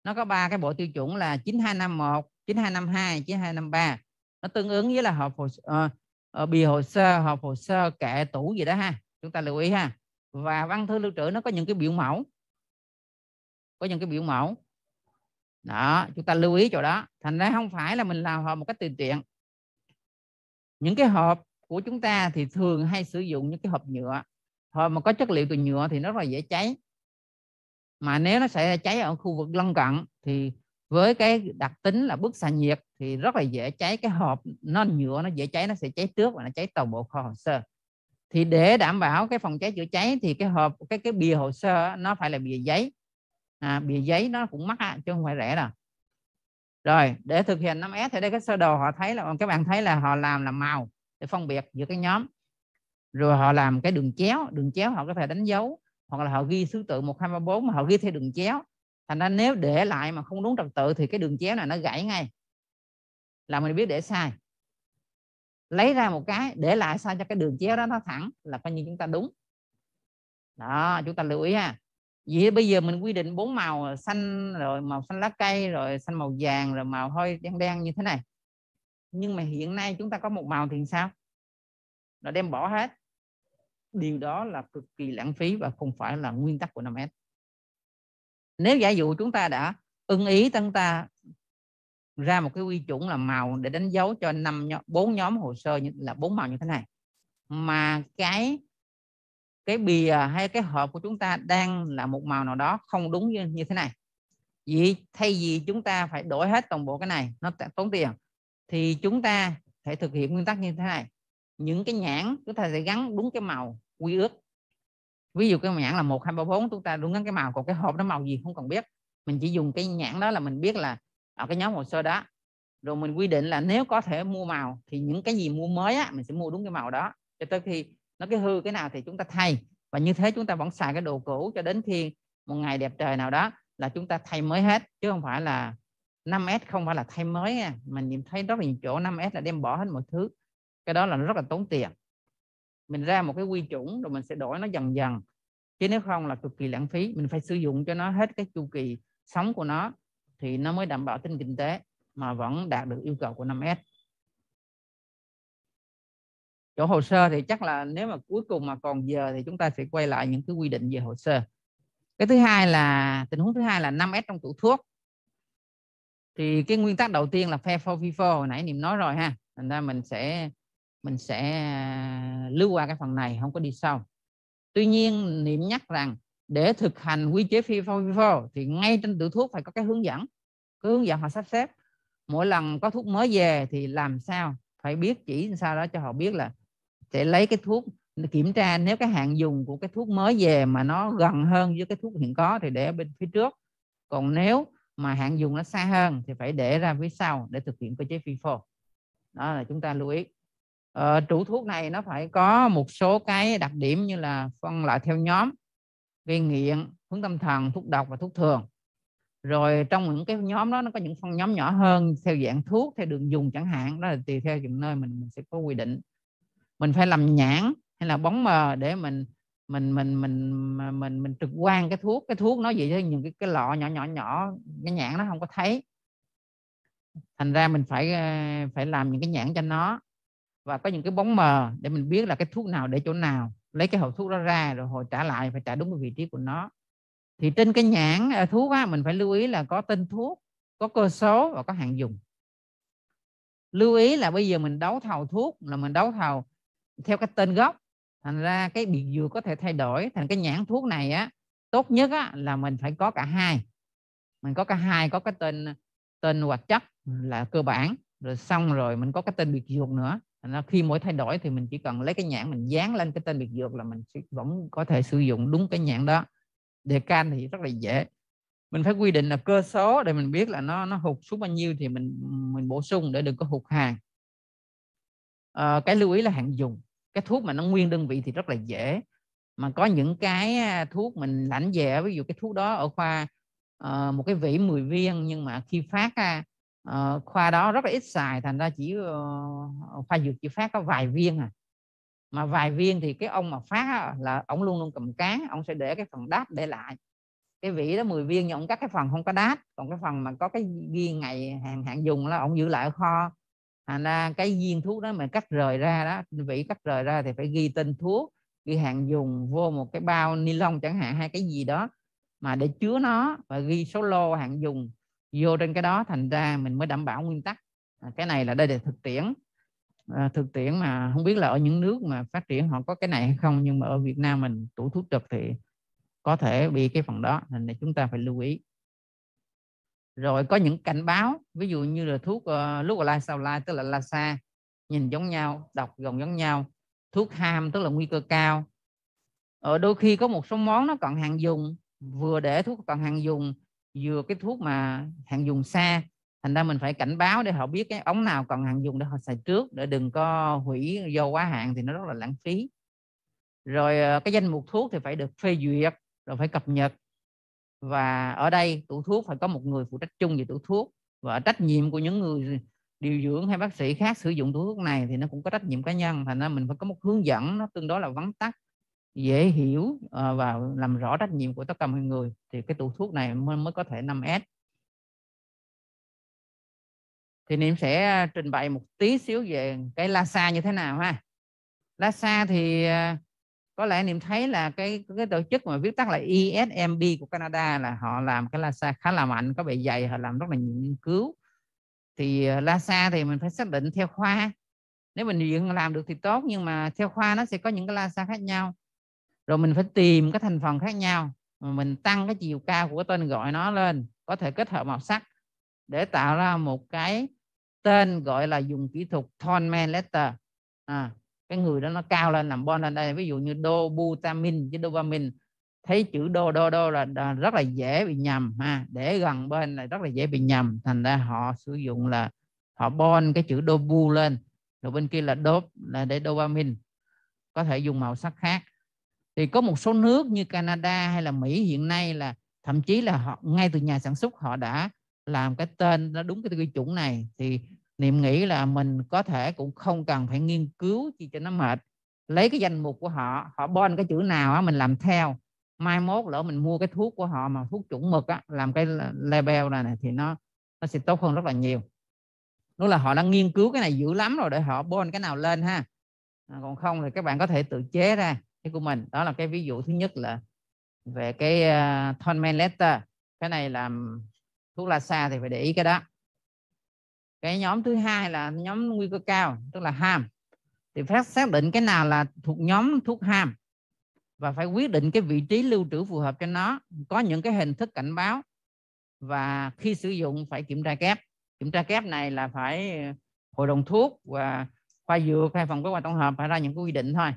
nó có ba cái bộ tiêu chuẩn là 9251 9252 9253 nó tương ứng với là hộp hồ, uh, ờ, ờ, bì hồ sơ hộp hồ sơ kệ tủ gì đó ha chúng ta lưu ý ha và văn thư lưu trữ nó có những cái biểu mẫu có những cái biểu mẫu đó chúng ta lưu ý chỗ đó thành ra không phải là mình làm hộp một cách tùy tiện những cái hộp của chúng ta thì thường hay sử dụng những cái hộp nhựa hộp mà có chất liệu từ nhựa thì nó rất là dễ cháy mà nếu nó xảy ra cháy ở khu vực lân cận thì với cái đặc tính là bức xạ nhiệt thì rất là dễ cháy cái hộp nó nhựa nó dễ cháy nó sẽ cháy trước và nó cháy toàn bộ kho hồ sơ thì để đảm bảo cái phòng cháy chữa cháy thì cái hộp cái cái bìa hồ sơ nó phải là bìa giấy à, bìa giấy nó cũng mắc chứ không phải rẻ đâu rồi để thực hiện 5S thì đây cái sơ đồ họ thấy là các bạn thấy là họ làm là màu để phân biệt giữa cái nhóm rồi họ làm cái đường chéo đường chéo họ có thể đánh dấu hoặc là họ ghi thứ tự một hai ba bốn mà họ ghi theo đường chéo thành ra nếu để lại mà không đúng trật tự thì cái đường chéo này nó gãy ngay là mình biết để sai lấy ra một cái để lại sao cho cái đường chéo đó nó thẳng là coi như chúng ta đúng đó chúng ta lưu ý ha vì bây giờ mình quy định bốn màu xanh rồi màu xanh lá cây rồi xanh màu vàng rồi màu hơi đen đen như thế này nhưng mà hiện nay chúng ta có một màu thì sao nó đem bỏ hết điều đó là cực kỳ lãng phí và không phải là nguyên tắc của 5S nếu giả dụ chúng ta đã ưng ý tăng ta ra một cái quy chuẩn là màu để đánh dấu cho năm bốn nhóm hồ sơ như là bốn màu như thế này mà cái cái bìa hay cái hộp của chúng ta đang là một màu nào đó không đúng như, như thế này vì thay vì chúng ta phải đổi hết toàn bộ cái này nó tốn tiền thì chúng ta phải thực hiện nguyên tắc như thế này những cái nhãn chúng ta sẽ gắn đúng cái màu quy ước ví dụ cái nhãn là một hai ba bốn chúng ta đúng gắn cái màu còn cái hộp nó màu gì không cần biết mình chỉ dùng cái nhãn đó là mình biết là ở à, cái nhóm hồ sơ đó rồi mình quy định là nếu có thể mua màu thì những cái gì mua mới á, mình sẽ mua đúng cái màu đó cho tới khi nó cái hư cái nào thì chúng ta thay và như thế chúng ta vẫn xài cái đồ cũ cho đến khi một ngày đẹp trời nào đó là chúng ta thay mới hết chứ không phải là 5S không phải là thay mới nha. mình nhìn thấy rất là nhiều chỗ 5S là đem bỏ hết mọi thứ cái đó là nó rất là tốn tiền mình ra một cái quy chuẩn rồi mình sẽ đổi nó dần dần chứ nếu không là cực kỳ lãng phí mình phải sử dụng cho nó hết cái chu kỳ sống của nó thì nó mới đảm bảo tính kinh tế mà vẫn đạt được yêu cầu của 5S chỗ hồ sơ thì chắc là nếu mà cuối cùng mà còn giờ thì chúng ta sẽ quay lại những cái quy định về hồ sơ cái thứ hai là tình huống thứ hai là 5S trong tủ thuốc thì cái nguyên tắc đầu tiên là fair for people hồi nãy niệm nói rồi ha thành ra mình sẽ mình sẽ à, lưu qua cái phần này không có đi sâu tuy nhiên niệm nhắc rằng để thực hành quy chế FIFO thì ngay trên tự thuốc phải có cái hướng dẫn cái hướng dẫn họ sắp xếp mỗi lần có thuốc mới về thì làm sao phải biết chỉ sao đó cho họ biết là sẽ lấy cái thuốc kiểm tra nếu cái hạn dùng của cái thuốc mới về mà nó gần hơn với cái thuốc hiện có thì để bên phía trước còn nếu mà hạn dùng nó xa hơn thì phải để ra phía sau để thực hiện cơ chế FIFO đó là chúng ta lưu ý ờ, trụ thuốc này nó phải có một số cái đặc điểm như là phân loại theo nhóm gây nghiện hướng tâm thần thuốc độc và thuốc thường rồi trong những cái nhóm đó nó có những phân nhóm nhỏ hơn theo dạng thuốc theo đường dùng chẳng hạn đó là tùy theo những nơi mình, mình sẽ có quy định mình phải làm nhãn hay là bóng mờ để mình mình mình mình mình mình, mình trực quan cái thuốc cái thuốc nó gì chứ những cái cái lọ nhỏ nhỏ nhỏ cái nhãn nó không có thấy thành ra mình phải ờ, phải làm những cái nhãn cho nó và có những cái bóng mờ để mình biết là cái thuốc nào để chỗ nào lấy cái hộp thuốc đó ra rồi hồi trả lại phải trả đúng cái vị trí của nó thì trên cái nhãn à, thuốc á, mình phải lưu ý là có tên thuốc có cơ số và có hạn dùng lưu ý là bây giờ mình đấu thầu thuốc là mình đấu thầu theo cái tên gốc thành ra cái biệt dược có thể thay đổi thành cái nhãn thuốc này á tốt nhất á, là mình phải có cả hai mình có cả hai có cái tên tên hoạt chất là cơ bản rồi xong rồi mình có cái tên biệt dược nữa nó khi mỗi thay đổi thì mình chỉ cần lấy cái nhãn mình dán lên cái tên biệt dược là mình vẫn có thể sử dụng đúng cái nhãn đó để can thì rất là dễ mình phải quy định là cơ số để mình biết là nó nó hụt xuống bao nhiêu thì mình mình bổ sung để đừng có hụt hàng à, cái lưu ý là hạn dùng cái thuốc mà nó nguyên đơn vị thì rất là dễ mà có những cái à, thuốc mình lãnh về ví dụ cái thuốc đó ở khoa uh, một cái vỉ 10 viên nhưng mà khi phát uh, Ờ, khoa đó rất là ít xài thành ra chỉ uh, khoa dược chỉ phát có vài viên à mà vài viên thì cái ông mà phát á, là ông luôn luôn cầm cán ông sẽ để cái phần đát để lại cái vị đó 10 viên nhưng ông cắt cái phần không có đát còn cái phần mà có cái ghi ngày hàng hạn dùng là ông giữ lại ở kho thành ra cái viên thuốc đó mà cắt rời ra đó vị cắt rời ra thì phải ghi tên thuốc ghi hạn dùng vô một cái bao ni lông chẳng hạn hay cái gì đó mà để chứa nó và ghi số lô hạn dùng vô trên cái đó thành ra mình mới đảm bảo nguyên tắc à, cái này là đây là thực tiễn à, thực tiễn mà không biết là ở những nước mà phát triển họ có cái này hay không nhưng mà ở Việt Nam mình tủ thuốc trực thì có thể bị cái phần đó nên là chúng ta phải lưu ý rồi có những cảnh báo ví dụ như là thuốc uh, lúc là sau lai tức là lasa nhìn giống nhau đọc gần giống nhau thuốc ham tức là nguy cơ cao ở ờ, đôi khi có một số món nó còn hàng dùng vừa để thuốc còn hàng dùng vừa cái thuốc mà hạn dùng xa thành ra mình phải cảnh báo để họ biết cái ống nào còn hạn dùng để họ xài trước để đừng có hủy do quá hạn thì nó rất là lãng phí rồi ờ, cái danh mục thuốc thì phải được phê duyệt rồi phải cập nhật và ở đây tủ thuốc phải có một người phụ trách chung về tủ thuốc và trách nhiệm của những người điều dưỡng hay bác sĩ khác sử dụng tủ thuốc này thì nó cũng có trách nhiệm cá nhân thành ra mình phải có một hướng dẫn nó tương đối là vắn tắt dễ hiểu ờ, và làm rõ trách nhiệm của tất cả mọi người thì cái tủ thuốc này mới, mới có thể 5S thì niệm sẽ ờ, trình bày một tí xíu về cái lasa như thế nào ha lasa thì ờ, có lẽ niệm thấy là cái cái tổ chức mà viết tắt là ESMB của Canada là họ làm cái lasa khá là mạnh có bề dày họ làm rất là nhiều nghiên cứu thì lasa thì mình phải xác định theo khoa nếu mình làm được thì tốt nhưng mà theo khoa nó sẽ có những cái lasa khác nhau rồi mình phải tìm cái thành phần khác nhau mà mình tăng cái chiều cao của tên gọi nó lên có thể kết hợp màu sắc để tạo ra một cái tên gọi là dùng kỹ thuật Thornman letter à, cái người đó nó cao lên làm bon lên đây ví dụ như dobutamin với dopamine thấy chữ đô đô đô là rất là dễ bị nhầm ha để gần bên này rất là dễ bị nhầm thành ra họ sử dụng là họ bon cái chữ dobu lên rồi bên kia là đốp là để dopamine có thể dùng màu sắc khác thì có một số nước như Canada hay là Mỹ hiện nay là thậm chí là họ ngay từ nhà sản xuất họ đã làm cái tên nó đúng cái quy chuẩn này thì niệm nghĩ là mình có thể cũng không cần phải nghiên cứu gì cho nó mệt lấy cái danh mục của họ họ bon cái chữ nào á mình làm theo mai mốt lỡ mình mua cái thuốc của họ mà thuốc chuẩn mực á làm cái label này, này thì nó nó sẽ tốt hơn rất là nhiều đó là họ đã nghiên cứu cái này dữ lắm rồi để họ bon cái nào lên ha à, còn không thì các bạn có thể tự chế ra cái của mình đó là cái ví dụ thứ nhất là về cái uh, à, Thornman letter cái này làm thuốc la xa thì phải để ý cái đó cái nhóm thứ hai là nhóm nguy cơ cao tức là ham thì phải xác định cái nào là thuộc nhóm thuốc ham và phải quyết định cái vị trí lưu trữ phù hợp cho nó có những cái hình thức cảnh báo và khi sử dụng phải kiểm tra kép kiểm tra kép này là phải à, hội đồng thuốc và khoa dược hay phòng kế hoạch tổng hợp phải ra những quy định thôi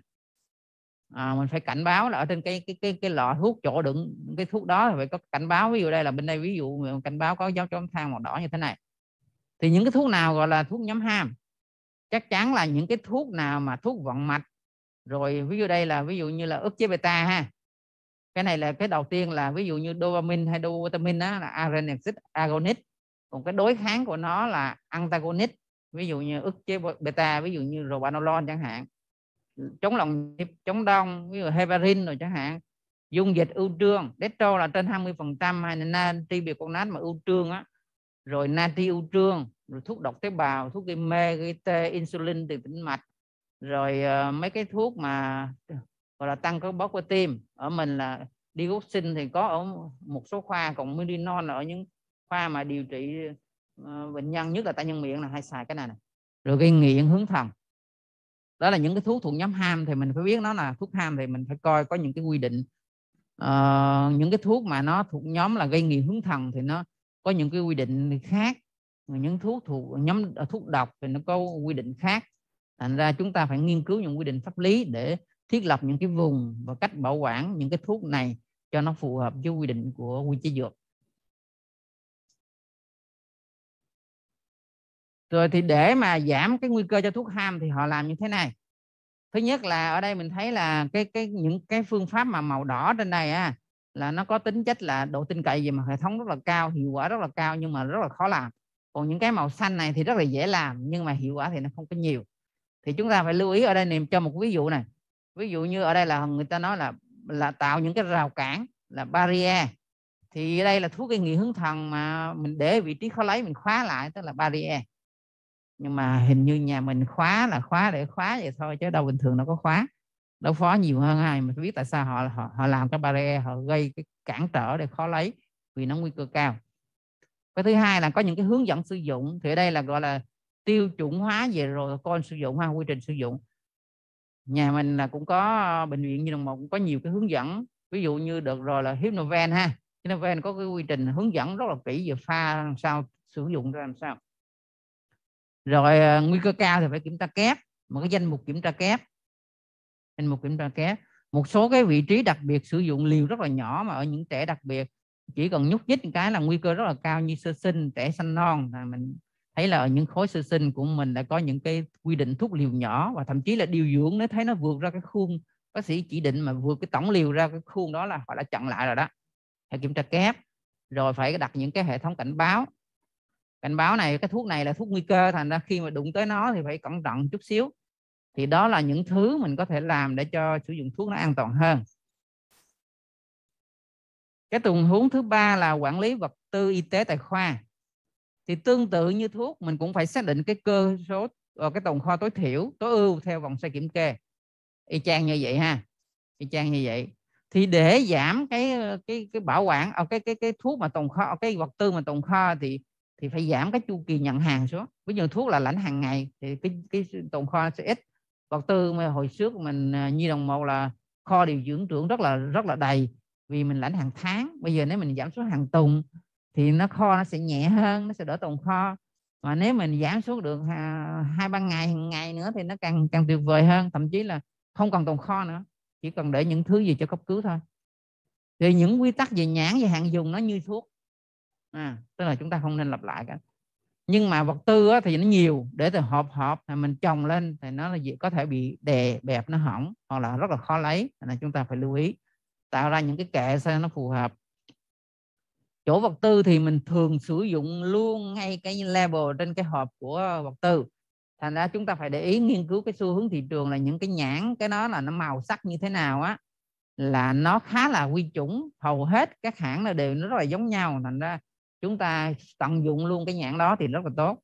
à, mình phải cảnh báo là ở trên cái cái cái cái lọ thuốc chỗ đựng cái thuốc đó thì phải có cảnh báo ví dụ đây là bên đây ví dụ cảnh báo có dấu chấm than màu đỏ như thế này thì những cái thuốc nào gọi là thuốc nhóm ham chắc chắn là những cái thuốc nào mà thuốc vận mạch rồi ví dụ đây là ví dụ như là ức chế beta ha cái này là cái đầu tiên là ví dụ như dopamine hay dopamine đó là agonistic agonist còn cái đối kháng của nó là antagonist ví dụ như ức chế beta ví dụ như robanolol chẳng hạn chống lòng nhiễm chống đông ví dụ heparin rồi chẳng hạn dung dịch ưu trương dextro là trên 20 phần trăm hay là natri bicarbonate mà ưu trương á rồi natri ưu trương rồi thuốc độc tế bào thuốc gây mê gây tê insulin từ tĩnh mạch rồi uh, mấy cái thuốc mà gọi là tăng cơ bó của tim ở mình là dioxin thì có ở một số khoa còn mininon ở những khoa mà điều trị uh, bệnh nhân nhất là tay nhân miệng là hay xài cái này, này. rồi gây nghiện hướng thần đó là những cái thuốc thuộc nhóm ham thì mình phải biết nó là thuốc ham thì mình phải coi có những cái quy định uh, những cái thuốc mà nó thuộc nhóm là gây nghiện hướng thần thì nó có những cái quy định khác những thuốc thuộc nhóm à, thuốc độc thì nó có quy định khác thành ra chúng ta phải nghiên cứu những quy định pháp lý để thiết lập những cái vùng và cách bảo quản những cái thuốc này cho nó phù hợp với quy định của quy chế dược rồi thì để mà giảm cái nguy cơ cho thuốc ham thì họ làm như thế này thứ nhất là ở đây mình thấy là cái cái những cái phương pháp mà màu đỏ trên này á là nó có tính chất là độ tin cậy gì mà hệ thống rất là cao hiệu quả rất là cao nhưng mà rất là khó làm còn những cái màu xanh này thì rất là dễ làm nhưng mà hiệu quả thì nó không có nhiều thì chúng ta phải lưu ý ở đây niềm cho một ví dụ này ví dụ như ở đây là người ta nói là là tạo những cái rào cản là barrier thì đây là thuốc gây nghiện hướng thần mà mình để vị trí khó lấy mình khóa lại tức là barrier nhưng mà hình như nhà mình khóa là khóa để khóa vậy thôi chứ đâu bình thường nó có khóa đấu phó nhiều hơn ai mà biết tại sao họ họ, họ làm cái barrier họ gây cái cản trở để khó lấy vì nó nguy cơ cao cái thứ hai là có những cái hướng dẫn sử dụng thì ở đây là gọi là tiêu chuẩn hóa về rồi con sử dụng ha quy trình sử dụng nhà mình là cũng có ờ, bệnh viện như đồng một cũng có nhiều cái hướng dẫn ví dụ như được rồi là hypnoven ha hypnoven có cái quy trình hướng dẫn rất là kỹ về pha làm sao sử dụng ra làm sao rồi ờ, nguy cơ cao thì phải kiểm tra kép một cái danh mục kiểm tra kép danh mục kiểm tra kép một số cái vị trí đặc biệt sử dụng liều rất là nhỏ mà ở những trẻ đặc biệt chỉ cần nhúc nhích cái là nguy cơ rất là cao như sơ sinh trẻ sanh non là mình thấy là ở những khối sơ sinh của mình đã có những cái quy định thuốc liều nhỏ và thậm chí là điều dưỡng nó thấy nó vượt ra cái khuôn bác sĩ chỉ định mà vượt cái tổng liều ra cái khuôn đó là họ đã chặn lại rồi đó phải kiểm tra kép rồi phải đặt những cái hệ thống cảnh báo cảnh báo này cái thuốc này là thuốc nguy cơ thành ra khi mà đụng tới nó thì phải cẩn thận chút xíu thì đó là những thứ mình có thể làm để cho sử dụng thuốc nó an toàn hơn cái tình huống thứ ba là quản lý vật tư y tế tại khoa thì tương tự như thuốc mình cũng phải xác định cái cơ số ờ, cái tồn kho tối thiểu tối ưu theo vòng xoay kiểm kê y chang như vậy ha y chang như vậy thì để giảm cái ờ, cái cái bảo quản ở ờ, cái cái cái thuốc mà tồn kho cái vật tư mà tồn kho thì thì phải giảm cái chu kỳ nhận hàng xuống ví dụ thuốc là lãnh hàng ngày thì cái, cái tồn kho sẽ ít vật tư mà hồi trước mình à, như đồng một là kho điều dưỡng trưởng rất là rất là đầy vì mình lãnh hàng tháng bây giờ nếu mình giảm xuống hàng tuần thì nó kho nó sẽ nhẹ hơn nó sẽ đỡ tồn kho mà nếu mình giảm xuống được à, hai ba ngày hàng ngày nữa thì nó càng càng tuyệt vời hơn thậm chí là không cần tồn kho nữa chỉ cần để những thứ gì cho cấp cứu thôi thì những quy tắc về nhãn về hạn dùng nó như thuốc à, tức là chúng ta không nên lặp lại cả nhưng mà vật tư á, thì nó nhiều để từ hộp hộp thì mình trồng lên thì nó là gì có thể bị đè bẹp nó hỏng hoặc là rất là khó lấy nên là chúng ta phải lưu ý tạo ra những cái kệ sao nó phù hợp chỗ vật tư thì mình thường sử dụng luôn ngay cái label trên cái hộp của vật tư thành ra chúng ta phải để ý nghiên cứu cái xu hướng thị trường là những cái nhãn cái đó là nó màu sắc như thế nào á là nó khá là quy chuẩn hầu hết các hãng là đều nó rất là giống nhau thành ra chúng ta tận dụng luôn cái nhãn đó thì rất là tốt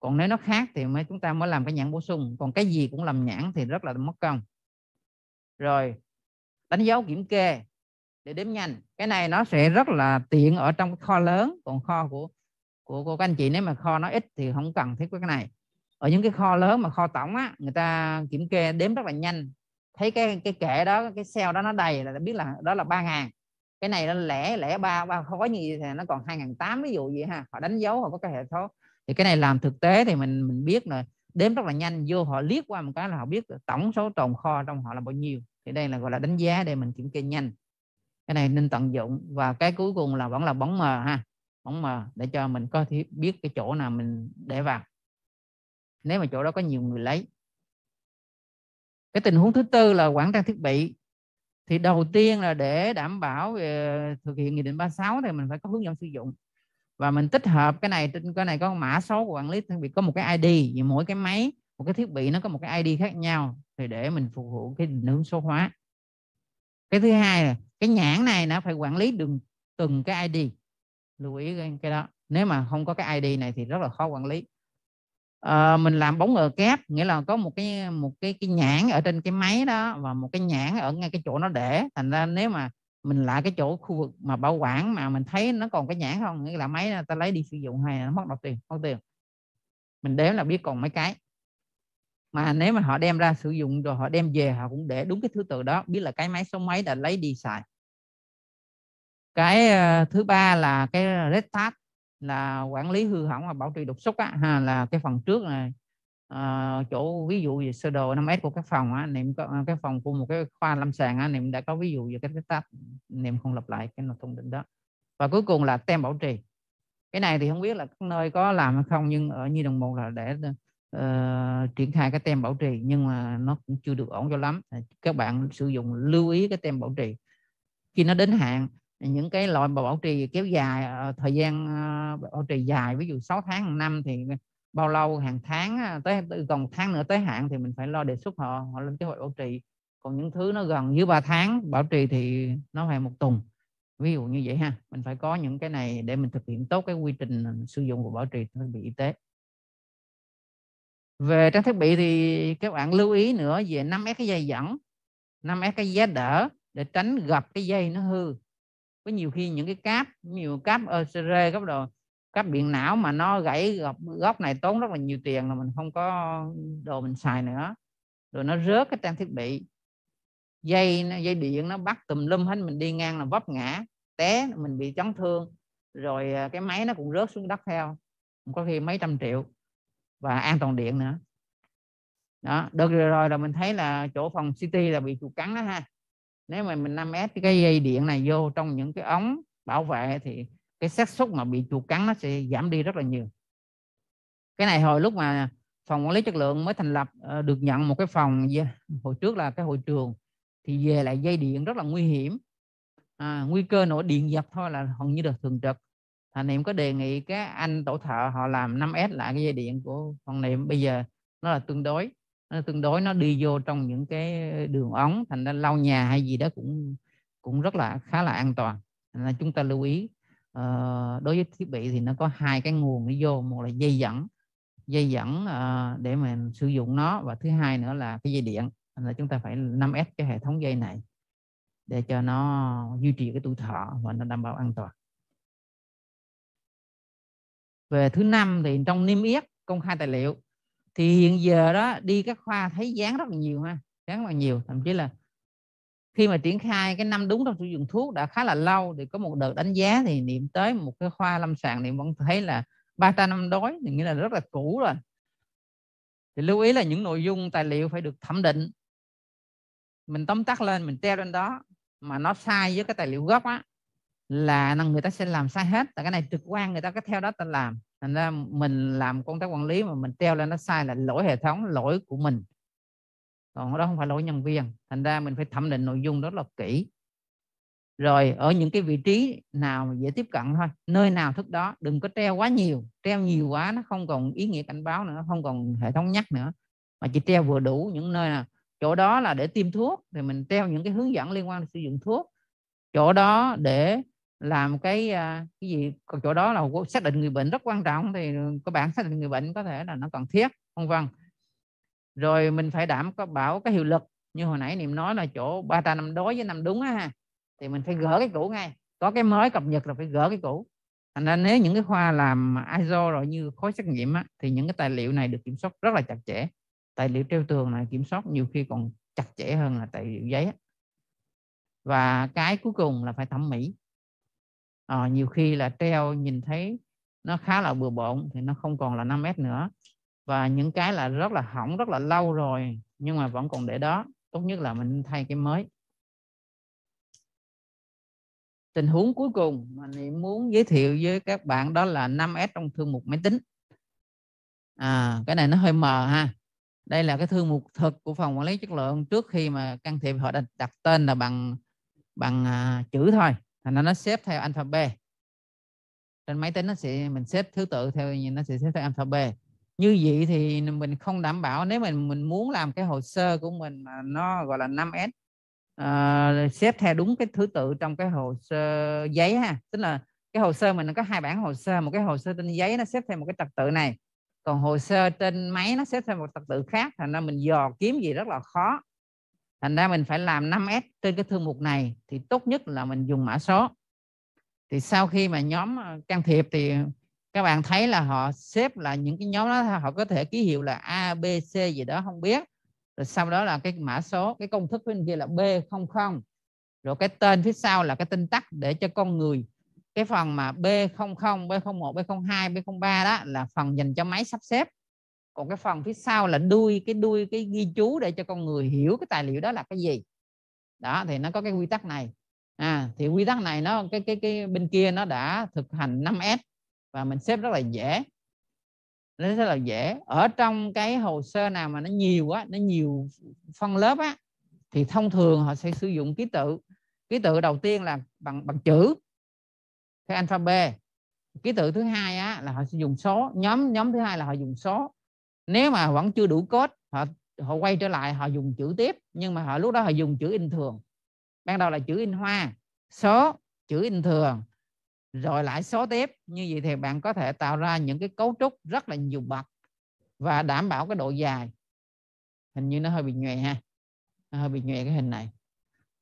còn nếu nó khác thì mới chúng ta mới làm cái nhãn bổ sung còn cái gì cũng làm nhãn thì rất là mất công rồi đánh dấu kiểm kê để đếm nhanh cái này nó sẽ rất là tiện ở trong cái kho lớn còn kho của của của các anh chị nếu mà kho nó ít thì không cần thiết cái này ở những cái kho lớn mà kho tổng á người ta kiểm kê đếm rất là nhanh thấy cái cái kệ đó cái xeo đó nó đầy là biết là đó là ba ngàn cái này nó lẻ lẻ ba ba khối như vậy thì nó còn 2008 ví dụ vậy ha họ đánh dấu họ có cái hệ thống thì cái này làm thực tế thì mình mình biết rồi đếm rất là nhanh vô họ liếc qua một cái là họ biết tổng số tồn kho trong họ là bao nhiêu thì đây là gọi là đánh giá để mình kiểm kê nhanh cái này nên tận dụng và cái cuối cùng là vẫn là bóng mờ ha bóng mờ để cho mình có thể biết cái chỗ nào mình để vào nếu mà chỗ đó có nhiều người lấy cái tình huống thứ tư là quản trang thiết bị thì đầu tiên là để đảm bảo về ờ, thực hiện nghị định 36 thì mình phải có hướng dẫn sử dụng và mình tích hợp cái này trên cái này có mã số của quản lý đặc biệt có một cái ID vì mỗi cái máy một cái thiết bị nó có một cái ID khác nhau thì để mình phục vụ cái định hướng số hóa cái thứ hai là cái nhãn này nó phải quản lý đường từng cái ID lưu ý cái đó nếu mà không có cái ID này thì rất là khó quản lý à, mình làm bóng ngờ kép nghĩa là có một cái một cái cái nhãn ở trên cái máy đó và một cái nhãn ở ngay cái chỗ nó để thành ra nếu mà mình lại cái chỗ khu vực mà bảo quản mà mình thấy nó còn cái nhãn không nghĩa là máy ta lấy đi sử dụng hay là nó mất đầu tiền mất tiền mình đếm là biết còn mấy cái mà nếu mà họ đem ra sử dụng rồi họ đem về họ cũng để đúng cái thứ tự đó biết là cái máy số mấy đã lấy đi xài cái uh, thứ ba là cái red tag là quản lý hư hỏng và bảo trì đột xuất á, ha, là cái phần trước này à, ờ, chỗ ví dụ về sơ đồ 5S của các phòng á, niệm có, cái phòng của một cái khoa lâm sàng á, niệm đã có ví dụ về cái cái tab niệm không lặp lại cái nội thông định đó và cuối cùng là tem bảo trì cái này thì không biết là các nơi có làm hay không nhưng ở như đồng một là để uh, triển khai cái tem bảo trì nhưng mà nó cũng chưa được ổn cho lắm các bạn sử dụng lưu ý cái tem bảo trì khi nó đến hạn những cái loại bảo trì kéo dài ờ, thời gian ờ, bảo trì dài ví dụ 6 tháng một năm thì bao lâu hàng tháng tới còn tháng nữa tới hạn thì mình phải lo đề xuất họ họ lên kế hoạch bảo trì còn những thứ nó gần dưới 3 tháng bảo trì thì nó phải một tuần ví dụ như vậy ha mình phải có những cái này để mình thực hiện tốt cái quy trình ờ, sử dụng của bảo trì thiết bị y tế về trang thiết bị thì các bạn lưu ý nữa về 5S cái dây dẫn 5S cái giá đỡ để tránh gặp cái dây nó hư có nhiều khi những cái cáp nhiều cáp OCR ờ, cấp đồ cáp điện não mà nó gãy góc, góc này tốn rất là nhiều tiền là mình không có đồ mình xài nữa rồi nó rớt cái trang thiết bị dây dây điện nó bắt tùm lum hết mình đi ngang là vấp ngã té mình bị chấn thương rồi ờ, cái máy nó cũng rớt xuống đất theo có khi mấy trăm triệu và an toàn điện nữa đó được rồi, rồi là mình thấy là chỗ phòng city là bị chuột cắn đó ha nếu mà mình năm ép cái dây điện này vô trong những cái ống bảo vệ thì cái xác suất mà bị chuột cắn nó sẽ giảm đi rất là nhiều cái này hồi lúc mà phòng quản lý chất lượng mới thành lập ờ, được nhận một cái phòng hồi trước là cái hội trường thì về lại dây điện rất là nguy hiểm à, nguy cơ nổ điện giật thôi là hầu như được thường trực thành niệm có đề nghị các anh tổ thợ họ làm 5S lại cái dây điện của phòng niệm bây giờ nó là tương đối nó ờ, tương đối nó đi vô trong những cái đường ống thành ra lau nhà hay gì đó cũng cũng rất là khá là an toàn thành ra chúng ta lưu ý uh, đối với thiết bị thì nó có hai cái nguồn đi vô một là dây dẫn dây dẫn uh, để mình sử dụng nó và thứ hai nữa là cái dây điện thành ra chúng ta phải 5S cái hệ thống dây này để cho nó duy trì cái tuổi thọ và nó đảm bảo an toàn về thứ năm thì trong niêm yết công khai tài liệu thì hiện giờ đó đi các khoa thấy dán rất là nhiều ha dán rất là nhiều thậm chí là khi mà triển khai cái năm đúng trong sử dụng thuốc đã khá là lâu thì có một đợt đánh giá thì niệm tới một cái khoa lâm sàng niệm vẫn thấy là ba 300 năm đói thì nghĩa là rất là cũ rồi thì lưu ý là những nội dung tài liệu phải được thẩm định mình tóm tắt lên mình treo lên đó mà nó sai với cái tài liệu gốc á là người ta sẽ làm sai hết tại cái này trực quan người ta cứ theo đó ta làm thành ra mình làm công tác quản lý mà mình treo lên nó sai là lỗi hệ thống lỗi của mình còn đó không phải lỗi nhân viên thành ra mình phải thẩm định nội dung đó là kỹ rồi ở những cái vị trí nào mà dễ tiếp cận thôi nơi nào thức đó đừng có treo quá nhiều treo nhiều quá nó không còn ý nghĩa cảnh báo nữa không còn hệ thống nhắc nữa mà chỉ treo vừa đủ những nơi nào chỗ đó là để tiêm thuốc thì mình treo những cái hướng dẫn liên quan đến sử dụng thuốc chỗ đó để làm cái à, cái gì còn chỗ đó là xác định người bệnh rất quan trọng thì các bạn xác định người bệnh có thể là nó cần thiết vân vân rồi mình phải đảm có bảo cái hiệu lực như hồi nãy niệm nói là chỗ ba ta năm đối với năm đúng á ha thì mình phải gỡ cái cũ ngay có cái mới cập nhật là phải gỡ cái cũ thành ra nếu những cái khoa làm ISO rồi như khối xét nghiệm á, thì những cái tài liệu này được kiểm soát rất là chặt chẽ tài liệu treo tường này kiểm soát nhiều khi còn chặt chẽ hơn là tài liệu giấy và cái cuối cùng là phải thẩm mỹ à, nhiều khi là treo nhìn thấy nó khá là bừa bộn thì nó không còn là 5 mét nữa và những cái là rất là hỏng rất là lâu rồi nhưng mà vẫn còn để đó tốt nhất là mình thay cái mới tình huống cuối cùng mà niệm muốn giới thiệu với các bạn đó là 5S trong thư mục máy tính à, cái này nó hơi mờ ha đây là cái thư mục thực của phòng quản lý chất lượng trước khi mà can thiệp họ đặt, đặt tên là bằng bằng à, chữ thôi thành ra nó xếp theo alphabet trên máy tính nó sẽ mình xếp thứ tự theo nó sẽ xếp theo alphabet như vậy thì mình không đảm bảo nếu mình mình muốn làm cái hồ sơ của mình mà nó gọi là 5S uh, ờ, xếp theo đúng cái thứ tự trong cái hồ sơ giấy ha tức là cái hồ sơ mình nó có hai bản hồ sơ một cái hồ sơ trên giấy nó xếp theo một cái trật tự này còn hồ sơ trên máy nó xếp theo một trật tự khác thành ra mình dò kiếm gì rất là khó thành ra mình phải làm 5S trên cái thương mục này thì tốt nhất là mình dùng mã số thì sau khi mà nhóm ờ, can thiệp thì các bạn thấy là họ xếp là những cái nhóm đó họ có thể ký hiệu là A, B, C gì đó không biết rồi sau đó là cái mã số cái công thức bên kia là B00 rồi cái tên phía sau là cái tin tắt để cho con người cái phần mà B00, B01, B02, B03 đó là phần dành cho máy sắp xếp còn cái phần phía sau là đuôi cái đuôi cái ghi chú để cho con người hiểu cái tài liệu đó là cái gì đó thì nó có cái quy tắc này à, thì quy tắc này nó cái cái cái bên kia nó đã thực hành 5S và mình xếp rất là dễ nó rất là dễ ở trong cái hồ sơ nào mà nó nhiều quá nó nhiều phân lớp á thì thông thường họ sẽ sử dụng ký tự ký tự đầu tiên là bằng bằng chữ cái alphabet ký tự thứ hai á, là họ sử dụng số nhóm nhóm thứ hai là họ dùng số nếu mà vẫn chưa đủ code họ họ quay trở lại họ dùng chữ tiếp nhưng mà họ lúc đó họ dùng chữ in thường ban đầu là chữ in hoa số chữ in thường rồi lại số tiếp như vậy thì bạn có thể tạo ra những cái cấu trúc rất là nhiều bậc và đảm bảo cái độ dài hình như nó hơi bị nhòe ha nó hơi bị nhòe cái hình này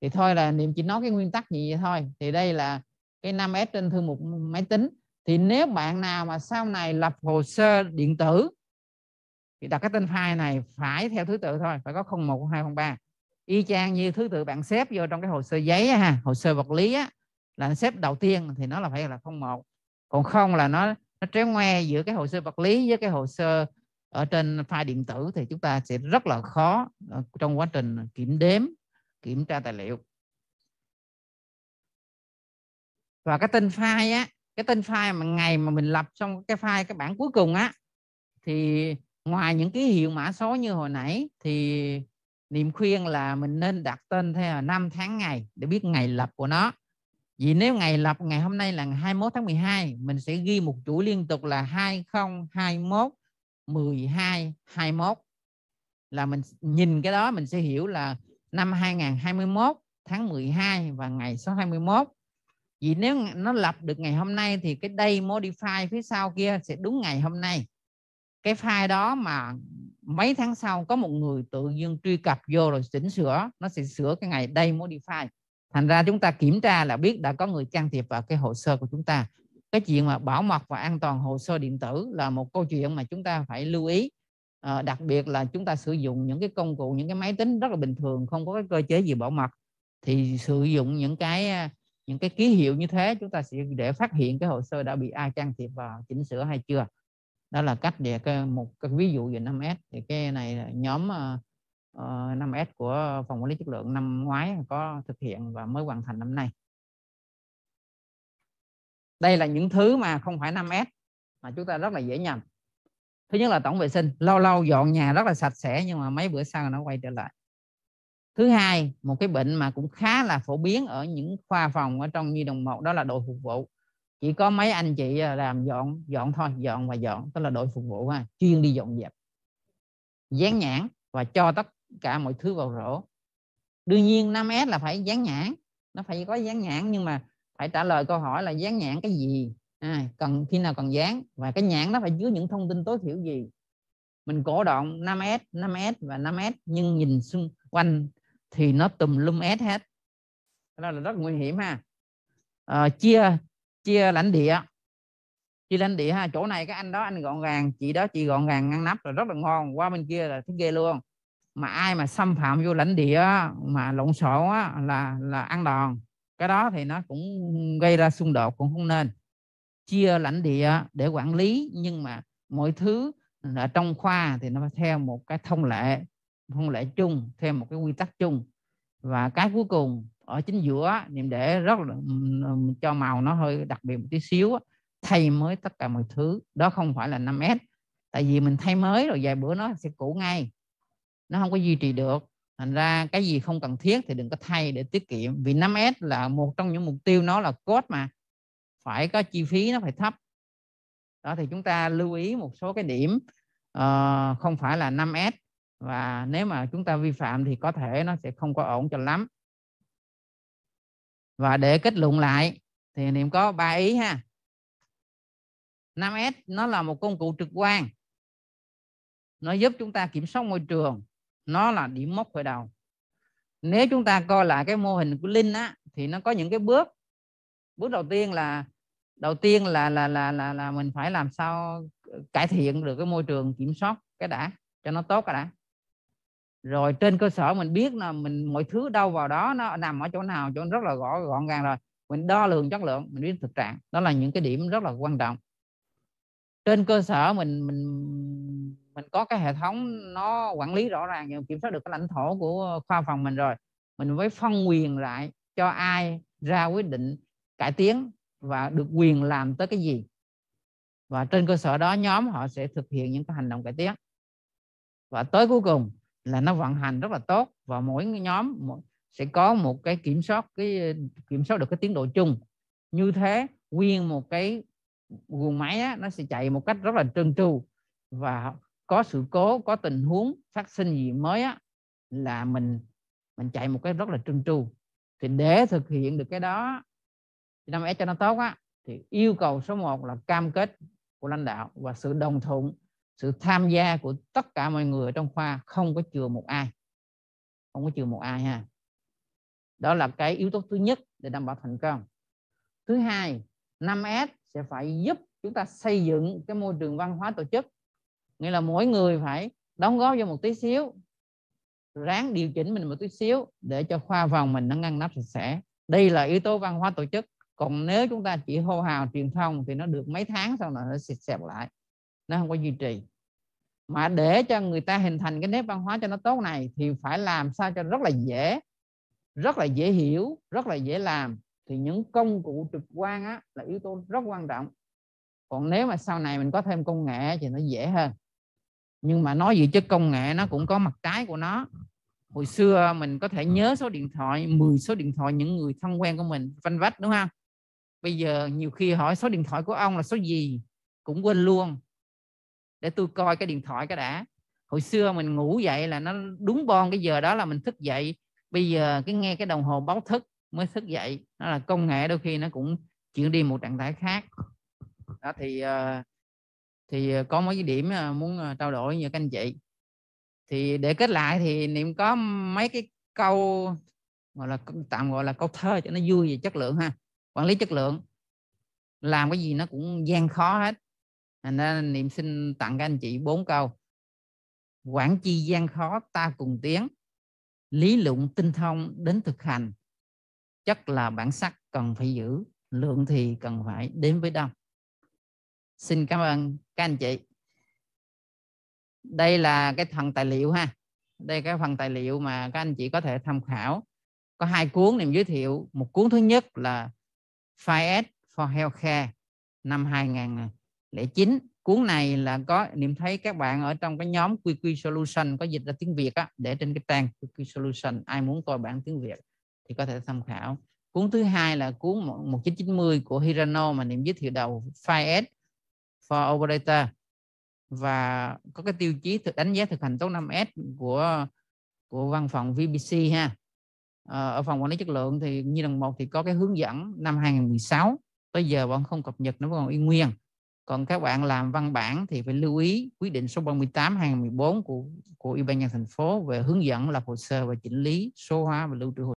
thì thôi là niệm chỉ nói cái nguyên tắc gì vậy thôi thì đây là cái 5S trên thư mục máy tính thì nếu bạn nào mà sau này lập hồ sơ điện tử thì đặt cái tên file này phải theo thứ tự thôi phải có 01, 02, 03 y chang như thứ tự bạn xếp vô trong cái hồ sơ giấy ha hồ sơ vật lý á, là xếp đầu tiên thì nó là phải là 01 còn không là nó nó tréo ngoe giữa cái hồ sơ vật lý với cái hồ sơ ở trên file điện tử thì chúng ta sẽ rất là khó ờ, trong quá trình kiểm đếm kiểm tra tài liệu và cái tên file á cái tên file mà ngày mà mình lập xong cái file cái bản cuối cùng á thì ngoài những cái hiệu mã số như hồi nãy thì niềm khuyên là mình nên đặt tên theo năm tháng ngày để biết ngày lập của nó vì nếu ngày lập ngày hôm nay là ngày 21 tháng 12 mình sẽ ghi một chuỗi liên tục là 2021 12 21 là mình nhìn cái đó mình sẽ hiểu là năm 2021 tháng 12 và ngày số 21 vì nếu nó lập được ngày hôm nay thì cái day modify phía sau kia sẽ đúng ngày hôm nay cái file đó mà mấy tháng sau có một người tự nhiên truy cập vô rồi chỉnh sửa nó sẽ sửa cái ngày đây modify thành ra chúng ta kiểm tra là biết đã có người can thiệp vào cái hồ sơ của chúng ta cái chuyện mà bảo mật và an toàn hồ sơ điện tử là một câu chuyện mà chúng ta phải lưu ý à, đặc biệt là chúng ta sử dụng những cái công cụ những cái máy tính rất là bình thường không có cái cơ chế gì bảo mật thì sử dụng những cái ờ, những cái ký hiệu như thế chúng ta sẽ để phát hiện cái hồ sơ đã bị ai can thiệp vào chỉnh sửa hay chưa đó là cách để cái một cái ví dụ về 5S thì cái này là nhóm uh, ờ, 5S ờ, của phòng quản lý chất lượng năm ngoái có thực hiện và mới hoàn thành năm nay đây là những thứ mà không phải 5S mà chúng ta rất là dễ nhầm thứ nhất là tổng vệ sinh lâu lâu dọn nhà rất là sạch sẽ nhưng mà mấy bữa sau nó quay trở lại thứ hai một cái bệnh mà cũng khá là phổ biến ở những khoa phòng ở trong nhi đồng một đó là đội phục vụ chỉ có mấy anh chị à, làm dọn dọn thôi dọn và dọn tức là đội phục vụ ha, chuyên đi dọn dẹp dán nhãn và cho tất cả mọi thứ vào rổ đương nhiên 5S là phải dán nhãn nó phải có dán nhãn nhưng mà phải trả lời câu hỏi là dán nhãn cái gì à, cần khi nào cần dán và cái nhãn nó phải chứa những thông tin tối thiểu gì mình cổ động 5S 5S và 5S nhưng nhìn xung quanh thì nó tùm lum S hết đó là rất nguy hiểm ha à, chia chia lãnh địa chia lãnh địa ha chỗ này các anh đó anh gọn gàng chị đó chị gọn gàng ngăn nắp rồi rất là ngon qua bên kia là thấy ghê luôn mà ai mà xâm phạm vô lãnh địa mà lộn xộn á là là ăn đòn cái đó thì nó cũng gây ra xung đột cũng không nên chia lãnh địa để quản lý nhưng mà mọi thứ ở trong khoa thì nó phải theo một cái thông lệ thông lệ chung theo một cái quy tắc chung và cái cuối cùng ở chính giữa niệm để rất là cho màu nó hơi đặc biệt một tí xíu thay mới tất cả mọi thứ đó không phải là 5S tại vì mình thay mới rồi vài bữa nó sẽ cũ ngay nó không có duy trì được thành ra cái gì không cần thiết thì đừng có thay để tiết kiệm vì 5S là một trong những mục tiêu nó là cốt mà phải có chi phí nó phải thấp đó thì chúng ta lưu ý một số cái điểm uh, không phải là 5S và nếu mà chúng ta vi phạm thì có thể nó sẽ không có ổn cho lắm và để kết luận lại thì niệm có ba ý ha 5S nó là một công cụ trực quan nó giúp chúng ta kiểm soát môi trường nó là điểm mốc khởi đầu nếu chúng ta coi lại cái mô hình của linh á thì nó có những cái bước bước đầu tiên là đầu tiên là là là là là mình phải làm sao cải thiện được cái môi trường kiểm soát cái đã cho nó tốt cái đã rồi trên cơ sở mình biết là mình mọi thứ đâu vào đó nó nằm ở chỗ nào chỗ rất là gọn gọn gàng rồi mình đo lường chất lượng mình biết thực trạng đó là những cái điểm rất là quan trọng trên cơ sở mình mình mình có cái hệ thống nó quản lý rõ ràng và kiểm soát được cái lãnh thổ của khoa phòng mình rồi mình mới phân quyền lại cho ai ra quyết định cải tiến và được quyền làm tới cái gì và trên cơ sở đó nhóm họ sẽ thực hiện những cái hành động cải tiến và tới cuối cùng là nó vận hành rất là tốt và mỗi nhóm sẽ có một cái kiểm soát cái kiểm soát được cái tiến độ chung như thế nguyên một cái nguồn máy á, nó sẽ chạy một cách rất là trơn tru và có sự cố có tình huống phát sinh gì mới á, là mình mình chạy một cái rất là trơn tru thì để thực hiện được cái đó năm s cho nó tốt á thì yêu cầu số 1 là cam kết của lãnh đạo và sự đồng thuận sự tham gia của tất cả mọi người trong khoa không có chừa một ai không có chừa một ai ha đó là cái yếu tố thứ nhất để đảm bảo thành công thứ hai 5S sẽ phải giúp chúng ta xây dựng cái môi trường văn hóa tổ chức nghĩa là mỗi người phải đóng góp cho một tí xíu ráng điều chỉnh mình một tí xíu để cho khoa vòng mình nó ngăn nắp sạch sẽ đây là yếu tố văn hóa tổ chức còn nếu chúng ta chỉ hô hào truyền thông thì nó được mấy tháng sau là nó sẽ xẹp lại nó không có duy trì mà để cho người ta hình thành cái nét văn hóa cho nó tốt này thì phải làm sao cho rất là dễ rất là dễ hiểu rất là dễ làm thì những công cụ trực quan á, là yếu tố rất quan trọng còn nếu mà sau này mình có thêm công nghệ thì nó dễ hơn nhưng mà nói gì chứ công nghệ nó cũng có mặt trái của nó hồi xưa mình có thể nhớ số điện thoại 10 số điện thoại những người thân quen của mình vanh vách đúng không bây giờ nhiều khi hỏi số điện thoại của ông là số gì cũng quên luôn để tôi coi cái điện thoại cái đã hồi xưa mình ngủ dậy là nó đúng bon cái giờ đó là mình thức dậy bây giờ cái nghe cái đồng hồ báo thức mới thức dậy nó là công nghệ đôi khi nó cũng chuyển đi một trạng thái khác đó thì ờ, thì ờ, có mấy cái điểm ờ, muốn trao đổi như các anh chị thì để kết lại thì niệm có mấy cái câu gọi là tạm gọi là câu thơ cho nó vui về chất lượng ha quản lý chất lượng làm cái gì nó cũng gian khó hết thành ra niệm xin tặng các anh chị bốn câu quản chi gian khó ta cùng tiến lý luận tinh thông đến thực hành chất là bản sắc cần phải giữ lượng thì cần phải đến với đông xin cảm ơn các anh chị đây là cái phần tài liệu ha đây cái phần tài liệu mà các anh chị có thể tham khảo có hai cuốn niệm giới thiệu một cuốn thứ nhất là 5S for Healthcare năm 2000 9 cuốn này là có niệm thấy các bạn ở trong cái nhóm QQ Solution có dịch ra tiếng Việt á, để trên cái trang QQ Solution ai muốn coi bản tiếng Việt thì có thể tham khảo cuốn thứ hai là cuốn 1990 của Hirano mà niệm giới thiệu đầu 5S for operator và có cái tiêu chí thực đánh giá thực hành tốt 5S của của văn phòng VBC ha ờ, ở phòng quản lý chất lượng thì như lần một thì có cái hướng dẫn năm 2016 tới giờ vẫn không cập nhật nó vẫn còn y nguyên còn các bạn làm văn bản thì phải lưu ý quyết định số 38 2014 của của Ủy ban nhân thành phố về hướng dẫn lập hồ sơ và chỉnh lý số hóa và lưu trữ hồ